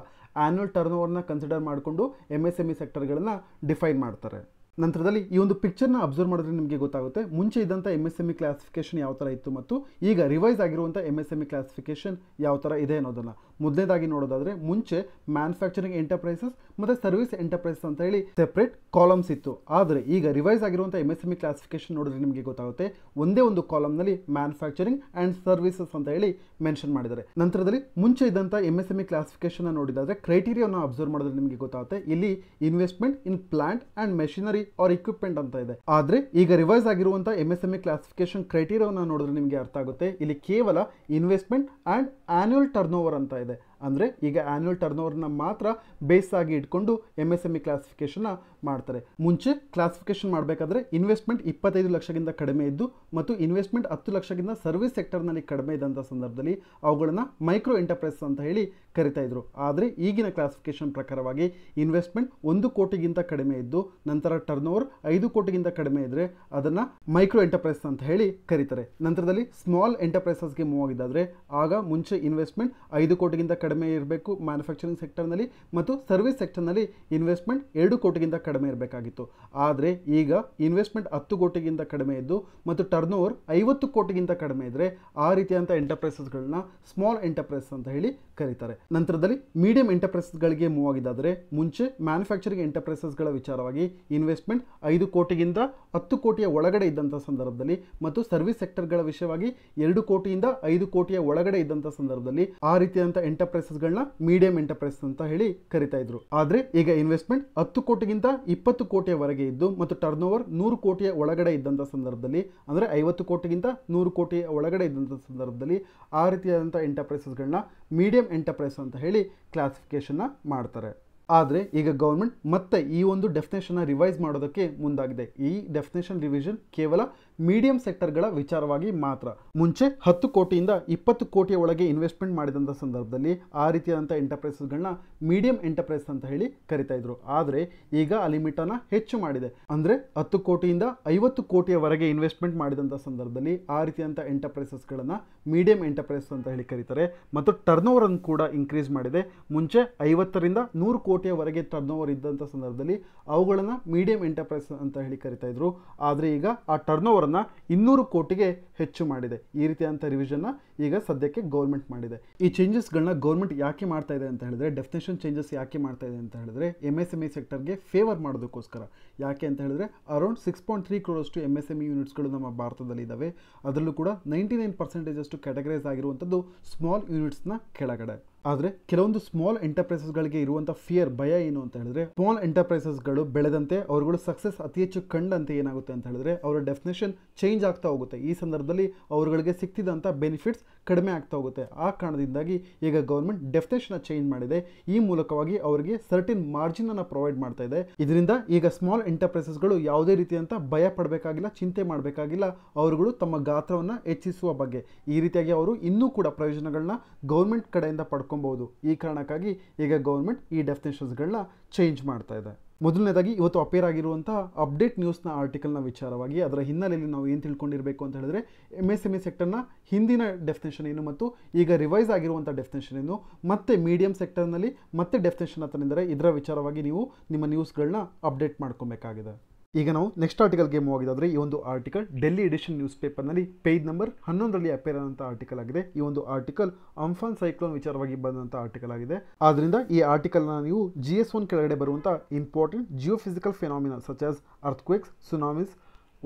ಆ್ಯನ್ಯುವಲ್ ಟರ್ನ್ ಓವರ್ನ ಕನ್ಸಿಡರ್ ಮಾಡಿಕೊಂಡು ಎಮ್ ಎಸ್ ಎಮ್ ಇ ಸೆಕ್ಟರ್ಗಳನ್ನು ಡಿಫೈನ್ ಮಾಡ್ತಾರೆ ನಂತರದಲ್ಲಿ ಈ ಒಂದು ಪಿಕ್ಚರ್ನ ಅಬ್ಸರ್ವ್ ಮಾಡಿದ್ರೆ ನಿಮಗೆ ಗೊತ್ತಾಗುತ್ತೆ ಮುಂಚೆ ಇದ್ದಂಥ M S M E classification ಯಾವ ಥರ ಇತ್ತು ಮತ್ತು ಈಗ ರಿವೈಸ್ ಆಗಿರುವಂಥ M S M E classification ಯಾವ ಥರ ಇದೆ ಅನ್ನೋದನ್ನು ಮೊದಲನೇದಾಗಿ ನೋಡೋದಾದರೆ ಮುಂಚೆ ಮ್ಯಾನುಫ್ಯಾಕ್ಚರಿಂಗ್ ಎಂಟರ್ಪ್ರೈಸಸ್ ಮತ್ತು ಸರ್ವಿಸ್ ಎಂಟರ್ಪ್ರೈಸ್ ಅಂತ ಹೇಳಿ ಸೆಪ್ರೇಟ್ ಕಾಲಮ್ಸ್ ಇತ್ತು ಆದರೆ ಈಗ ರಿವೈಸ್ ಆಗಿರುವಂಥ M S M E classification ನೋಡಿದ್ರೆ ನಿಮಗೆ ಗೊತ್ತಾಗುತ್ತೆ ಒಂದೇ ಒಂದು ಕಾಲಮ್ನಲ್ಲಿ ಮ್ಯಾನುಫ್ಯಾಕ್ಚರಿಂಗ್ ಆ್ಯಂಡ್ ಸರ್ವಿಸಸ್ ಅಂತ ಹೇಳಿ ಮೆನ್ಷನ್ ಮಾಡಿದ್ದಾರೆ ನಂತರದಲ್ಲಿ ಮುಂಚೆ ಇದ್ದಂಥ M S M E classification ನೋಡಿದಾದರೆ ಕ್ರೈಟೀರಿಯಾವನ್ನು ಅಬ್ಸರ್ವ್ ಮಾಡಿದ್ರೆ ನಿಮಗೆ ಗೊತ್ತಾಗುತ್ತೆ ಇಲ್ಲಿ investment in plant and machinery or equipment ಅಂತ ಇದೆ ಆದರೆ ಈಗ ರಿವೈಸ್ ಆಗಿರುವಂಥ M S M E classification ಕ್ರೈಟೀರಿಯಾವನ್ನು ನೋಡಿದ್ರೆ ನಿಮಗೆ ಅರ್ಥ ಆಗುತ್ತೆ ಇಲ್ಲಿ ಕೇವಲ investment and annual turnover ಅಂತ ಇದೆ ಅಂದರೆ ಈಗ ಆ್ಯನ್ಯುವಲ್ ಟರ್ನ್ ಓವರ್ನ ಮಾತ್ರ ಬೇಸ್ ಆಗಿ ಇಟ್ಕೊಂಡು ಎಮ್ ಎಸ್ ಎಮ್ ಇ ಕ್ಲಾಸಿಫಿಕೇಷನ್ನ ಮಾಡ್ತಾರೆ ಮುಂಚೆ ಕ್ಲಾಸಿಫಿಕೇಷನ್ ಮಾಡಬೇಕಾದ್ರೆ ಇನ್ವೆಸ್ಟ್ಮೆಂಟ್ ಇಪ್ಪತ್ತೈದು ಲಕ್ಷಕ್ಕಿಂತ ಕಡಿಮೆ ಇದ್ದು ಮತ್ತು ಇನ್ವೆಸ್ಟ್ಮೆಂಟ್ ಹತ್ತು ಲಕ್ಷಕ್ಕಿಂತ ಸರ್ವಿಸ್ ಸೆಕ್ಟರ್ನಲ್ಲಿ ಕಡಿಮೆ ಇದ್ದಂಥ ಸಂದರ್ಭದಲ್ಲಿ ಅವುಗಳನ್ನು ಮೈಕ್ರೋ ಎಂಟರ್ಪ್ರೈಸ್ ಅಂತ ಹೇಳಿ ಕರಿತಾ ಆದರೆ ಈಗಿನ ಕ್ಲಾಸಿಫಿಕೇಷನ್ ಪ್ರಕಾರವಾಗಿ ಇನ್ವೆಸ್ಟ್ಮೆಂಟ್ ಒಂದು ಕೋಟಿಗಿಂತ ಕಡಿಮೆ ಇದ್ದು ನಂತರ ಟರ್ನ್ ಓವರ್ ಐದು ಕೋಟಿಗಿಂತ ಕಡಿಮೆ ಇದ್ದರೆ ಅದನ್ನು ಮೈಕ್ರೋ ಎಂಟರ್ಪ್ರೈಸ್ ಅಂತ ಹೇಳಿ ಕರೀತಾರೆ ನಂತರದಲ್ಲಿ ಸ್ಮಾಲ್ ಎಂಟರ್ಪ್ರೈಸಸ್ಗೆ ಮೂವ್ ಆಗಿದ್ದಾದರೆ ಆಗ ಮುಂಚೆ ಇನ್ವೆಸ್ಟ್ಮೆಂಟ್ ಐದು ಕೋಟಿಗಿಂತ ಕಡಿಮೆ ಇರಬೇಕು ಮ್ಯಾನುಫ್ಯಾಕ್ಚರಿಂಗ್ ಸೆಕ್ಟರ್ನಲ್ಲಿ ಮತ್ತು ಸರ್ವಿಸ್ ಸೆಕ್ಟರ್ನಲ್ಲಿ ಇನ್ವೆಸ್ಟ್ಮೆಂಟ್ ಎರಡು ಕೋಟಿಗಿಂತ ಕಡಿಮೆ ಇರಬೇಕಾಗಿತ್ತು ಆದರೆ ಈಗ ಇನ್ವೆಸ್ಟ್ಮೆಂಟ್ ಹತ್ತು ಕೋಟಿಗಿಂತ ಕಡಿಮೆ ಇದ್ದು ಮತ್ತು ಟರ್ನ್ ಓವರ್ ಐವತ್ತು ಕೋಟಿಗಿಂತ ಕಡಿಮೆ ಇದ್ದರೆ ಆ ರೀತಿಯಾದಂಥ ಎಂಟರ್ಪ್ರೈಸಸ್ಗಳನ್ನ ಸ್ಮಾಲ್ ಎಂಟರ್ಪ್ರೈಸ್ ಅಂತ ಹೇಳಿ ಕರೀತಾರೆ ನಂತರದಲ್ಲಿ ಮೀಡಿಯಂ ಎಂಟರ್ಪ್ರೈಸಸ್ಗಳಿಗೆ ಮೂವ್ ಆಗಿದ್ದಾದರೆ ಮುಂಚೆ ಮ್ಯಾನುಫ್ಯಾಕ್ಚರಿಂಗ್ ಎಂಟರ್ಪ್ರೈಸಸ್ಗಳ ವಿಚಾರವಾಗಿ ಇನ್ವೆಸ್ಟ್ಮೆಂಟ್ ಐದು ಕೋಟಿಗಿಂತ ಹತ್ತು ಕೋಟಿಯ ಒಳಗಡೆ ಇದ್ದಂಥ ಸಂದರ್ಭದಲ್ಲಿ ಮತ್ತು ಸರ್ವಿಸ್ ಸೆಕ್ಟರ್ಗಳ ವಿಷಯವಾಗಿ ಎರಡು ಕೋಟಿಯಿಂದ ಐದು ಕೋಟಿಯ ಒಳಗಡೆ ಇದ್ದಂಥ ಸಂದರ್ಭದಲ್ಲಿ ಆ ರೀತಿಯಾದಂಥ ಎಂಟರ್ಪ್ರೈಸಸ್ಗಳನ್ನ ಮೀಡಿಯಂ ಎಂಟರ್ಪ್ರೈಸಸ್ ಅಂತ ಹೇಳಿ ಕರಿತಾ ಇದ್ರು ಆದರೆ ಈಗ ಇನ್ವೆಸ್ಟ್ಮೆಂಟ್ ಹತ್ತು ಕೋಟಿಗಿಂತ ಇಪ್ಪತ್ತು ಕೋಟಿಯವರೆಗೆ ಇದ್ದು ಮತ್ತು ಟರ್ನ್ ಓವರ್ ನೂರು ಕೋಟಿಯ ಒಳಗಡೆ ಇದ್ದಂಥ ಸಂದರ್ಭದಲ್ಲಿ ಅಂದರೆ ಐವತ್ತು ಕೋಟಿಗಿಂತ ನೂರು ಕೋಟಿಯ ಒಳಗಡೆ ಇದ್ದಂಥ ಸಂದರ್ಭದಲ್ಲಿ ಆ ರೀತಿಯಾದಂಥ ಎಂಟರ್ಪ್ರೈಸಸ್ಗಳನ್ನ ಮೀಡಿಯಂ ಎಂಟರ್ಪ್ರೈಸ್ ಅಂತ ಹೇಳಿ ಕ್ಲಾಸಿಫಿಕೇಷನ್ನ ಮಾಡ್ತಾರೆ ಆದರೆ ಈಗ ಗೌರ್ಮೆಂಟ್ ಮತ್ತೆ ಈ ಒಂದು ಡೆಫಿನೇಷನ್ನ ರಿವೈಸ್ ಮಾಡೋದಕ್ಕೆ ಮುಂದಾಗಿದೆ ಈ ಡೆಫಿನೇಷನ್ ರಿವಿಷನ್ ಕೇವಲ ಮೀಡಿಯಂ ಸೆಕ್ಟರ್ಗಳ ವಿಚಾರವಾಗಿ ಮಾತ್ರ ಮುಂಚೆ ಹತ್ತು ಕೋಟಿಯಿಂದ ಇಪ್ಪತ್ತು ಕೋಟಿಯ ಒಳಗೆ ಇನ್ವೆಸ್ಟ್ಮೆಂಟ್ ಮಾಡಿದಂಥ ಸಂದರ್ಭದಲ್ಲಿ ಆ ರೀತಿಯಾದಂಥ ಎಂಟರ್ಪ್ರೈಸಸ್ಗಳನ್ನ ಮೀಡಿಯಂ ಎಂಟರ್ಪ್ರೈಸ್ ಅಂತ ಹೇಳಿ ಕರಿತಾ ಇದ್ರು ಆದರೆ ಈಗ ಆ ಲಿಮಿಟನ್ನು ಹೆಚ್ಚು ಮಾಡಿದೆ ಅಂದರೆ ಹತ್ತು ಕೋಟಿಯಿಂದ ಐವತ್ತು ಕೋಟಿಯವರೆಗೆ ಇನ್ವೆಸ್ಟ್ಮೆಂಟ್ ಮಾಡಿದಂಥ ಸಂದರ್ಭದಲ್ಲಿ ಆ ರೀತಿಯಾದಂಥ ಎಂಟರ್ಪ್ರೈಸಸ್ಗಳನ್ನು ಮೀಡಿಯಂ ಎಂಟರ್ಪ್ರೈಸ್ ಅಂತ ಹೇಳಿ ಕರೀತಾರೆ ಮತ್ತು ಟರ್ನ್ ಅನ್ನು ಕೂಡ ಇನ್ಕ್ರೀಸ್ ಮಾಡಿದೆ ಮುಂಚೆ ಐವತ್ತರಿಂದ ನೂರು ಕೋಟಿಯವರೆಗೆ ಟರ್ನ್ ಓವರ್ ಇದ್ದಂಥ ಸಂದರ್ಭದಲ್ಲಿ ಅವುಗಳನ್ನು ಮೀಡಿಯಂ ಎಂಟರ್ಪ್ರೈಸ್ ಅಂತ ಹೇಳಿ ಕರಿತಾ ಇದ್ರು ಆದರೆ ಈಗ ಆ ಟರ್ನ್ ಓವರ್ ಅವರನ್ನು ಇನ್ನೂರು ಕೋಟಿಗೆ ಹೆಚ್ಚು ಮಾಡಿದೆ ಈ ರೀತಿಯಾದಂಥ ರಿವಿಷನ್ನ ಈಗ ಸದ್ಯಕ್ಕೆ ಗೌರ್ಮೆಂಟ್ ಮಾಡಿದೆ ಈ ಚೇಂಜಸ್ಗಳನ್ನ ಗೌರ್ಮೆಂಟ್ ಯಾಕೆ ಮಾಡ್ತಾ ಇದೆ ಅಂತ ಹೇಳಿದ್ರೆ ಡೆಫಿನೇಷನ್ ಚೇಂಜಸ್ ಯಾಕೆ ಮಾಡ್ತಾ ಇದೆ ಅಂತ ಹೇಳಿದ್ರೆ ಎಮ್ ಎಸ್ ಎಮ್ ಇ ಸೆಕ್ಟರ್ಗೆ ಫೇವರ್ ಮಾಡೋದಕ್ಕೋಸ್ಕರ ಯಾಕೆ ಅಂತ ಹೇಳಿದ್ರೆ ಅರೌಂಡ್ ಸಿಕ್ಸ್ ಪಾಯಿಂಟ್ ತ್ರೀ ಕ್ರೋರಷ್ಟು ಎಮ್ ಎಸ್ ಎಮ್ ಇ ಯೂನಿಟ್ಸ್ಗಳು ನಮ್ಮ ಭಾರತದಲ್ಲಿ ಇದಾವೆ ಅದರಲ್ಲೂ ಕೂಡ ನೈಂಟಿ ನೈನ್ ಪರ್ಸೆಂಟೇಜಷ್ಟು ಕ್ಯಾಟಗರೈಸ್ ಆಗಿರುವಂಥದ್ದು ಸ್ಮಾಲ್ ಯೂನಿಟ್ಸ್ನ ಕೆಳಗಡೆ ಆದರೆ ಕೆಲವೊಂದು ಸ್ಮಾಲ್ ಎಂಟರ್ಪ್ರೈಸಸ್ಗಳಿಗೆ ಇರುವಂಥ ಫಿಯರ್ ಭಯ ಏನು ಅಂತ ಹೇಳಿದ್ರೆ ಸ್ಮಾಲ್ ಎಂಟರ್ಪ್ರೈಸಸ್ಗಳು ಬೆಳೆದಂತೆ ಅವರುಗಳು ಸಕ್ಸಸ್ ಅತಿ ಹೆಚ್ಚು ಕಂಡಂತೆ ಏನಾಗುತ್ತೆ ಅಂತ ಹೇಳಿದ್ರೆ ಅವರ ಡೆಫಿನೇಷನ್ ಚೇಂಜ್ ಆಗ್ತಾ ಹೋಗುತ್ತೆ ಈ ಸಂದರ್ಭದಲ್ಲಿ ಅವರುಗಳಿಗೆ ಸಿಕ್ತಿದ್ದಂಥ ಬೆನಿಫಿಟ್ಸ್ ಕಡಿಮೆ ಆಗ್ತಾ ಹೋಗುತ್ತೆ ಆ ಕಾರಣದಿಂದಾಗಿ ಈಗ ಗೌರ್ಮೆಂಟ್ ಡೆಫಿನೇಷನ್ ಚೇಂಜ್ ಮಾಡಿದೆ ಈ ಮೂಲಕವಾಗಿ ಅವರಿಗೆ ಸರ್ಟಿನ್ ಮಾರ್ಜಿನ್ ಅನ್ನು ಪ್ರೊವೈಡ್ ಮಾಡ್ತಾ ಇದೆ ಇದರಿಂದ ಈಗ ಸ್ಮಾಲ್ ಎಂಟರ್ಪ್ರೈಸಸ್ಗಳು ಯಾವುದೇ ರೀತಿಯಂತ ಭಯ ಪಡಬೇಕಾಗಿಲ್ಲ ಚಿಂತೆ ಮಾಡಬೇಕಾಗಿಲ್ಲ ಅವರುಗಳು ತಮ್ಮ ಗಾತ್ರವನ್ನು ಹೆಚ್ಚಿಸುವ ಬಗ್ಗೆ ಈ ರೀತಿಯಾಗಿ ಅವರು ಇನ್ನೂ ಕೂಡ ಪ್ರಯೋಜನಗಳನ್ನ ಗೌರ್ಮೆಂಟ್ ಕಡೆಯಿಂದ ಪಡ್ಕೊಂಡು ಮಾಡ್ಕೊಬೋದು ಈ ಕಾರಣಕ್ಕಾಗಿ ಈಗ ಗೌರ್ಮೆಂಟ್ ಈ ಡೆಫಿನೇಷನ್ಸ್ಗಳನ್ನ ಚೇಂಜ್ ಮಾಡ್ತಾ ಇದೆ ಮೊದಲನೇದಾಗಿ ಇವತ್ತು ಅಪೇರ್ ಆಗಿರುವಂಥ ಅಪ್ಡೇಟ್ ನ್ಯೂಸ್ನ ಆರ್ಟಿಕಲ್ನ ವಿಚಾರವಾಗಿ ಅದರ ಹಿನ್ನೆಲೆಯಲ್ಲಿ ನಾವು ಏನು ತಿಳ್ಕೊಂಡಿರಬೇಕು ಅಂತ ಹೇಳಿದ್ರೆ ಎಮ್ ಎಸ್ ಎಮ್ ಎಸ್ ಸೆಕ್ಟರ್ನ ಹಿಂದಿನ ಡೆಫಿನೇಷನ್ ಏನು ಮತ್ತು ಈಗ ರಿವೈಸ್ ಆಗಿರುವಂಥ ಡೆಫಿನೇಷನ್ ಏನು ಮತ್ತೆ ಮೀಡಿಯಂ ಸೆಕ್ಟರ್ನಲ್ಲಿ ಮತ್ತೆ ಡೆಫಿನೇಷನ್ ಹತ್ರ ಇದರ ವಿಚಾರವಾಗಿ ನೀವು ನಿಮ್ಮ ನ್ಯೂಸ್ಗಳನ್ನ ಅಪ್ಡೇಟ್ ಮಾಡ್ಕೊಬೇಕಾಗಿದೆ ಈಗ ನಾವು ನೆಕ್ಸ್ಟ್ ಆರ್ಟಿಕಲ್ಗೆ ಮೂವ್ ಆಗಿದ್ದಾದ್ರೆ ಈ ಒಂದು ಆರ್ಟಿಕಲ್ ಡೆಲ್ಲಿ ಎಡಿಷನ್ ನ್ಯೂಸ್ ಪೇಪರ್ನಲ್ಲಿ ಪೇಜ್ ನಂಬರ್ ಹನ್ನೊಂದರಲ್ಲಿ ಅಪೇರ್ ಆದಂಥ ಆರ್ಟಿಕಲ್ ಆಗಿದೆ ಈ ಒಂದು ಆರ್ಟಿಕಲ್ ಅಂಫಾನ್ ಸೈಕ್ಲೋನ್ ವಿಚಾರವಾಗಿ ಬಂದಂಥ ಆರ್ಟಿಕಲ್ ಆಗಿದೆ ಆದ್ದರಿಂದ ಈ ಆರ್ಟಿಕಲ್ನ ನೀವು ಜಿ ಎಸ್ ಒನ್ ಕೆಳಗಡೆ ಬರುವಂಥ important geophysical phenomena such as earthquakes tsunamis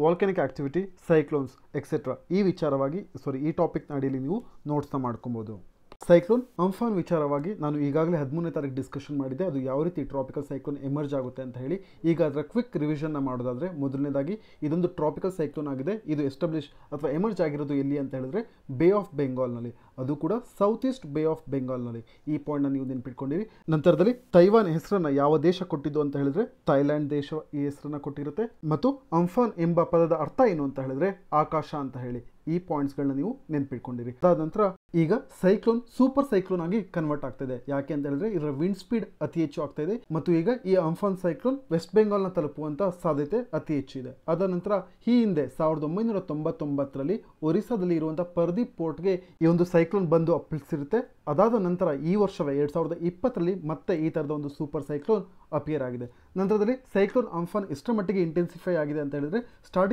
volcanic activity cyclones etcetera ಈ ವಿಚಾರವಾಗಿ ಸಾರಿ ಈ ಟಾಪಿಕ್ನ ಅಡಿಯಲ್ಲಿ ನೀವು ನೋಟ್ಸ್ನ ಮಾಡ್ಕೊಬೋದು ಸೈಕ್ಲೋನ್ ಅಂಫಾನ್ ವಿಚಾರವಾಗಿ ನಾನು ಈಗಾಗಲೇ ಹದಿಮೂರನೇ ತಾರೀಕು ಡಿಸ್ಕಷನ್ ಮಾಡಿದೆ ಅದು ಯಾವ ರೀತಿ ಟ್ರಾಪಿಕಲ್ ಸೈಕ್ಲೋನ್ ಎಮರ್ಜ್ ಆಗುತ್ತೆ ಅಂತ ಹೇಳಿ ಈಗ ಅದರ ಕ್ವಿಕ್ ರಿವಿಷನ್ನ ಮಾಡೋದಾದರೆ ಮೊದಲನೇದಾಗಿ ಇದೊಂದು ಟ್ರಾಪಿಕಲ್ ಸೈಕ್ಲೋನ್ ಆಗಿದೆ ಇದು ಎಸ್ಟಾಬ್ಲಿಷ್ ಅಥವಾ ಎಮರ್ಜ್ ಆಗಿರೋದು ಎಲ್ಲಿ ಅಂತ ಹೇಳಿದ್ರೆ ಬೇ ಆಫ್ ಬೆಂಗಾಲ್ನಲ್ಲಿ ಅದು ಕೂಡ ಸೌತ್ ಈಸ್ಟ್ ಬೇ ಆಫ್ ಬೆಂಗಾಲ್ನಲ್ಲಿ ಈ ಪಾಯಿಂಟ್ನ ನೀವು ನೆನ್ಪಿಟ್ಕೊಂಡಿರಿ ನಂತರದಲ್ಲಿ ತೈವಾನ್ ಹೆಸರನ್ನು ಯಾವ ದೇಶ ಕೊಟ್ಟಿದ್ದು ಅಂತ ಹೇಳಿದ್ರೆ ಥೈಲ್ಯಾಂಡ್ ದೇಶ ಈ ಹೆಸರನ್ನು ಕೊಟ್ಟಿರುತ್ತೆ ಮತ್ತು ಅಂಫಾನ್ ಎಂಬ ಪದದ ಅರ್ಥ ಏನು ಅಂತ ಹೇಳಿದ್ರೆ ಆಕಾಶ ಅಂತ ಹೇಳಿ ಈ ಪಾಯಿಂಟ್ಸ್ಗಳನ್ನ ನೀವು ನೆನ್ಪಿಟ್ಕೊಂಡಿರಿ ಅದಾದ ನಂತರ ಈಗ ಸೈಕ್ಲೋನ್ ಸೂಪರ್ ಸೈಕ್ಲೋನ್ ಆಗಿ ಕನ್ವರ್ಟ್ ಆಗ್ತಿದೆ ಯಾಕೆ ಅಂತ ಹೇಳಿದ್ರೆ ಇದರ ವಿಂಡ್ ಸ್ಪೀಡ್ ಅತಿ ಹೆಚ್ಚು ಆಗ್ತಾ ಇದೆ ಮತ್ತು ಈಗ ಈ ಅಂಫಾನ್ ಸೈಕ್ಲೋನ್ ವೆಸ್ಟ್ ಬೆಂಗಾಲ್ನ ತಲುಪುವಂತಹ ಸಾಧ್ಯತೆ ಅತಿ ಇದೆ ಅದ ನಂತರ ಈ ಹಿಂದೆ ಸಾವಿರದ ಒಂಬೈನೂರ ತೊಂಬತ್ತೊಂಬತ್ತರಲ್ಲಿ ಒರಿಸ್ಸಾದಲ್ಲಿ ಇರುವಂತಹ ಪರ್ದೀಪ್ ಪೋರ್ಟ್ಗೆ ಈ ಒಂದು ಸೈಕ್ಲೋನ್ ಬಂದು ಅಪ್ಪಳಿಸಿರುತ್ತೆ ಅದಾದ ನಂತರ ಈ ವರ್ಷವೇ ಎರಡ್ ಸಾವಿರದ ಇಪ್ಪತ್ತರಲ್ಲಿ ಮತ್ತೆ ಈ ತರದ ಒಂದು ಸೂಪರ್ ಸೈಕ್ಲೋನ್ ಅಪಿಯರ್ ಆಗಿದೆ ನಂತರದಲ್ಲಿ ಸೈಕ್ಲೋನ್ ಅಂಫಾನ್ ಎಷ್ಟರ ಮಟ್ಟಿಗೆ ಇಂಟೆನ್ಸಿಫೈ ಆಗಿದೆ ಅಂತ ಹೇಳಿದ್ರೆ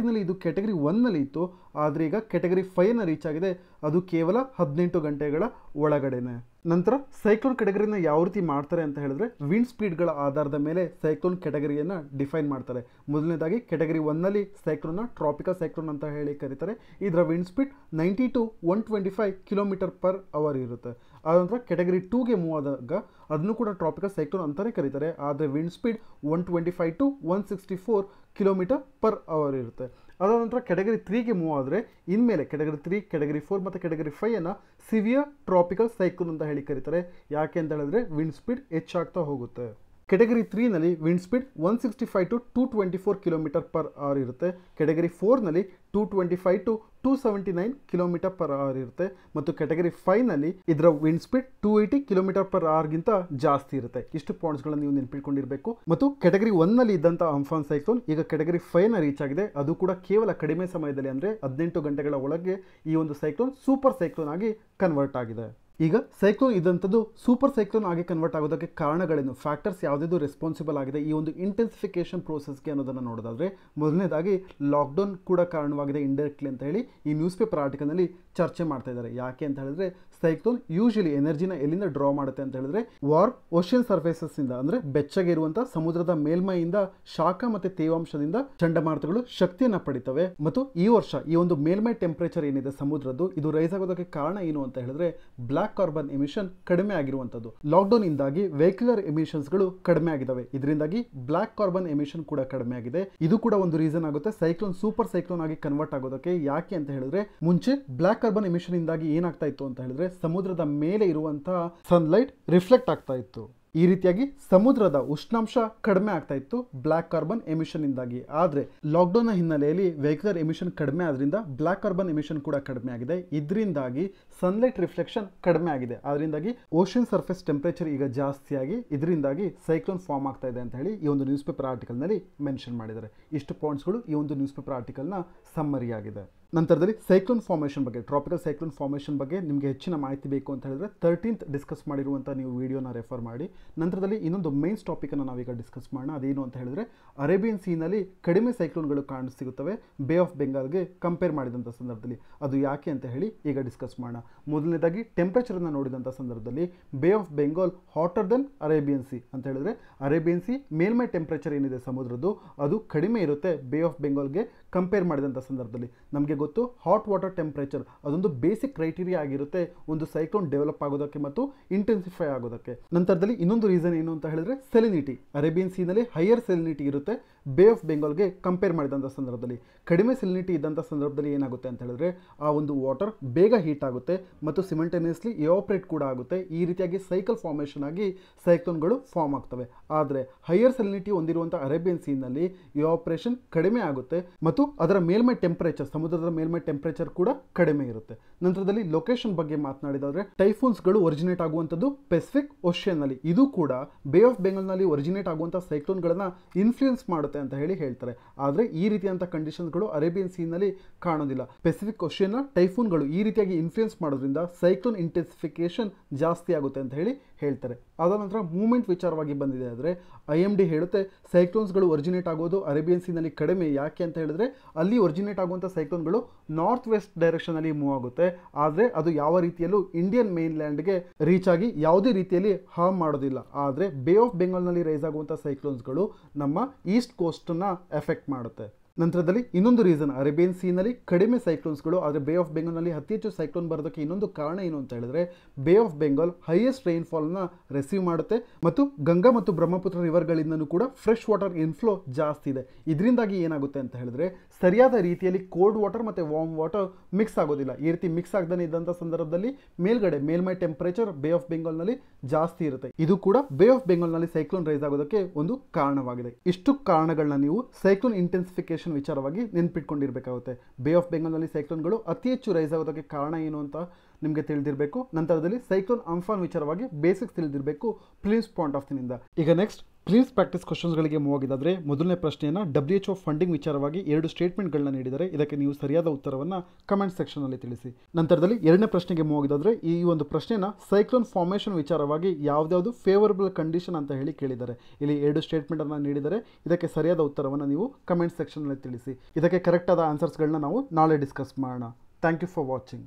ನಲ್ಲಿ ಇದು ಕೆಟಗರಿ ಒನ್ನಲ್ಲಿ ಇತ್ತು ಆದರೆ ಈಗ ಕೆಟಗರಿ ಫೈವ್ನ ರೀಚ್ ಆಗಿದೆ ಅದು ಕೇವಲ ಹದಿನೆಂಟು ಹದಿನೆಂಟು ಗಂಟೆಗಳ ಒಳಗಡೆನೆ ನಂತರ ಸೈಕ್ಲೋನ್ ಕೆಟಗರಿನ ಯಾವ ರೀತಿ ಮಾಡ್ತಾರೆ ಅಂತ ಹೇಳಿದ್ರೆ ವಿಂಡ್ ಸ್ಪೀಡ್ಗಳ ಆಧಾರದ ಮೇಲೆ ಸೈಕ್ಲೋನ್ ಕೆಟಗರಿಯನ್ನು ಡಿಫೈನ್ ಮಾಡ್ತಾರೆ ಮೊದಲನೇದಾಗಿ ಕೆಟಗರಿ ಒನ್ನಲ್ಲಿ ಸೈಕ್ಲೋನ್ನ ಟ್ರಾಪಿಕಲ್ ಸೈಕ್ಲೋನ್ ಅಂತ ಹೇಳಿ ಕರೀತಾರೆ ಇದರ wind speed ninety to one twenty five kilometre per hour ಇರುತ್ತೆ ಆದ ನಂತರ ಕೆಟಗರಿ ಟೂಗೆ ಮೂವ್ ಆದಾಗ ಅದನ್ನು ಕೂಡ ಟ್ರಾಪಿಕಲ್ ಸೈಕ್ಲೋನ್ ಅಂತಲೇ ಕರೀತಾರೆ ಆದರೆ wind speed one twenty five to one sixty four kilometre per hour ಇರುತ್ತೆ ಅದಾದ ನಂತರ ಕೆಟಗರಿ ತ್ರೀಗೆ ಮೂವ್ ಆದರೆ ಇನ್ಮೇಲೆ ಕೆಟಗರಿ ತ್ರೀ ಕೆಟಗರಿ ಫೋರ್ ಮತ್ತು ಕೆಟಗರಿ ಫೈಯನ್ನು ಸಿವಿಯರ್ ಟ್ರಾಪಿಕಲ್ ಸೈಕಲ್ ಅಂತ ಹೇಳಿ ಕರೀತಾರೆ ಯಾಕೆ ಅಂತ ಹೇಳಿದ್ರೆ ವಿಂಡ್ ಸ್ಪೀಡ್ ಹೆಚ್ಚಾಗ್ತಾ ಹೋಗುತ್ತೆ ಕೆಟಗರಿ ತ್ರೀನಲ್ಲಿ wind speed one sixty five to two twenty four kilometre per hour ಇರುತ್ತೆ ಕೆಟಗರಿ ಫೋರ್ನಲ್ಲಿ two twenty five to two seventy nine kilometre per hour ಇರುತ್ತೆ ಮತ್ತು ಕೆಟಗರಿ ಫೈವ್ನಲ್ಲಿ ಇದರ wind speed two eighty kilometre per ಅವರ್ಗಿಂತ ಜಾಸ್ತಿ ಇರುತ್ತೆ ಇಷ್ಟು ಪಾಯಿಂಟ್ಸ್ಗಳನ್ನು ನೀವು ನೆನಪಿಟ್ಕೊಂಡಿರಬೇಕು ಮತ್ತು ಕೆಟಗರಿ ಒನ್ನಲ್ಲಿ ಇದ್ದಂಥ ಅಂಫಾನ್ ಸೈಕ್ಲೋನ್ ಈಗ ಕೆಟಗರಿ ಫೈವ್ನ ರೀಚ್ ಆಗಿದೆ ಅದು ಕೂಡ ಕೇವಲ ಕಡಿಮೆ ಸಮಯದಲ್ಲಿ ಅಂದರೆ ಹದಿನೆಂಟು ಗಂಟೆಗಳ ಒಳಗೆ ಈ ಒಂದು ಸೈಕ್ಲೋನ್ ಸೂಪರ್ ಸೈಕ್ಲೋನ್ ಆಗಿ ಕನ್ವರ್ಟ್ ಆಗಿದೆ ಈಗ ಸೈಕ್ಲೋನ್ ಇದ್ದಂಥದ್ದು ಸೂಪರ್ ಸೈಕ್ಲೋನ್ ಆಗಿ ಕನ್ವರ್ಟ್ ಆಗೋದಕ್ಕೆ ಕಾರಣಗಳೇನು ಫ್ಯಾಕ್ಟರ್ಸ್ ಯಾವುದಿದು ರೆಸ್ಪಾನ್ಸಿಬಲ್ ಆಗಿದೆ ಈ ಒಂದು ಇಂಟೆನ್ಸಿಫಿಕೇಷನ್ ಪ್ರೋಸೆಸ್ಗೆ ಅನ್ನೋದನ್ನು ನೋಡೋದಾದರೆ ಮೊದಲನೇದಾಗಿ ಲಾಕ್ಡೌನ್ ಕೂಡ ಕಾರಣವಾಗಿದೆ ಇಂಡೈರೆಕ್ಟ್ಲಿ ಅಂತ ಹೇಳಿ ಈ ನ್ಯೂಸ್ ಪೇಪರ್ ಆರ್ಟಿಕಲ್ನಲ್ಲಿ ಚರ್ಚೆ ಮಾಡ್ತಾ ಇದ್ದಾರೆ ಯಾಕೆ ಅಂತ ಹೇಳಿದ್ರೆ ಸೈಕ್ಲೋನ್ ಯೂಶಲಿ ಎನರ್ಜಿನ ಎಲ್ಲಿಂದ ಡ್ರಾ ಮಾಡುತ್ತೆ ಅಂತ ಹೇಳಿದ್ರೆ ವಾರ್ ಓಷಿಯನ್ ಸರ್ಫೇಸಸ್ ಇಂದ ಅಂದ್ರೆ ಬೆಚ್ಚಗಿರುವಂತಹ ಸಮುದ್ರದ ಮೇಲ್ಮೈಯಿಂದ ಶಾಖ ಮತ್ತೆ ತೇವಾಂಶದಿಂದ ಚಂಡಮಾರುತಗಳು ಶಕ್ತಿಯನ್ನ ಪಡಿತವೆ ಮತ್ತು ಈ ವರ್ಷ ಈ ಒಂದು ಮೇಲ್ಮೈ ಟೆಂಪರೇಚರ್ ಏನಿದೆ ಸಮುದ್ರದ್ದು ಇದು ರೈಸ್ ಆಗೋದಕ್ಕೆ ಕಾರಣ ಏನು ಅಂತ ಹೇಳಿದ್ರೆ ಬ್ಲಾಕ್ ಕಾರ್ಬನ್ ಎಮಿಷನ್ ಕಡಿಮೆ ಆಗಿರುವಂತದ್ದು ಲಾಕ್ಡೌನ್ ಇಂದಾಗಿ ವೆಹಿಕ್ಯುಲರ್ ಎಮಿಷನ್ಸ್ ಗಳು ಕಡಿಮೆ ಆಗಿದಾವೆ ಇದರಿಂದಾಗಿ ಬ್ಲಾಕ್ ಕಾರ್ಬನ್ ಎಮಿಷನ್ ಕೂಡ ಕಡಿಮೆ ಆಗಿದೆ ಇದು ಕೂಡ ಒಂದು ರೀಸನ್ ಆಗುತ್ತೆ ಸೈಕ್ಲೋನ್ ಸೂಪರ್ ಸೈಕ್ಲೋನ್ ಆಗಿ ಕನ್ವರ್ಟ್ ಆಗೋದಕ್ಕೆ ಯಾಕೆ ಅಂತ ಹೇಳಿದ್ರೆ ಮುಂಚೆ ಬ್ಲಾಕ್ ಕಾರ್ಬನ್ ಇಂದಾಗಿ ಏನಾಗ್ತಾ ಇತ್ತು ಅಂತ ಹೇಳಿದ್ರೆ ಸಮುದ್ರದ ಮೇಲೆ ಇರುವಂತಹ ಸನ್ಲೈಟ್ ರಿಫ್ಲೆಕ್ಟ್ ಆಗ್ತಾ ಇತ್ತು ಈ ರೀತಿಯಾಗಿ ಸಮುದ್ರದ ಉಷ್ಣಾಂಶ ಕಡಿಮೆ ಆಗ್ತಾ ಇತ್ತು ಬ್ಲಾಕ್ ಕಾರ್ಬನ್ ಎಮಿಷನ್ ಇಂದಾಗಿ ಆದರೆ ಲಾಕ್ಡೌನ್ ಹಿನ್ನೆಲೆಯಲ್ಲಿ ವೆಹಿಕಲ್ ಎಮಿಷನ್ ಕಡಿಮೆ ಆದ್ರಿಂದ ಬ್ಲಾಕ್ ಕಾರ್ಬನ್ ಎಮಿಷನ್ ಕೂಡ ಕಡಿಮೆ ಆಗಿದೆ ಇದರಿಂದಾಗಿ ಸನ್ಲೈಟ್ ರಿಫ್ಲೆಕ್ಷನ್ ಕಡಿಮೆ ಆಗಿದೆ ಅದರಿಂದಾಗಿ ಓಷನ್ ಸರ್ಫೇಸ್ ಟೆಂಪರೇಚರ್ ಈಗ ಜಾಸ್ತಿಯಾಗಿ ಇದರಿಂದಾಗಿ ಸೈಕ್ಲೋನ್ ಫಾರ್ಮ್ ಆಗ್ತಾ ಇದೆ ಅಂತ ಹೇಳಿ ಈ ಒಂದು ನ್ಯೂಸ್ ಪೇಪರ್ ಆರ್ಟಿಕಲ್ನಲ್ಲಿ ಮೆನ್ಷನ್ ಮಾಡಿದ್ದಾರೆ ಇಷ್ಟು ಪಾಯಿಂಟ್ಸ್ಗಳು ಈ ಒಂದು ನ್ಯೂಸ್ ಪೇಪರ್ ಆರ್ಟಿಕಲ್ನ ಸಮ್ಮರಿ ಆಗಿದೆ ನಂತರದಲ್ಲಿ ಸೈಕ್ಲೋನ್ ಫಾರ್ಮೇಷನ್ ಬಗ್ಗೆ ಟ್ರಾಪಿಕಲ್ ಸೈಕ್ಲೋನ್ ಫಾರ್ಮೇಷನ್ ಬಗ್ಗೆ ನಿಮಗೆ ಹೆಚ್ಚಿನ ಮಾಹಿತಿ ಬೇಕು ಅಂತ ಹೇಳಿದ್ರೆ ತರ್ಟೀನ್ತ್ ಡಿಸ್ಕಸ್ ಮಾಡಿರುವಂಥ ನೀವು ವಿಡಿಯೋನ ರೆಫರ್ ಮಾಡಿ ನಂತರದಲ್ಲಿ ಇನ್ನೊಂದು ಮೇನ್ಸ್ ಟಾಪಿಕನ್ನು ನಾವೀಗ ಡಿಸ್ಕಸ್ ಮಾಡೋಣ ಅದೇನು ಅಂತ ಹೇಳಿದ್ರೆ ಅರೇಬಿಯನ್ ಸೀನಲ್ಲಿ ಕಡಿಮೆ ಸೈಕ್ಲೋನ್ಗಳು ಕಾಣಿಸಿಗುತ್ತವೆ ಬೇ ಆಫ್ ಬೆಂಗಾಲ್ಗೆ ಕಂಪೇರ್ ಮಾಡಿದಂಥ ಸಂದರ್ಭದಲ್ಲಿ ಅದು ಯಾಕೆ ಅಂತ ಹೇಳಿ ಈಗ ಡಿಸ್ಕಸ್ ಮಾಡೋಣ ಮೊದಲನೇದಾಗಿ ಟೆಂಪ್ರೇಚರನ್ನು ನೋಡಿದಂಥ ಸಂದರ್ಭದಲ್ಲಿ bay of Bengal hotter than Arabian sea ಅಂತ ಹೇಳಿದ್ರೆ ಅರೇಬಿಯನ್ ಸಿ ಮೇಲ್ಮೈ ಟೆಂಪ್ರೇಚರ್ ಏನಿದೆ ಸಮುದ್ರದ್ದು ಅದು ಕಡಿಮೆ ಇರುತ್ತೆ ಬೇ ಆಫ್ ಬೆಂಗಾಲ್ಗೆ ಕಂಪೇರ್ ಮಾಡಿದಂಥ ಸಂದರ್ಭದಲ್ಲಿ ನಮಗೆ ಗೊತ್ತು ಹಾಟ್ ವಾಟರ್ ಟೆಂಪ್ರೇಚರ್ ಅದೊಂದು ಬೇಸಿಕ್ ಕ್ರೈಟೀರಿಯಾ ಆಗಿರುತ್ತೆ ಒಂದು ಸೈಕ್ಲೋನ್ ಡೆವಲಪ್ ಆಗೋದಕ್ಕೆ ಮತ್ತು ಇಂಟೆನ್ಸಿಫೈ ಆಗೋದಕ್ಕೆ ನಂತರದಲ್ಲಿ ಇನ್ನೊಂದು ರೀಸನ್ ಏನು ಅಂತ ಹೇಳಿದ್ರೆ ಸೆಲಿನಿಟಿ ಅರೇಬಿಯನ್ ಸೀನಲ್ಲಿ ಹೈಯರ್ ಸೆಲಿನಿಟಿ ಇರುತ್ತೆ ಬೇ ಆಫ್ ಬೆಂಗಾಲ್ಗೆ ಕಂಪೇರ್ ಮಾಡಿದಂಥ ಸಂದರ್ಭದಲ್ಲಿ ಕಡಿಮೆ ಸೆಲಿನಿಟಿ ಇದ್ದಂಥ ಸಂದರ್ಭದಲ್ಲಿ ಏನಾಗುತ್ತೆ ಅಂತ ಹೇಳಿದ್ರೆ ಆ ಒಂದು ವಾಟರ್ ಬೇಗ ಹೀಟ್ ಆಗುತ್ತೆ ಮತ್ತು ಸಿಮೆಂಟೇನಿಯಸ್ಲಿ ಎವಾಪ್ರೇಟ್ ಕೂಡ ಆಗುತ್ತೆ ಈ ರೀತಿಯಾಗಿ ಸೈಕಲ್ ಫಾರ್ಮೇಷನ್ ಆಗಿ ಸೈಕ್ಲೋನ್ಗಳು ಫಾರ್ಮ್ ಆಗ್ತವೆ ಆದರೆ ಹೈಯರ್ ಸೆಲಿನಿಟಿ ಹೊಂದಿರುವಂಥ ಅರೇಬಿಯನ್ ಸೀನಲ್ಲಿ ಎವಾಪ್ರೇಷನ್ ಕಡಿಮೆ ಆಗುತ್ತೆ ಮತ್ತು ಮತ್ತು ಅದರ ಮೇಲ್ಮೈ ಟೆಂಪರೇಚರ್ ಸಮುದ್ರದ ಮೇಲ್ಮೈ ಟೆಂಪರೇಚರ್ ಕೂಡ ಕಡಿಮೆ ಇರುತ್ತೆ ನಂತರದಲ್ಲಿ ಲೊಕೇಶನ್ ಬಗ್ಗೆ ಮಾತನಾಡಿದರೆ ಟೈಫೂನ್ಸ್ಗಳು ಒರಿಜಿನೇಟ್ ಆಗುವಂಥದ್ದು ಪೆಸಿಫಿಕ್ ಓಷಿಯನ್ನಲ್ಲಿ ಇದು ಕೂಡ ಬೇ ಆಫ್ ಬೆಂಗಾಲ್ನಲ್ಲಿ ಒರಿಜಿನೇಟ್ ಆಗುವಂಥ ಸೈಕ್ಲೋನ್ಗಳನ್ನು ಇನ್ಫ್ಲುಯೆನ್ಸ್ ಮಾಡುತ್ತೆ ಅಂತ ಹೇಳಿ ಹೇಳ್ತಾರೆ ಆದರೆ ಈ ರೀತಿಯಂಥ ಕಂಡೀಷನ್ಸ್ಗಳು ಅರೇಬಿಯನ್ ಸೀನಲ್ಲಿ ಕಾಣೋದಿಲ್ಲ ಪೆಸಿಫಿಕ್ ಓಷಿಯನ್ನ ಟೈಫೂನ್ಗಳು ಈ ರೀತಿಯಾಗಿ ಇನ್ಫ್ಲುಯೆನ್ಸ್ ಮಾಡೋದ್ರಿಂದ ಸೈಕ್ಲೋನ್ ಇಂಟೆನ್ಸಿಫಿಕೇಶನ್ ಜಾಸ್ತಿ ಆಗುತ್ತೆ ಅಂತ ಹೇಳಿ ಹೇಳ್ತಾರೆ ಅದಾದ ನಂತರ ಮೂಮೆಂಟ್ ವಿಚಾರವಾಗಿ ಬಂದಿದೆ ಆದರೆ ಐ ಎಮ್ ಡಿ ಹೇಳುತ್ತೆ ಸೈಕ್ಲೋನ್ಸ್ಗಳು ಒರಿಜಿನೇಟ್ ಆಗೋದು ಅರೇಬಿಯನ್ ಸೀನಲ್ಲಿ ಕಡಿಮೆ ಯಾಕೆ ಅಂತ ಹೇಳಿದ್ರೆ ಅಲ್ಲಿ ಒರಿಜಿನೇಟ್ ಆಗುವಂಥ ಸೈಕ್ಲೋನ್ಗಳು ನಾರ್ತ್ ವೆಸ್ಟ್ ಡೈರೆಕ್ಷನಲ್ಲಿ ಮೂವ್ ಆಗುತ್ತೆ ಆದರೆ ಅದು ಯಾವ ರೀತಿಯಲ್ಲೂ ಇಂಡಿಯನ್ ಮೇನ್ಲ್ಯಾಂಡ್ಗೆ ರೀಚ್ ಆಗಿ ಯಾವುದೇ ರೀತಿಯಲ್ಲಿ ಹಾರ್ಮ್ ಮಾಡೋದಿಲ್ಲ ಆದರೆ ಬೇ ಆಫ್ ಬೆಂಗಾಲ್ನಲ್ಲಿ ರೈಸ್ ಆಗುವಂಥ ಸೈಕ್ಲೋನ್ಸ್ಗಳು ನಮ್ಮ ಈಸ್ಟ್ ಕೋಸ್ಟನ್ನು ಎಫೆಕ್ಟ್ ಮಾಡುತ್ತೆ ನಂತರದಲ್ಲಿ ಇನ್ನೊಂದು ರೀಸನ್ ಅರೇಬಿಯನ್ ಸೀನಲ್ಲಿ ಕಡಿಮೆ ಸೈಕ್ಲೋನ್ಸ್ಗಳು ಆದರೆ ಬೇ ಆಫ್ ಬೆಂಗಾಲ್ನಲ್ಲಿ ಅತಿ ಹೆಚ್ಚು ಸೈಕ್ಲೋನ್ ಬರೋದಕ್ಕೆ ಇನ್ನೊಂದು ಕಾರಣ ಏನು ಅಂತ ಹೇಳಿದ್ರೆ ಬೇ ಆಫ್ ಬೆಂಗಾಲ್ ಹೈಯೆಸ್ಟ್ ರೈನ್ಫಾಲ್ನ ರಿಸೀವ್ ಮಾಡುತ್ತೆ ಮತ್ತು ಗಂಗಾ ಮತ್ತು ಬ್ರಹ್ಮಪುತ್ರ ರಿವರ್ಗಳಿಂದನೂ ಕೂಡ ಫ್ರೆಶ್ ವಾಟರ್ ಇನ್ಫ್ಲೋ ಜಾಸ್ತಿ ಇದೆ ಇದರಿಂದಾಗಿ ಏನಾಗುತ್ತೆ ಅಂತ ಹೇಳಿದ್ರೆ ಸರಿಯಾದ ರೀತಿಯಲ್ಲಿ ಕೋಲ್ಡ್ ವಾಟರ್ ಮತ್ತು ವಾರ್ಮ್ ವಾಟರ್ ಮಿಕ್ಸ್ ಆಗೋದಿಲ್ಲ ಈ ರೀತಿ ಮಿಕ್ಸ್ ಆಗದೇ ಇದ್ದಂಥ ಸಂದರ್ಭದಲ್ಲಿ ಮೇಲ್ಗಡೆ ಮೇಲ್ಮೈ ಟೆಂಪರೇಚರ್ ಬೇ ಆಫ್ ಬೆಂಗಾಲ್ನಲ್ಲಿ ಜಾಸ್ತಿ ಇರುತ್ತೆ ಇದು ಕೂಡ ಬೇ ಆಫ್ ಬೆಂಗಾಲ್ನಲ್ಲಿ ಸೈಕ್ಲೋನ್ ರೈಸ್ ಆಗೋದಕ್ಕೆ ಒಂದು ಕಾರಣವಾಗಿದೆ ಇಷ್ಟು ಕಾರಣಗಳನ್ನ ನೀವು ಸೈಕ್ಲೋನ್ ಇಂಟೆನ್ಸಿಫಿಕೇಶನ್ ವಿಚಾರವಾಗಿ ನೆನ್ಪಿಟ್ಕೊಂಡಿರಬೇಕಾಗುತ್ತೆ ಬೇ ಆಫ್ ಬೆಂಗಾಲ್ನಲ್ಲಿ ಸೈಕ್ಲೋನ್ಗಳು ಅತಿ ಹೆಚ್ಚು ರೈಸ್ ಆಗೋದಕ್ಕೆ ಕಾರಣ ಏನು ಅಂತ ನಿಮಗೆ ತಿಳಿದಿರಬೇಕು ನಂತರದಲ್ಲಿ ಸೈಕ್ಲೋನ್ ಅಂಫಾನ್ ವಿಚಾರವಾಗಿ ಬೇಸಿಕ್ಸ್ ತಿಳಿದಿರಬೇಕು ಪ್ಲೀಸ್ ಪಾಯಿಂಟ್ ಆಫ್ ನಿಂದ ಈಗ ನೆಕ್ಸ್ಟ್ ಪ್ಲೀಸ್ ಪ್ರಾಕ್ಟೀಸ್ ಕ್ವಶನ್ಸ್ಗಳಿಗೆ ಮೂವ್ ಆಗಿದ್ದಾದರೆ ಮೊದಲನೇ ಪ್ರಶ್ನೆಯನ್ನು ಡಬ್ಲ್ಯೂ ಎಚ್ ಫಂಡಿಂಗ್ ವಿಚಾರವಾಗಿ ಎರಡು ಸ್ಟೇಟ್ಮೆಂಟ್ಗಳನ್ನ ನೀಡಿದರೆ ಇದಕ್ಕೆ ನೀವು ಸರಿಯಾದ ಉತ್ತರವನ್ನು ಕಮೆಂಟ್ ಸೆಕ್ಷನ್ನಲ್ಲಿ ತಿಳಿಸಿ ನಂತರದಲ್ಲಿ ಎರಡನೇ ಪ್ರಶ್ನೆಗೆ ಮೂವ್ ಆಗಿದ್ದಾದರೆ ಈ ಒಂದು ಪ್ರಶ್ನೆನ ಸೈಕ್ಲೋನ್ ಫಾರ್ಮೇಷನ್ ವಿಚಾರವಾಗಿ ಯಾವುದ್ಯಾವುದು ಫೇವರಬಲ್ ಕಂಡೀಷನ್ ಅಂತ ಹೇಳಿ ಕೇಳಿದ್ದಾರೆ ಇಲ್ಲಿ ಎರಡು ಸ್ಟೇಟ್ಮೆಂಟನ್ನು ನೀಡಿದರೆ ಇದಕ್ಕೆ ಸರಿಯಾದ ಉತ್ತರವನ್ನು ನೀವು ಕಮೆಂಟ್ ಸೆಕ್ಷನ್ನಲ್ಲಿ ತಿಳಿಸಿ ಇದಕ್ಕೆ ಕರೆಕ್ಟಾದ ಆನ್ಸರ್ಸ್ಗಳನ್ನ ನಾವು ನಾಳೆ ಡಿಸ್ಕಸ್ ಮಾಡೋಣ ಥ್ಯಾಂಕ್ ಯು ಫಾರ್ ವಾಚಿಂಗ್